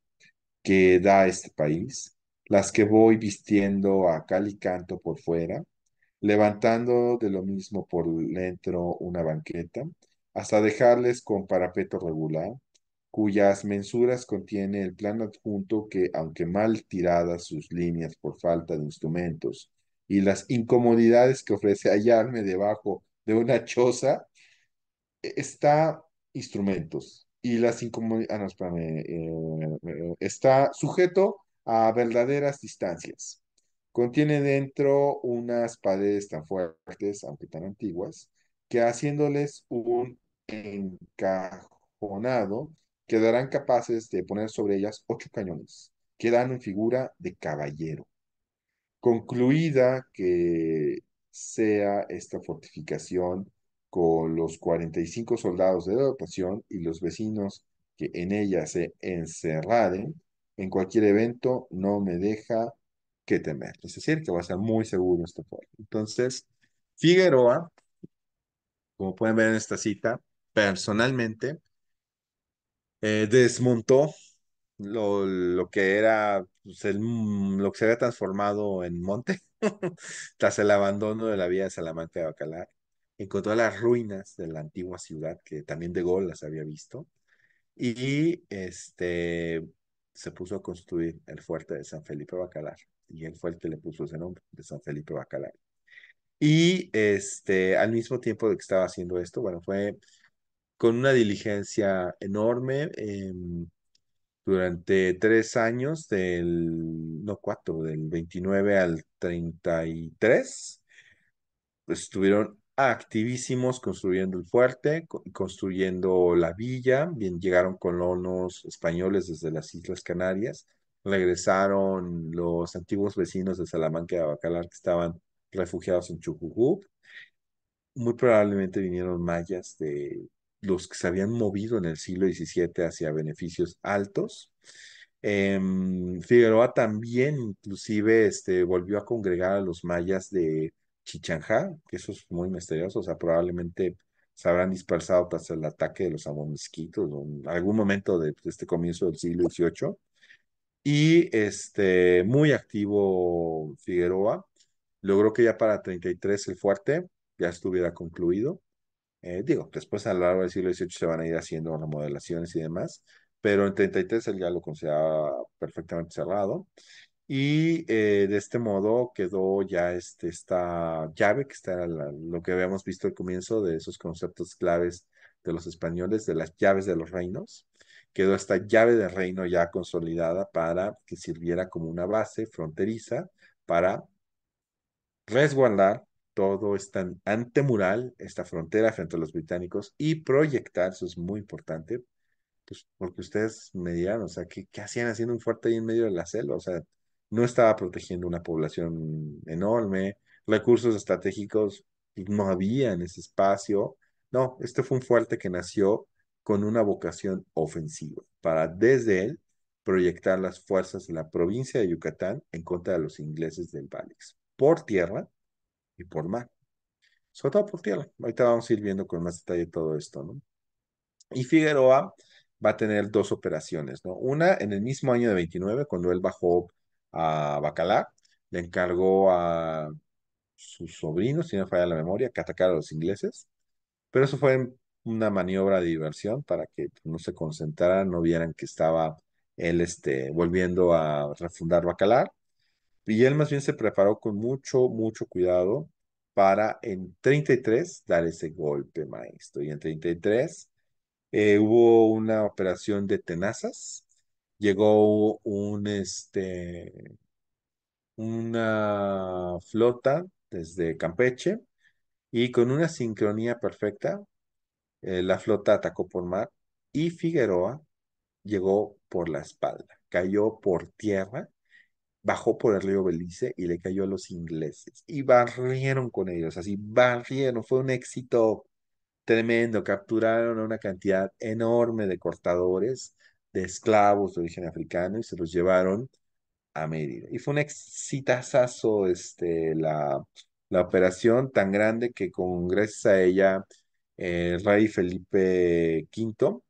que da este país, las que voy vistiendo a cal y canto por fuera, levantando de lo mismo por dentro una banqueta, hasta dejarles con parapeto regular, cuyas mensuras contiene el plan adjunto que, aunque mal tiradas sus líneas por falta de instrumentos y las incomodidades que ofrece hallarme debajo de una choza, e-, está instrumentos y las incomodidades ah, no, eh, eh, está sujeto a verdaderas distancias. Contiene dentro unas paredes tan fuertes, aunque tan antiguas, que haciéndoles un encajonado, quedarán capaces de poner sobre ellas ocho cañones, que dan en figura de caballero. Concluida que sea esta fortificación con los 45 soldados de dotación y los vecinos que en ella se encerraren, en cualquier evento no me deja que temer. Es decir, que va a ser muy seguro este pueblo. Entonces, Figueroa, como pueden ver en esta cita, personalmente eh, desmontó lo, que era pues, lo que se había transformado en monte <laughs> Tras el abandono de la vía de Salamanca de Bacalar, encontró las ruinas de la antigua ciudad, que también de gol las había visto, y este, se puso a construir el fuerte de San Felipe Bacalar, y él fue el que le puso ese nombre, de San Felipe Bacalar. Y este, al mismo tiempo de que estaba haciendo esto, bueno, fue con una diligencia enorme, em, durante tres años, del, no cuatro, del 29 al 33, tres estuvieron activísimos construyendo el fuerte, construyendo la villa, bien llegaron colonos españoles desde las Islas Canarias, regresaron los antiguos vecinos de Salamanca y Abacalar que estaban refugiados en Chucujú. muy probablemente vinieron mayas de los que se habían movido en el siglo XVII hacia beneficios altos. Em, Figueroa también inclusive este, volvió a congregar a los mayas de Chichanjá, que eso es muy misterioso, o sea, probablemente se habrán dispersado tras el ataque de los abomisquitos en algún momento de, pues, este comienzo del siglo XVIII. Y este, muy activo Figueroa, logró que ya para 33 el fuerte ya estuviera concluido eh, digo, después a lo largo del siglo XVIII se van a ir haciendo remodelaciones y demás, pero en 33 el ya lo consideraba perfectamente cerrado. Y eh, de este modo quedó ya este, esta llave, que está lo que habíamos visto al comienzo de esos conceptos claves de los españoles, de las llaves de los reinos. Quedó esta llave de reino ya consolidada para que sirviera como una base fronteriza para resguardar todo este antemural, esta frontera frente a los británicos y proyectar, eso es muy importante, pues porque ustedes me dirán, o sea, ¿qué, hacían haciendo un fuerte ahí en medio de la selva? O sea, no estaba protegiendo una población enorme, recursos estratégicos pues, no había en ese espacio. No, este fue un fuerte que nació con una vocación ofensiva para desde él proyectar las fuerzas de la provincia de Yucatán en contra de los ingleses del Valix por tierra y por mar. Sobre todo por tierra. Ahorita vamos a ir viendo con más detalle todo esto, ¿no? Y Figueroa va a tener dos operaciones, ¿no? Una en el mismo año de 29, cuando él bajó a Bacalá, le encargó a sus sobrinos, si no falla la memoria, que atacara a los ingleses. Pero eso fue una maniobra de diversión para que no se concentraran, no vieran que estaba él este, volviendo a refundar Bacalar. Y él más bien se preparó con mucho, mucho cuidado para en 33 dar ese golpe maestro. Y en 33 eh, hubo una operación de tenazas, llegó un, este, una flota desde Campeche y con una sincronía perfecta, eh, la flota atacó por mar y Figueroa llegó por la espalda, cayó por tierra bajó por el río Belice y le cayó a los ingleses. Y barrieron con ellos, así barrieron. Fue un éxito tremendo. Capturaron a una cantidad enorme de cortadores, de esclavos de origen africano y se los llevaron a Mérida. Y fue un exitazazo este, la, la operación tan grande que con gracias a ella eh, el rey Felipe V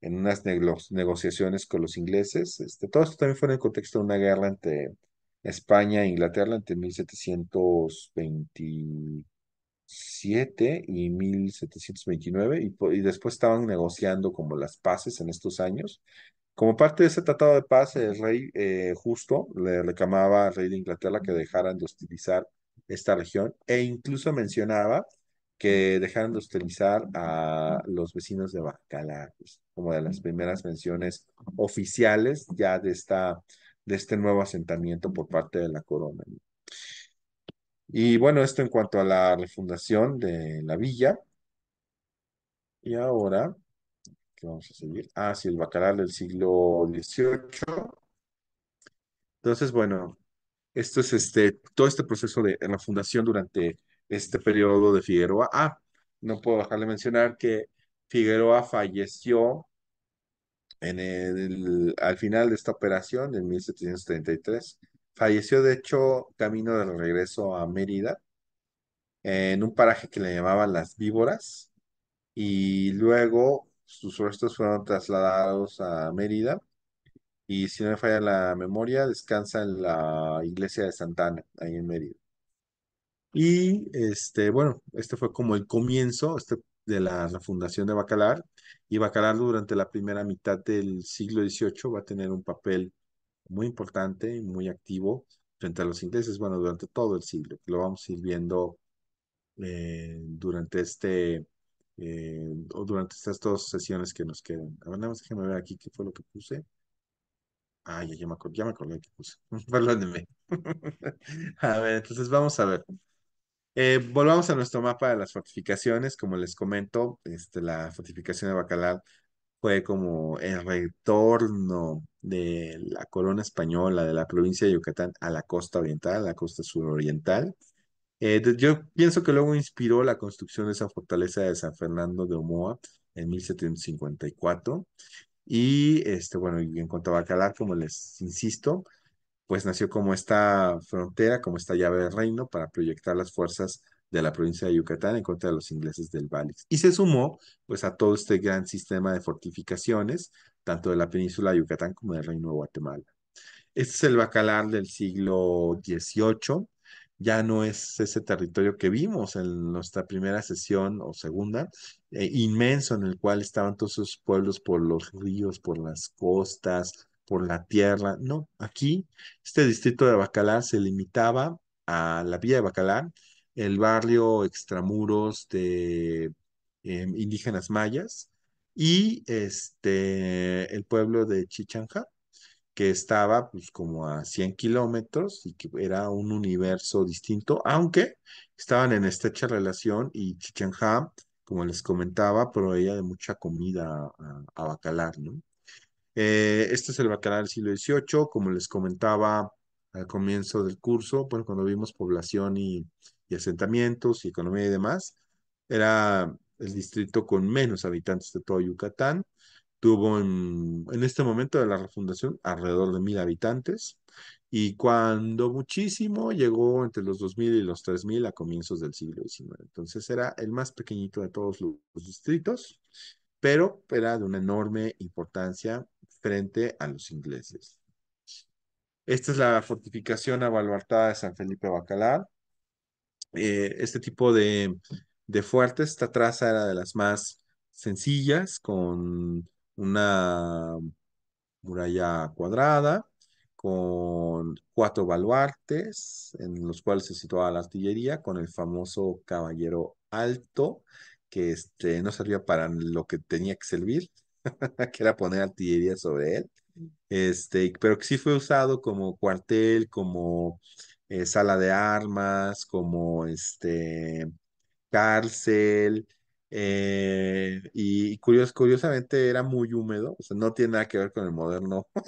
en unas negociaciones con los ingleses. Este, todo esto también fue en el contexto de una guerra entre España e Inglaterra entre 1727 y 1729 y, y después estaban negociando como las paces en estos años. Como parte de ese tratado de paz, el rey eh, justo le reclamaba al rey de Inglaterra que dejaran de hostilizar esta región e incluso mencionaba que dejaron de utilizar a los vecinos de Bacalar, pues, como de las primeras menciones oficiales ya de, esta, de este nuevo asentamiento por parte de la corona. Y bueno, esto en cuanto a la refundación de la villa. Y ahora, ¿qué vamos a seguir? Ah, sí, el Bacalar del siglo XVIII. Entonces, bueno, esto es este, todo este proceso de la fundación durante este periodo de Figueroa. Ah, no puedo dejar de mencionar que Figueroa falleció en el, al final de esta operación, en 1733. Falleció, de hecho, camino de regreso a Mérida, en un paraje que le llamaban Las Víboras, y luego sus restos fueron trasladados a Mérida, y si no me falla la memoria, descansa en la iglesia de Santana, ahí en Mérida. Y este, bueno, este fue como el comienzo este, de la fundación de Bacalar. Y Bacalar durante la primera mitad del siglo XVIII va a tener un papel muy importante, y muy activo frente a los ingleses, bueno, durante todo el siglo. Lo vamos a ir viendo eh, durante este, eh, o durante estas dos sesiones que nos quedan. A ver, nada más déjenme ver aquí qué fue lo que puse. Ah, ya, me acordé, ya me acordé que puse. <laughs> Perdónenme. <laughs> a ver, entonces vamos a ver. Eh, volvamos a nuestro mapa de las fortificaciones. Como les comento, este, la fortificación de Bacalar fue como el retorno de la corona española de la provincia de Yucatán a la costa oriental, a la costa suroriental. Eh, yo pienso que luego inspiró la construcción de esa fortaleza de San Fernando de Omoa en 1754. Y este, bueno, en cuanto a Bacalar, como les insisto, pues nació como esta frontera, como esta llave del reino para proyectar las fuerzas de la provincia de Yucatán en contra de los ingleses del Valix. Y se sumó pues a todo este gran sistema de fortificaciones, tanto de la península de Yucatán como del reino de Guatemala. Este es el bacalar del siglo XVIII, ya no es ese territorio que vimos en nuestra primera sesión o segunda, eh, inmenso en el cual estaban todos esos pueblos por los ríos, por las costas, por la tierra. No, aquí este distrito de Bacalar se limitaba a la villa de Bacalar, el barrio extramuros de em, indígenas mayas y este, el pueblo de Chichanja, que estaba pues como a 100 kilómetros y que era un universo distinto, aunque estaban en estrecha relación y Chichanja, como les comentaba, proveía de mucha comida a, a Bacalar, ¿no? Eh, este es el Bacalar del siglo XVIII, como les comentaba al comienzo del curso, bueno, cuando vimos población y, asentamientos y economía y demás, era el distrito con menos habitantes de todo Yucatán. Tuvo en, este momento de la refundación alrededor de mil habitantes y cuando muchísimo llegó entre los 2000 y los 3000 a comienzos del siglo XIX. Entonces era el más pequeñito de todos los distritos, pero era de una enorme importancia frente a los ingleses. Esta es la fortificación abaluartada de San Felipe Bacalar. Eh, este tipo de, de fuertes, esta traza era de las más sencillas, con una muralla cuadrada, con cuatro baluartes en los cuales se situaba la artillería, con el famoso caballero alto, que este, no servía para lo que tenía que servir, <laughs> que era poner artillería sobre él. Este, pero que sí fue usado como cuartel, como eh, sala de armas, como este, cárcel. Eh, y curiosamente era muy húmedo, o sea, no tiene nada que ver con el moderno. <laughs>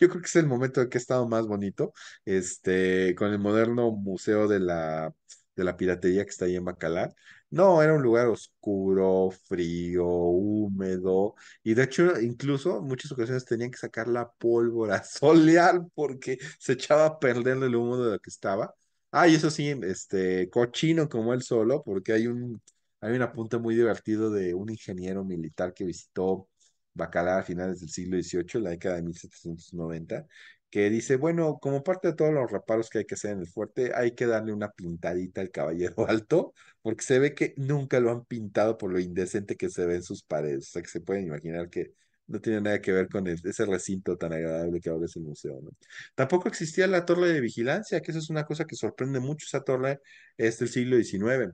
Yo creo que es el momento en que ha estado más bonito, este, con el moderno museo de la, de la piratería que está ahí en Bacalar. No, era un lugar oscuro, frío, húmedo, y de hecho, incluso en muchas ocasiones tenían que sacar la pólvora <laughs> soleal porque se echaba a perder el humo de lo que estaba. Ah, y eso sí, este, cochino como él solo, porque hay un, hay un apunte muy divertido de un ingeniero militar que visitó Bacalar a finales del siglo XVIII, la década de 1790, que dice, bueno, como parte de todos los reparos que hay que hacer en el fuerte, hay que darle una pintadita al caballero <laughs> alto, porque se ve que nunca lo han pintado por lo indecente que se ve en sus paredes. O sea, que se pueden imaginar que no tiene nada que ver con ese recinto tan agradable que ahora es el museo. ¿no? Tampoco existía la torre de vigilancia, que eso es una cosa que sorprende mucho. Esa torre es del siglo XIX.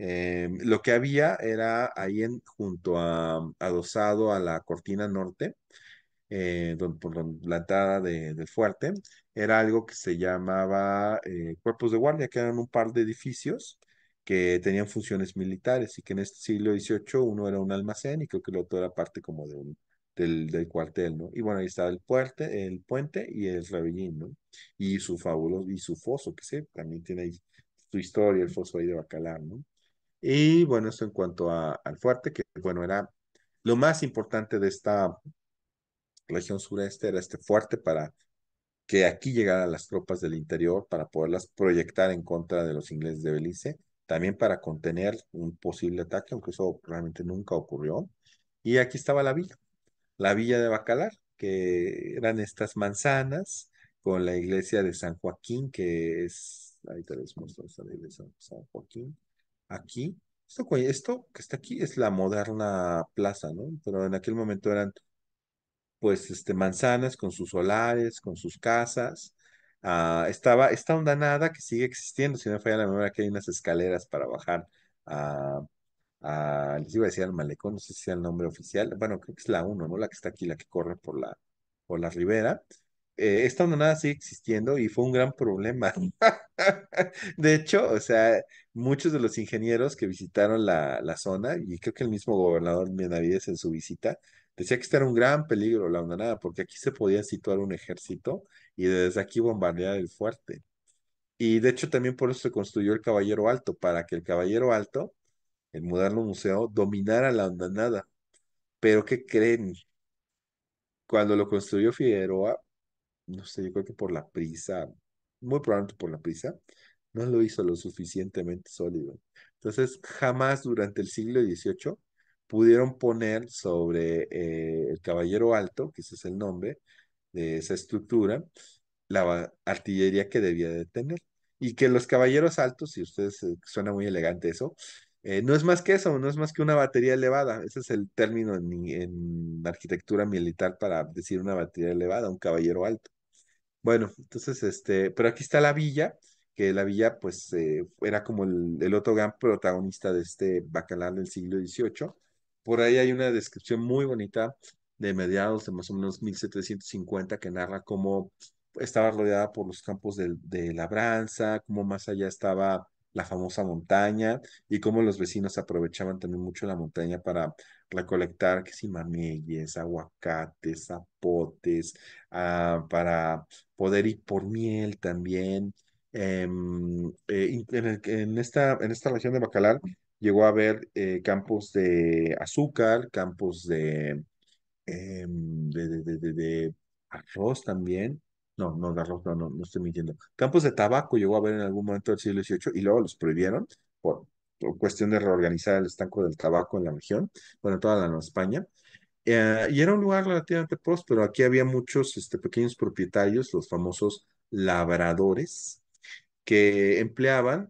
Em, lo que había era ahí en, junto a adosado a la cortina norte, eh, por la entrada del fuerte, era algo que se llamaba eh, cuerpos de guardia, que eran un par de edificios que tenían funciones militares y que en este siglo XVIII uno era un almacén y creo que el otro era parte como de un, del, cuartel, ¿no? Y bueno, ahí estaba el puente, el puente y el rebellín, Y su fabuloso, y su foso, que sé, también tiene su historia, el foso ahí de Bacalar, ¿no? Y bueno, esto en cuanto al fuerte, que bueno, era lo más importante de esta, región sureste era este fuerte para que aquí llegaran las tropas del interior para poderlas proyectar en contra de los ingleses de Belice, también para contener un posible ataque, aunque eso realmente nunca ocurrió. Y aquí estaba la villa, la villa de Bacalar, que eran estas manzanas con la iglesia de San Joaquín, que es, ahí te les muestro esta iglesia de San Joaquín, aquí. Esto, esto que está aquí es la moderna plaza, ¿no? Pero en aquel momento eran pues este, manzanas con sus solares, con sus casas. Ah, estaba esta nada que sigue existiendo, si no me falla la memoria, que hay unas escaleras para bajar a, les iba a decir al malecón, no sé si sea el nombre oficial, bueno, creo que es la 1, ¿no? La que está aquí, la que corre por la, por la ribera. Eh, esta nada sigue existiendo y fue un gran problema. <laughs> de hecho, o sea, muchos de los ingenieros que visitaron la, la zona, y creo que el mismo gobernador Benavides en su visita, Decía que este era un gran peligro, la hondonada, porque aquí se podía situar un ejército y desde aquí bombardear el fuerte. Y de hecho también por eso se construyó el Caballero Alto, para que el Caballero Alto, el moderno museo, dominara la hondonada. Pero ¿qué creen? Cuando lo construyó Figueroa, no sé, yo creo que por la prisa, muy probablemente por la prisa, no lo hizo lo suficientemente sólido. Entonces, jamás durante el siglo XVIII pudieron poner sobre eh, el Caballero Alto, que ese es el nombre de esa estructura, la artillería que debía de tener. Y que los Caballeros Altos, si ustedes eh, suena muy elegante eso, eh, no es más que eso, no es más que una batería elevada. Ese es el término en, arquitectura militar para decir una batería elevada, un caballero alto. Bueno, entonces, este, pero aquí está la villa, que la villa pues era como el, el otro gran protagonista de este bacanal del siglo XVIII, por ahí hay una descripción muy bonita de mediados de más o menos 1750 que narra cómo estaba rodeada por los campos de, labranza, cómo más allá estaba la famosa montaña y cómo los vecinos aprovechaban también mucho la montaña para recolectar que aguacates, zapotes, ah, para poder ir por miel también. Em, eh, en, esta, en esta región de Bacalar llegó a haber eh, campos de azúcar, campos em, de, de, arroz también. No, no, de arroz, no, no, no estoy mintiendo. Campos de tabaco llegó a haber en algún momento del siglo XVIII y luego los prohibieron por, por cuestión de reorganizar el estanco del tabaco en la región, bueno, toda la Nueva España. Eh, y era un lugar relativamente próspero. Aquí había muchos este, pequeños propietarios, los famosos labradores, que empleaban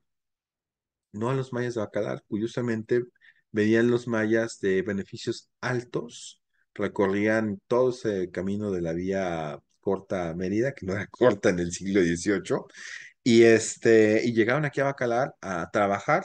no a los mayas de Bacalar, curiosamente venían los mayas de beneficios altos, recorrían todo ese camino de la vía corta Mérida, que no era <laughs> corta en el siglo XVIII, y, este, y llegaron aquí a Bacalar a trabajar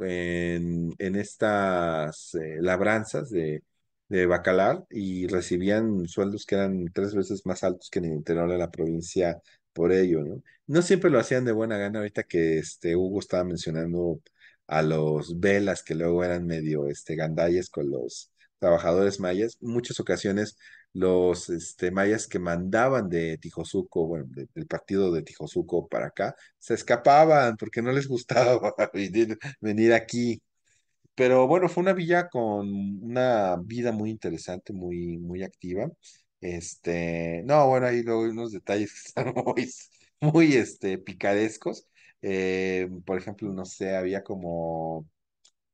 en, estas eh, labranzas de, de Bacalar y recibían sueldos que eran tres veces más altos que en el interior de la provincia por ello, ¿no? No siempre lo hacían de buena gana, ahorita que este, Hugo estaba mencionando a los velas que luego eran medio este, gandalles con los trabajadores mayas, muchas ocasiones los este, mayas que mandaban de Tijosuco, bueno, del partido de Tijosuco para acá, se escapaban porque no les <laughs> gustaba venir, venir aquí. Pero bueno, fue una villa con una vida muy interesante, muy, muy activa. Este, no, bueno, hay unos detalles que <laughs> están muy, muy este, picarescos. Eh, por ejemplo, no sé, había como,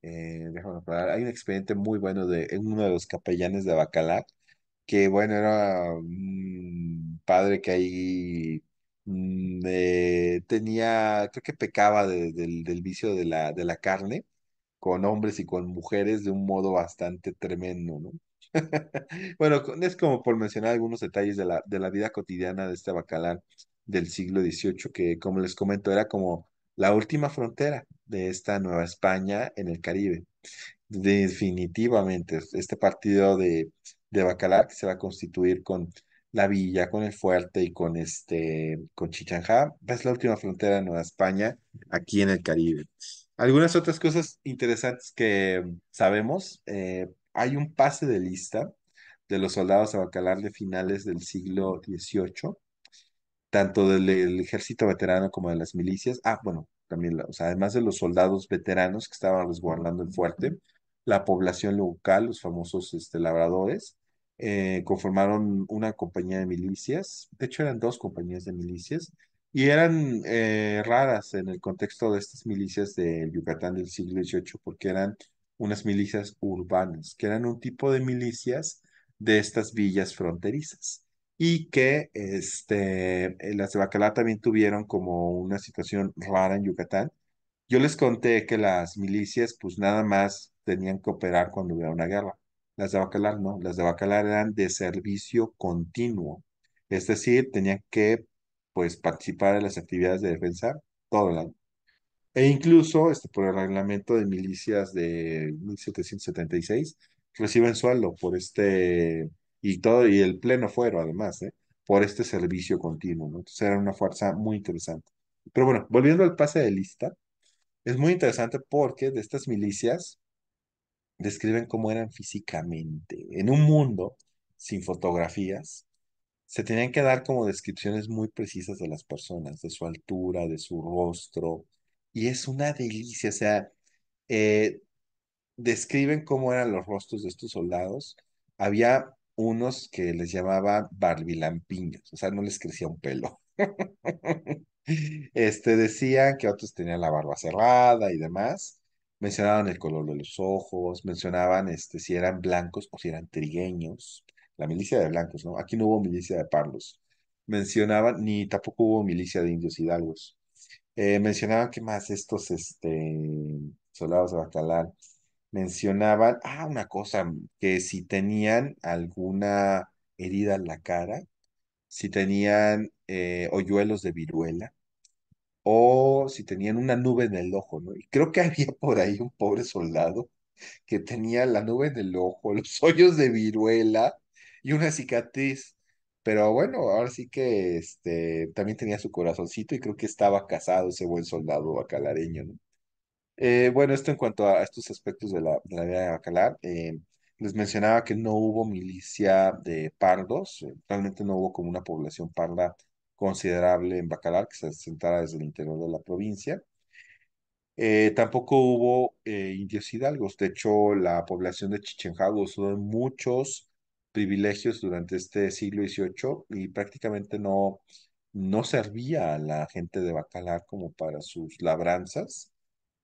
eh, déjame hablar, hay un expediente muy bueno de en uno de los capellanes de Bacalar, que bueno, era un padre que ahí mm, eh, tenía, creo que pecaba del, del vicio de la, de la carne, con hombres y con mujeres de un modo bastante tremendo, ¿no? <laughs> Bueno, es como por mencionar algunos detalles de la, de la vida cotidiana de este bacalán del siglo XVIII, que como les comento, era como la última frontera de esta Nueva España en el Caribe. Definitivamente, este partido de, de Bacalar que se va a constituir con la villa, con el fuerte y con este, con Chichanjá, es la última frontera de Nueva España aquí en el Caribe. Algunas otras cosas interesantes que sabemos, eh, hay un pase de lista de los soldados a Bacalar de finales del siglo XVIII, tanto del, ejército veterano como de las milicias. Ah, bueno, también, además de los soldados veteranos que estaban resguardando el fuerte, la población local, los famosos este, labradores, eh, conformaron una compañía de milicias, de hecho eran dos compañías de milicias, y eran eh, raras en el contexto de estas milicias de Yucatán del siglo XVIII, porque eran unas milicias urbanas, que eran un tipo de milicias de estas villas fronterizas y que este, las de Bacalá también tuvieron como una situación rara en Yucatán. Yo les conté que las milicias pues nada más tenían que operar cuando hubiera una guerra. Las de bacalá no, las de bacalá eran de servicio continuo, es decir, tenían que pues participar en las actividades de defensa todo el año. E incluso este, por el reglamento de milicias de 1776 reciben sueldo por este, y todo, y el pleno fuero además, ¿eh? por este servicio continuo. Entonces era una fuerza muy interesante. Pero bueno, volviendo al pase de lista, es muy interesante porque de estas milicias describen cómo eran físicamente. En un mundo sin fotografías, se tenían que dar como descripciones muy precisas de las personas, de su altura, de su rostro, y es una delicia, o sea, eh, describen cómo eran los rostros de estos soldados. Había unos que les llamaban barbilampiños, o sea, no les crecía un pelo. <laughs> este, decían que otros tenían la barba cerrada y demás. Mencionaban el color de los ojos, mencionaban este, si eran blancos o si eran trigueños. La milicia de blancos, ¿no? Aquí no hubo milicia de parlos. Mencionaban, ni tampoco hubo milicia de indios hidalgos. Eh, mencionaban que más estos este, soldados de Bacalar mencionaban, ah, una cosa, que si tenían alguna herida en la cara, si tenían eh, hoyuelos de viruela, o si tenían una nube en el ojo, ¿no? Y creo que había <laughs> por ahí un pobre soldado que tenía la nube en el ojo, <laughs> los hoyos de viruela y una cicatriz. Pero bueno, ahora sí que este, también tenía su corazoncito y creo que estaba casado ese buen soldado bacalareño, eh, bueno, esto en cuanto a estos aspectos de la, vida de Bacalar. Eh, les mencionaba que no hubo milicia de pardos, eh, realmente no hubo como una población parda considerable en Bacalar que se asentara desde el interior de la provincia. tampoco hubo indios hidalgos, de hecho la población de Chichenjagos son muchos privilegios durante este siglo XVIII y prácticamente no, no servía a la gente de Bacalar como para sus labranzas.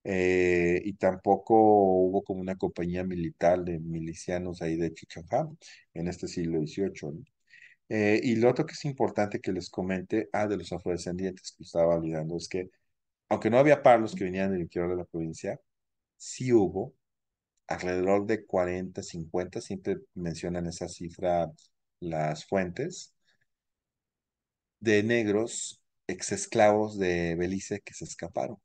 Eh, y tampoco hubo como una compañía militar de milicianos ahí de Chichanham en este siglo XVIII. Eh, y lo otro que es importante que les comente, ah, de los afrodescendientes que estaba olvidando, es que aunque no había palos que venían del interior de la provincia, sí hubo alrededor de 40, 50, siempre mencionan esa cifra las fuentes, de negros exesclavos de Belice que se escaparon.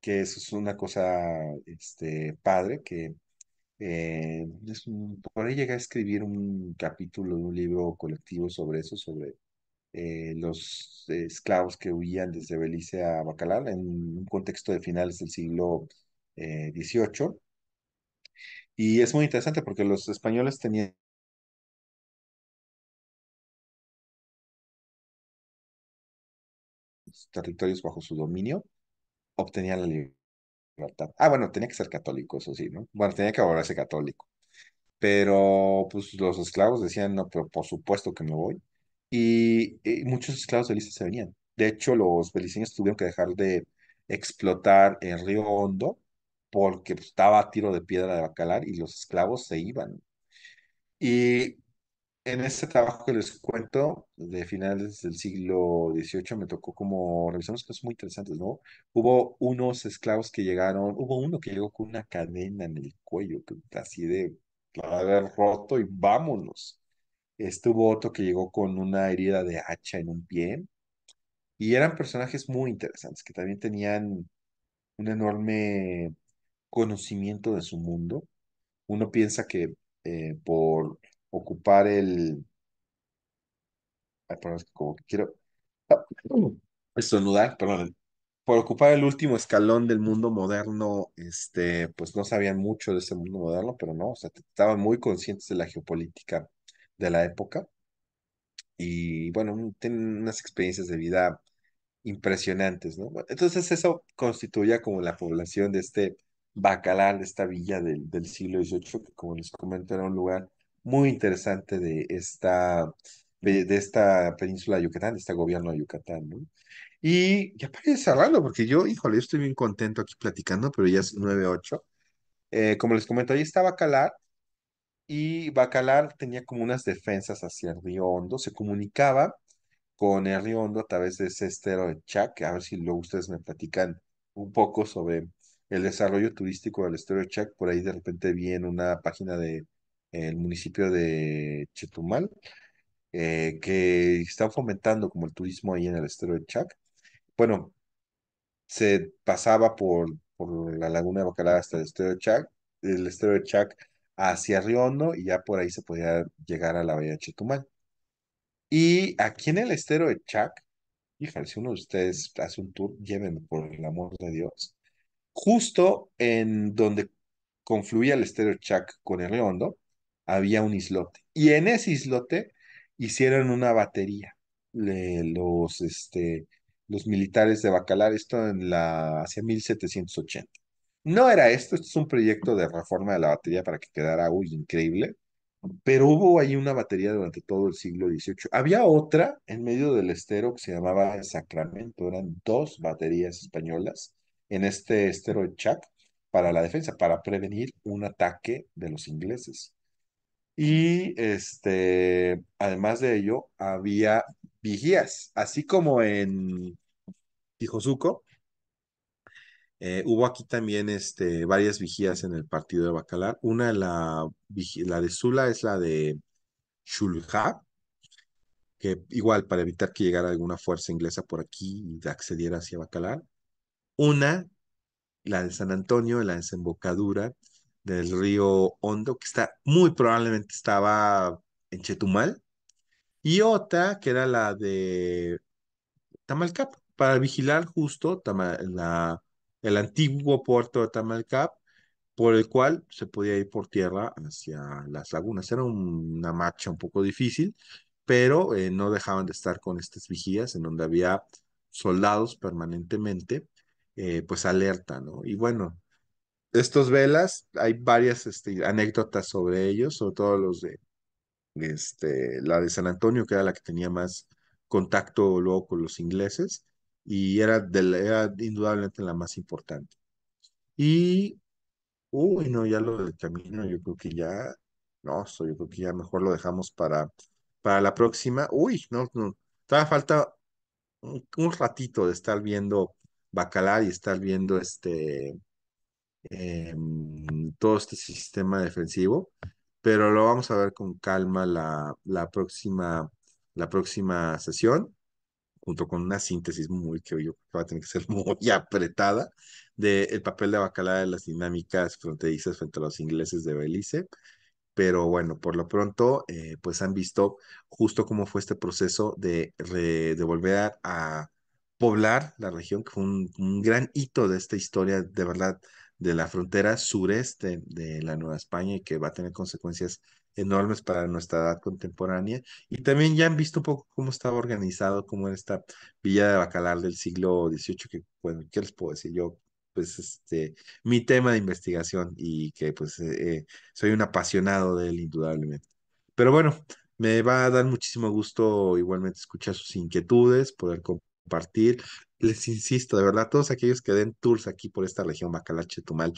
Que eso es una cosa este, padre que eh, por ahí llegué a escribir un capítulo de un libro colectivo sobre eso, sobre eh, los esclavos que huían desde Belice a Bacalar en un contexto de finales del siglo XVIII. Eh, y es muy interesante porque los españoles tenían territorios bajo su dominio, obtenían la libertad. Ah, bueno, tenía que ser católico, eso sí, ¿no? Bueno, tenía que volverse católico. Pero pues los esclavos decían, no, pero por supuesto que me voy. Y, muchos esclavos felices se venían. De hecho, los beliceños tuvieron que dejar de explotar en río Hondo porque pues, estaba a tiro de piedra de Bacalar y los esclavos se iban. Y en ese trabajo que les cuento de finales del siglo XVIII me tocó como revisar unos cosas muy interesantes, ¿no? Hubo unos esclavos que llegaron, hubo uno que llegó con una cadena en el cuello, así de la haber roto y vámonos. Estuvo otro que llegó con una herida de hacha en un pie. Y eran personajes muy interesantes que también tenían un enorme conocimiento de su mundo. Uno piensa que eh, por ocupar el... como que quiero... <clears throat> perdón. Por ocupar el último escalón del mundo moderno, este, pues no sabían mucho de ese mundo moderno, pero no, o sea, estaban muy conscientes de la geopolítica de la época. Y bueno, tienen unas experiencias de vida impresionantes, ¿no? Entonces eso constituía como la población de este Bacalar, esta villa del, siglo XVIII, que como les comento era un lugar muy interesante de esta, de, esta península de Yucatán, de este gobierno de Yucatán, Y ya para cerrarlo porque yo, híjole, yo estoy bien contento aquí platicando, pero ya es 9-8. Eh, como les comento, ahí está Bacalar, y Bacalar tenía como unas defensas hacia el río Hondo, se comunicaba con el río Hondo a través de ese estero de Chac, a ver si luego ustedes me platican un poco sobre el desarrollo turístico del Estero Chac, por ahí de repente vi en una página del de, municipio de Chetumal, eh, que están fomentando como el turismo ahí en el Estero de Chac. Bueno, se pasaba por, por la laguna de Bacalá hasta el Estero de Chac, el Estero de Chac hacia Riondo y ya por ahí se podía llegar a la bahía de Chetumal. Y aquí en el Estero de Chac, si uno de ustedes hace un tour, llévenme por el amor de Dios Justo en donde confluía el estero Chac con el Hondo había un islote. Y en ese islote hicieron una batería. los, este, los militares de Bacalar, esto en la, hacia 1780. No era esto, esto es un proyecto de reforma de la batería para que quedara, uy, increíble, pero hubo ahí una batería durante todo el siglo XVIII. Había otra en medio del estero que se llamaba Sacramento, eran dos baterías españolas en este de Chac, para la defensa, para prevenir un ataque de los ingleses. Y este, además de ello, había vigías, así como en Tijosuco. Eh, hubo aquí también este, varias vigías en el partido de Bacalar. Una, la, la de Sula, es la de Shulha, que igual para evitar que llegara alguna fuerza inglesa por aquí y accediera hacia Bacalar. Una, la de San Antonio, la desembocadura del río Hondo, que está muy probablemente estaba en Chetumal, y otra que era la de Tamalcap, para vigilar justo la, el antiguo puerto de Tamalcap, por el cual se podía ir por tierra hacia las lagunas. Era una marcha un poco difícil, pero eh, no dejaban de estar con estas vigías en donde había soldados permanentemente eh, pues alerta, ¿no? Y bueno, estos velas, hay varias este, anécdotas sobre ellos, sobre todo los de este, la de San Antonio, que era la que tenía más contacto luego con los ingleses, y era, de la, era indudablemente la más importante. Y, uy, no, ya lo del camino, yo creo que ya, no, yo creo que ya mejor lo dejamos para, para la próxima. Uy, no, no, estaba falta un ratito de estar viendo Bacalar y estar viendo este em, todo este sistema defensivo, pero lo vamos a ver con calma la, la, próxima, la próxima sesión, junto con una síntesis muy que yo va a tener que ser <laughs> muy apretada del papel de Bacalar en las dinámicas fronterizas frente a los ingleses de Belice. Pero bueno, por lo pronto, eh, pues han visto justo cómo fue este proceso de, de volver a poblar la región, que fue un, gran hito de esta historia, de verdad, de la frontera sureste de la Nueva España y que va a tener consecuencias enormes para nuestra edad contemporánea. Y también ya han visto un poco cómo estaba organizado, cómo era esta villa de Bacalar del siglo XVIII, que, bueno, ¿qué les puedo decir yo? Pues este, mi tema de investigación y que pues eh, eh, soy un apasionado de él indudablemente. Pero bueno, me va a dar muchísimo gusto igualmente escuchar sus inquietudes, poder compartir compartir. Les insisto, de verdad, todos aquellos que den tours aquí por esta región Bacalache Tumal,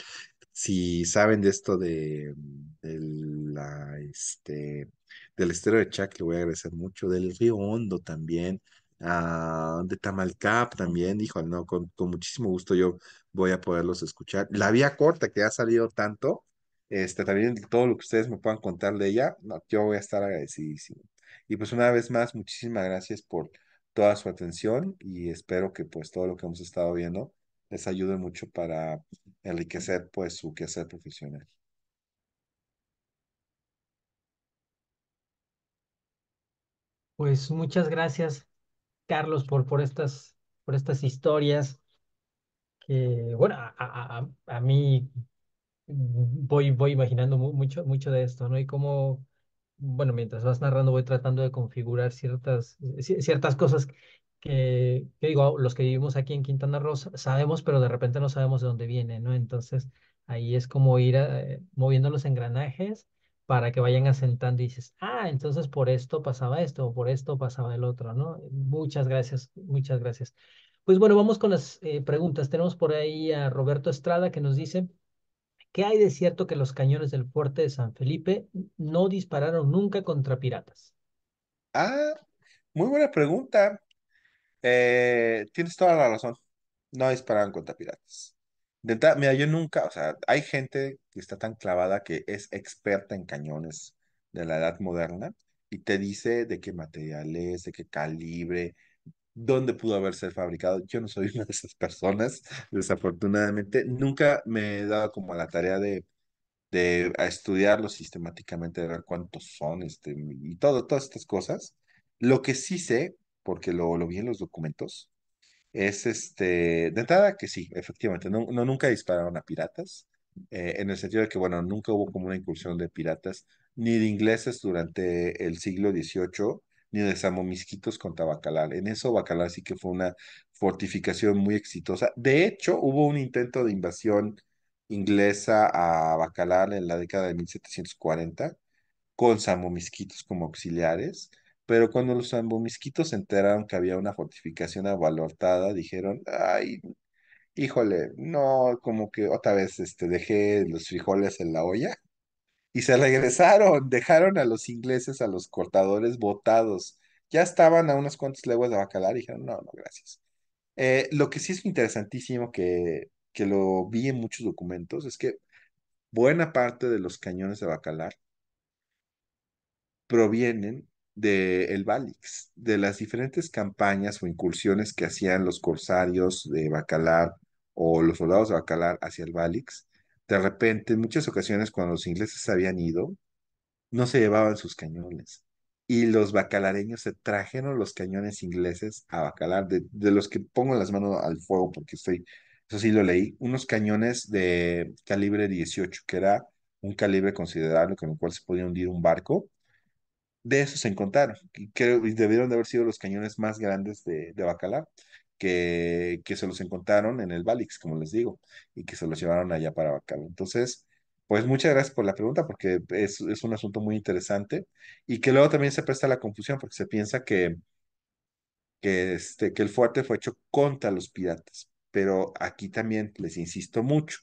si saben de esto de, mm, la, este, del estero de Chac, le voy a agradecer mucho, del río Hondo también, ah, de Tamalcap también, hijo no, con, muchísimo gusto yo voy a poderlos escuchar. La vía corta que ha salido tanto, este, también todo lo que ustedes me puedan contar de ella, yo voy a estar agradecidísimo. Y pues una vez más, muchísimas gracias por toda su atención y espero que pues todo lo que hemos estado viendo les ayude mucho para enriquecer pues su quehacer profesional. Pues muchas gracias, Carlos, por, por, estas, por estas historias. Que, bueno, a, mí voy, voy imaginando mucho, mucho de esto, ¿no? Y cómo bueno, mientras vas narrando voy tratando de configurar ciertas, eh, ciertas cosas que, digo, los que vivimos aquí en Quintana Roo sabemos, pero de repente no sabemos de dónde viene, ¿no? Entonces ahí es como ir eh, moviendo los engranajes para que vayan asentando y dices, ah, entonces por esto pasaba esto, o por esto pasaba el otro, ¿no? Muchas gracias, muchas gracias. Pues bueno, vamos con las eh, preguntas. Tenemos por ahí a Roberto Estrada que nos dice, ¿Qué hay de cierto que los cañones del fuerte de San Felipe no dispararon nunca contra piratas? Ah, muy buena pregunta. Eh, tienes toda la razón. No dispararon contra piratas. mira, yo nunca, o sea, hay gente que está tan clavada que es experta en cañones de la edad moderna y te dice de qué material es, de qué calibre, dónde pudo haberse fabricado. Yo no soy <laughs> una de esas personas, desafortunadamente. Nunca me he dado como la tarea de, de estudiarlo sistemáticamente, de ver cuántos son este, y todo, todas estas cosas. Lo que sí sé, porque lo, lo vi en los documentos, es este, de entrada que sí, efectivamente, no, nunca dispararon a piratas, eh, en el sentido de que, bueno, nunca hubo como una incursión de piratas ni de ingleses durante el siglo XVIII ni de Samomisquitos contra Bacalar. En eso Bacalar sí que fue una fortificación muy exitosa. De hecho, hubo un intento de invasión inglesa a Bacalar en la década de 1740 con Samomisquitos como auxiliares. Pero cuando los samomisquitos se enteraron que había una fortificación abalortada, dijeron, ay, híjole, no, como que otra vez este, dejé los frijoles en la olla y se regresaron, <laughs> dejaron a los ingleses, a los cortadores botados. Ya estaban a unas cuantas leguas de Bacalar y dijeron, no, no, gracias. Eh, lo que sí es interesantísimo que, que lo vi en muchos documentos es que buena parte de los cañones de Bacalar provienen del el Balix, de las diferentes campañas o incursiones que hacían los corsarios de Bacalar o los soldados de Bacalar hacia el Balix, de repente, en muchas ocasiones, cuando los ingleses habían ido, no se llevaban sus cañones. Y los bacalareños se trajeron los cañones ingleses a Bacalar, de, los que pongo las manos al fuego porque estoy, eso sí lo leí, unos cañones de calibre 18, que era un calibre considerable con el cual se podía hundir un barco. De esos se encontraron. Y creo, debieron de haber sido los cañones más grandes de, de Bacalar que, que se los encontraron en el Balix, como les digo, y que se los llevaron allá para vacar. Entonces, pues muchas gracias por la pregunta, porque es, un asunto muy interesante y que luego también se presta la confusión, porque se piensa que, que, este, que el fuerte fue hecho contra los piratas, pero aquí también les insisto mucho,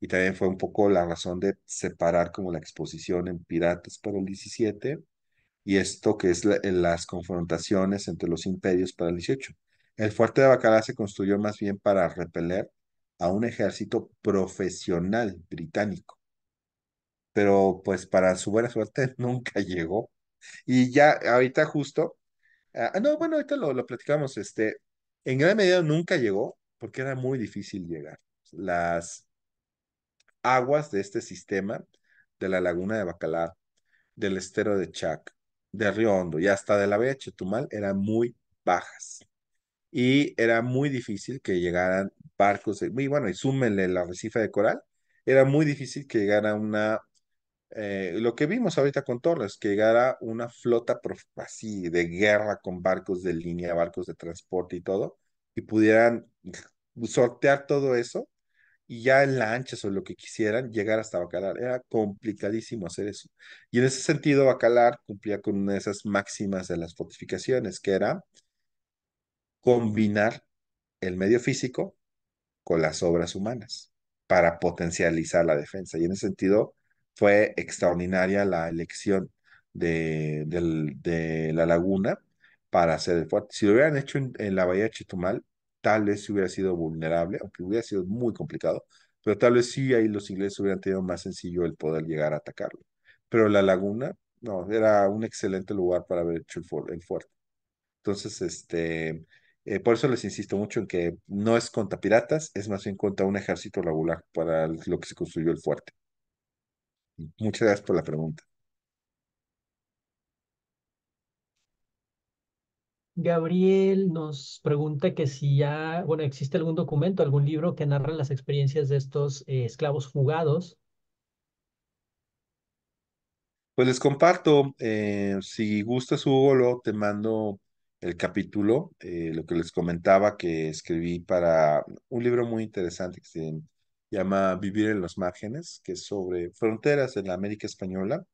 y también fue un poco la razón de separar como la exposición en Piratas para el 17 y esto que es las confrontaciones entre los imperios para el 18. El fuerte de Bacalá se construyó más bien para repeler a un ejército profesional británico. Pero pues para su buena suerte <laughs> nunca llegó. Y ya ahorita justo, ah, ah, no, bueno, ahorita lo, platicamos, este, en gran medida nunca llegó porque era muy difícil llegar. Las aguas de este sistema, de la laguna de Bacalá, del estero de Chac, de Río Hondo y hasta de la bahía Chetumal eran muy bajas y era muy difícil que llegaran barcos, y bueno, y súmenle la recife de coral, era muy difícil que llegara una, eh, lo que vimos ahorita con Torres, que llegara una flota así de guerra con barcos de línea, barcos de transporte y todo, y pudieran sortear todo eso y ya en lanchas o lo que quisieran llegar hasta Bacalar. Era complicadísimo hacer eso. Y en ese sentido, Bacalar cumplía con una de esas máximas de las fortificaciones, que era combinar el medio físico con las obras humanas para potencializar la defensa. Y en ese sentido fue extraordinaria la elección de, de, la laguna para hacer el fuerte. Si lo hubieran hecho en, la bahía de Chitumal, tal vez hubiera sido vulnerable, aunque hubiera sido muy complicado, pero tal vez sí ahí los ingleses hubieran tenido más sencillo el poder llegar a atacarlo. Pero la laguna, no, era un excelente lugar para haber hecho el fuerte. Entonces, este, eh, por eso les insisto mucho en que no es contra piratas, es más bien contra un ejército labular para lo que se construyó el fuerte. Muchas gracias por la pregunta. Gabriel nos pregunta que si ya, bueno, existe algún documento, algún libro que narra las experiencias de estos eh, esclavos fugados. Pues les comparto, eh, si gustas Hugo, te mando el capítulo, eh, lo que les comentaba que escribí para un libro muy interesante que se llama Vivir en los márgenes, que es sobre fronteras en la América Española.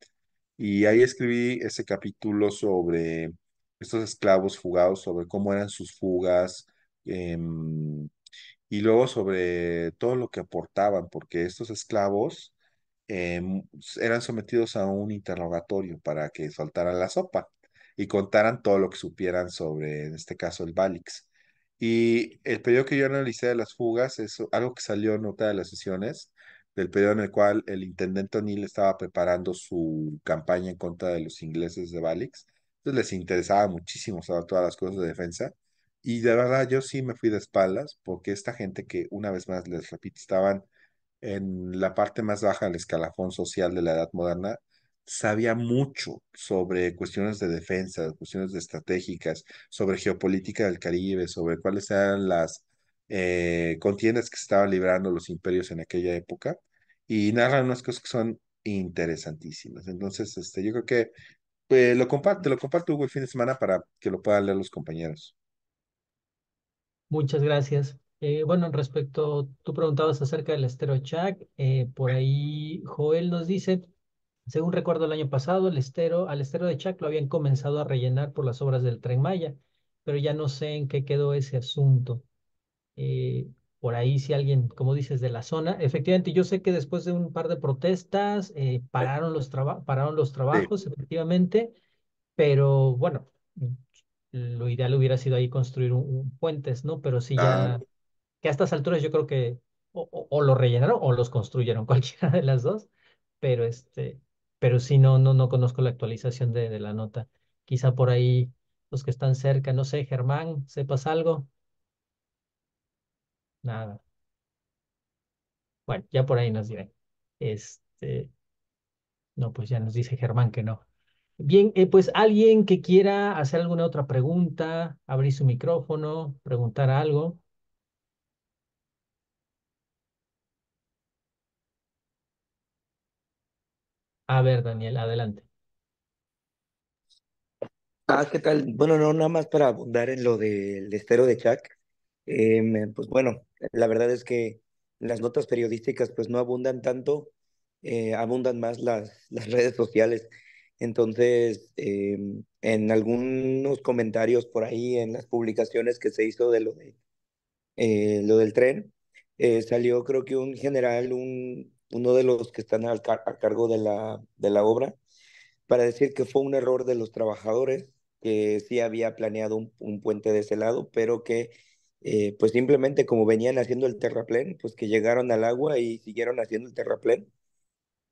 Y ahí escribí ese capítulo sobre estos esclavos fugados, sobre cómo eran sus fugas, em, y luego sobre todo lo que aportaban, porque estos esclavos em, eran sometidos a un interrogatorio para que soltaran la sopa y contaran todo lo que supieran sobre, en este caso, el Balix. Y el periodo que yo analicé de las fugas es algo que salió en nota de las sesiones, del periodo en el cual el intendente O'Neill estaba preparando su campaña en contra de los ingleses de Balix. Entonces les interesaba muchísimo saber todas las cosas de defensa. Y de verdad yo sí me fui de espaldas porque esta gente que una vez más les repito estaban en la parte más baja del escalafón social de la edad moderna, sabía mucho sobre cuestiones de defensa, cuestiones estratégicas, sobre geopolítica del Caribe, sobre cuáles eran las eh, contiendas que estaban librando los imperios en aquella época, y narran unas cosas que son interesantísimas. Entonces, este, yo creo que pues, lo comparto, lo comparto Hugo el fin de semana para que lo puedan leer los compañeros. Muchas gracias. Eh, bueno, respecto, tú preguntabas acerca del Estero eh, por ahí Joel nos dice, según recuerdo el año pasado, el estero, al estero de Chac lo habían comenzado a rellenar por las obras del Tren Maya, pero ya no sé en qué quedó ese asunto. Eh, por ahí si alguien, como dices, de la zona. Efectivamente, yo sé que después de un par de protestas eh, pararon, los pararon los trabajos, efectivamente, pero bueno, lo ideal hubiera sido ahí construir un, puentes, ¿no? Pero sí ah. ya, que a estas alturas yo creo que o, o, lo rellenaron o los construyeron, <laughs> cualquiera de las dos, pero este, pero si no, no, no conozco la actualización de, de la nota. Quizá por ahí los que están cerca, no sé, Germán, ¿sepas algo? Nada. Bueno, ya por ahí nos dirán. Este, no, pues ya nos dice Germán que no. Bien, eh, pues alguien que quiera hacer alguna otra pregunta, abrir su micrófono, preguntar algo. A ver, Daniel, adelante. Ah, ¿qué tal? Bueno, no, nada más para abundar en lo del estero de Chac. Em, pues bueno, la verdad es que las notas periodísticas pues no abundan tanto, eh, abundan más las, las redes sociales. Entonces, em, en algunos comentarios por ahí, en las publicaciones que se hizo de lo, de, eh, lo del tren, eh, salió creo que un general, un uno de los que están a cargo de la, de la obra, para decir que fue un error de los trabajadores, que sí había planeado un, puente de ese lado, pero que eh, pues simplemente como venían haciendo el terraplén, pues que llegaron al agua y siguieron haciendo el terraplén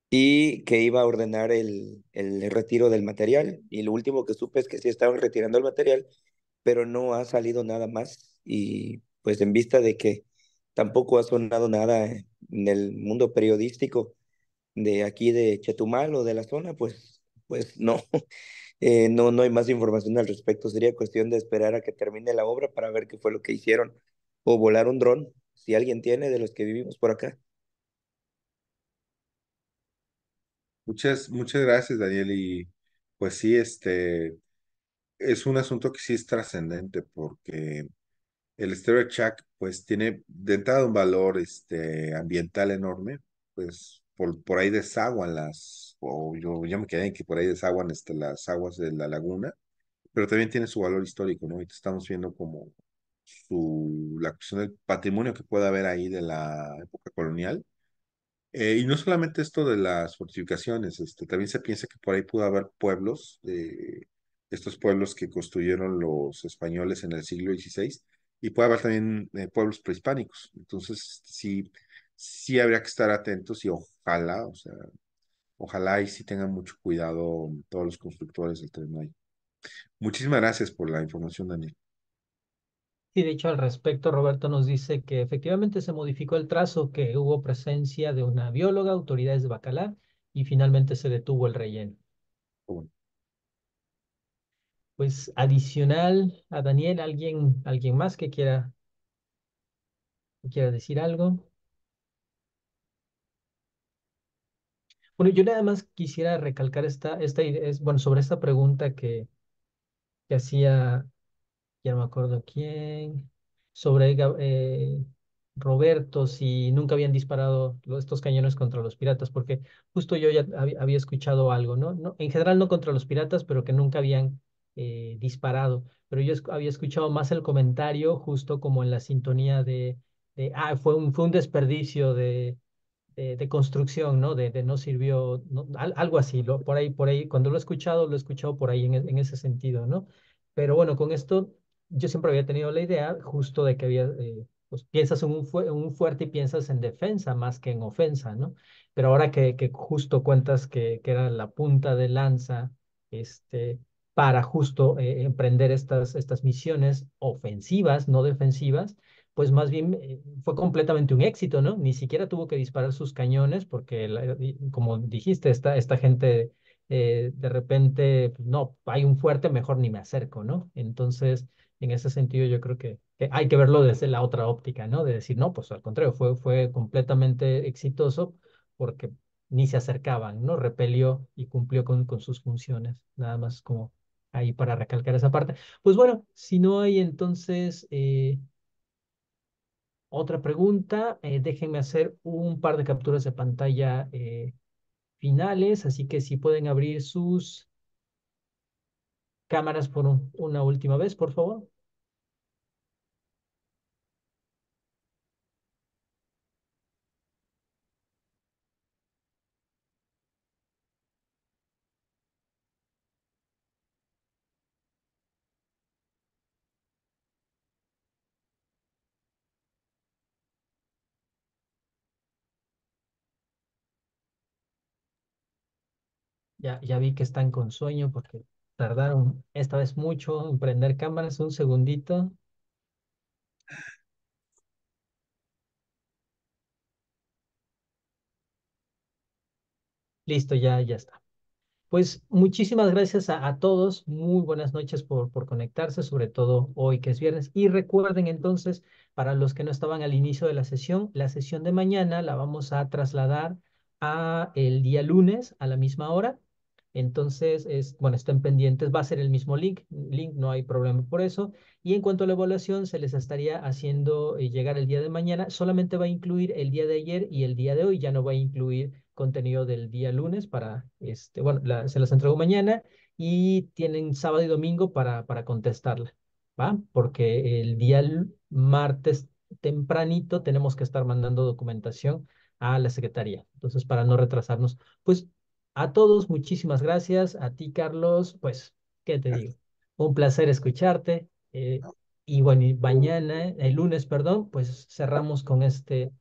y que iba a ordenar el, el retiro del material. Y lo último que supe es que sí estaban retirando el material, pero no ha salido nada más y pues en vista de que tampoco ha sonado nada en el mundo periodístico de aquí de Chetumal o de la zona, pues, pues no, <laughs> eh, no, no hay más información al respecto. Sería cuestión de esperar a que termine la obra para ver qué fue lo que hicieron o volar un dron, si alguien tiene de los que vivimos por acá. Muchas, muchas gracias, Daniel. Y pues sí, este es un asunto que sí es trascendente porque el Stereo Chac, pues tiene de entrada un valor este, ambiental enorme, pues por, por ahí desaguan las, o yo ya me quedé en que por ahí desaguan este, las aguas de la laguna, pero también tiene su valor histórico, ¿no? Ahorita estamos viendo como su, la cuestión del patrimonio que puede haber ahí de la época colonial. Eh, y no solamente esto de las fortificaciones, este, también se piensa que por ahí pudo haber pueblos, eh, estos pueblos que construyeron los españoles en el siglo XVI, y puede haber también eh, pueblos prehispánicos. Entonces, sí, sí habría que estar atentos y ojalá, o sea, ojalá y sí tengan mucho cuidado todos los constructores del tren ahí Muchísimas gracias por la información, Daniel. Y de hecho, al respecto, Roberto nos dice que efectivamente se modificó el trazo, que hubo presencia de una bióloga, autoridades de Bacalar, y finalmente se detuvo el relleno. Bueno. Pues adicional a Daniel, ¿alguien, alguien más que quiera, quiera decir algo? Bueno, yo nada más quisiera recalcar esta, esta bueno, sobre esta pregunta que, que hacía, ya no me acuerdo quién, sobre eh, Roberto, si nunca habían disparado estos cañones contra los piratas, porque justo yo ya había escuchado algo, ¿no? ¿no? En general no contra los piratas, pero que nunca habían eh, disparado, pero yo había escuchado más el comentario justo como en la sintonía de, ah, fue un, fue un desperdicio de, de, construcción, ¿no? De, no sirvió, algo así, por ahí, por ahí, cuando lo he escuchado, lo he escuchado por ahí e, en, ese sentido, ¿no? Pero bueno, con esto yo siempre había tenido la idea justo de que había, eh, pues piensas en un, un, fuerte y piensas en defensa más que en ofensa, ¿no? Pero ahora que, que justo cuentas que, que era la punta de lanza, este, para justo eh, emprender estas, estas misiones ofensivas, no defensivas, pues más bien eh, fue completamente un éxito, ¿no? Ni siquiera tuvo que disparar sus cañones porque, como dijiste, esta, esta gente eh, de repente, pues no, hay un fuerte, mejor ni me acerco, ¿no? Entonces, en ese sentido, yo creo que, que, hay que verlo desde la otra óptica, ¿no? De decir, no, pues al contrario, fue, fue completamente exitoso porque ni se acercaban, ¿no? Repelió y cumplió con, con sus funciones, nada más como ahí para recalcar esa parte. Pues bueno, si no hay entonces eh, otra pregunta, eh, déjenme hacer un par de capturas de pantalla eh, finales, así que si pueden abrir sus cámaras por una última vez, por favor. Ya, vi que están con sueño porque tardaron esta vez mucho en prender cámaras. Un segundito. Listo, ya, ya está. Pues muchísimas gracias a, a, todos. Muy buenas noches por, por conectarse, sobre todo hoy que es viernes. Y recuerden entonces, para los que no estaban al inicio de la sesión, la sesión de mañana la vamos a trasladar a el día lunes a la misma hora. Entonces, es, bueno, estén pendientes, va a ser el mismo link, link, no hay problema por eso. Y en cuanto a la evaluación, se les estaría haciendo eh, llegar el día de mañana, solamente va a incluir el día de ayer y el día de hoy, ya no va a incluir contenido del día lunes para, este, bueno, se las entrego mañana y tienen sábado y domingo para, para contestarla, ¿va? Porque el día martes tempranito tenemos que estar mandando documentación a la secretaría, entonces para no retrasarnos, pues a todos, muchísimas gracias. A ti, Carlos, pues, ¿qué te digo? Un placer escucharte. Eh, y bueno, mañana, eh, el lunes, perdón, pues cerramos con este,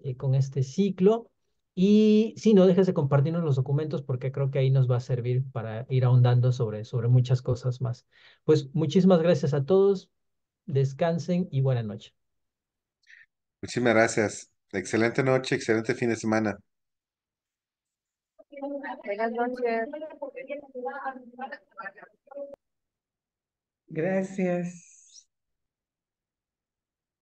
eh, con este ciclo. Y si sí, no dejes de compartirnos los documentos porque creo que ahí nos va a servir para ir ahondando sobre, sobre muchas cosas más. Pues muchísimas gracias a todos. Descansen y buena noche. Muchísimas gracias. Excelente noche, excelente fin de semana. Buenas noches. Gracias.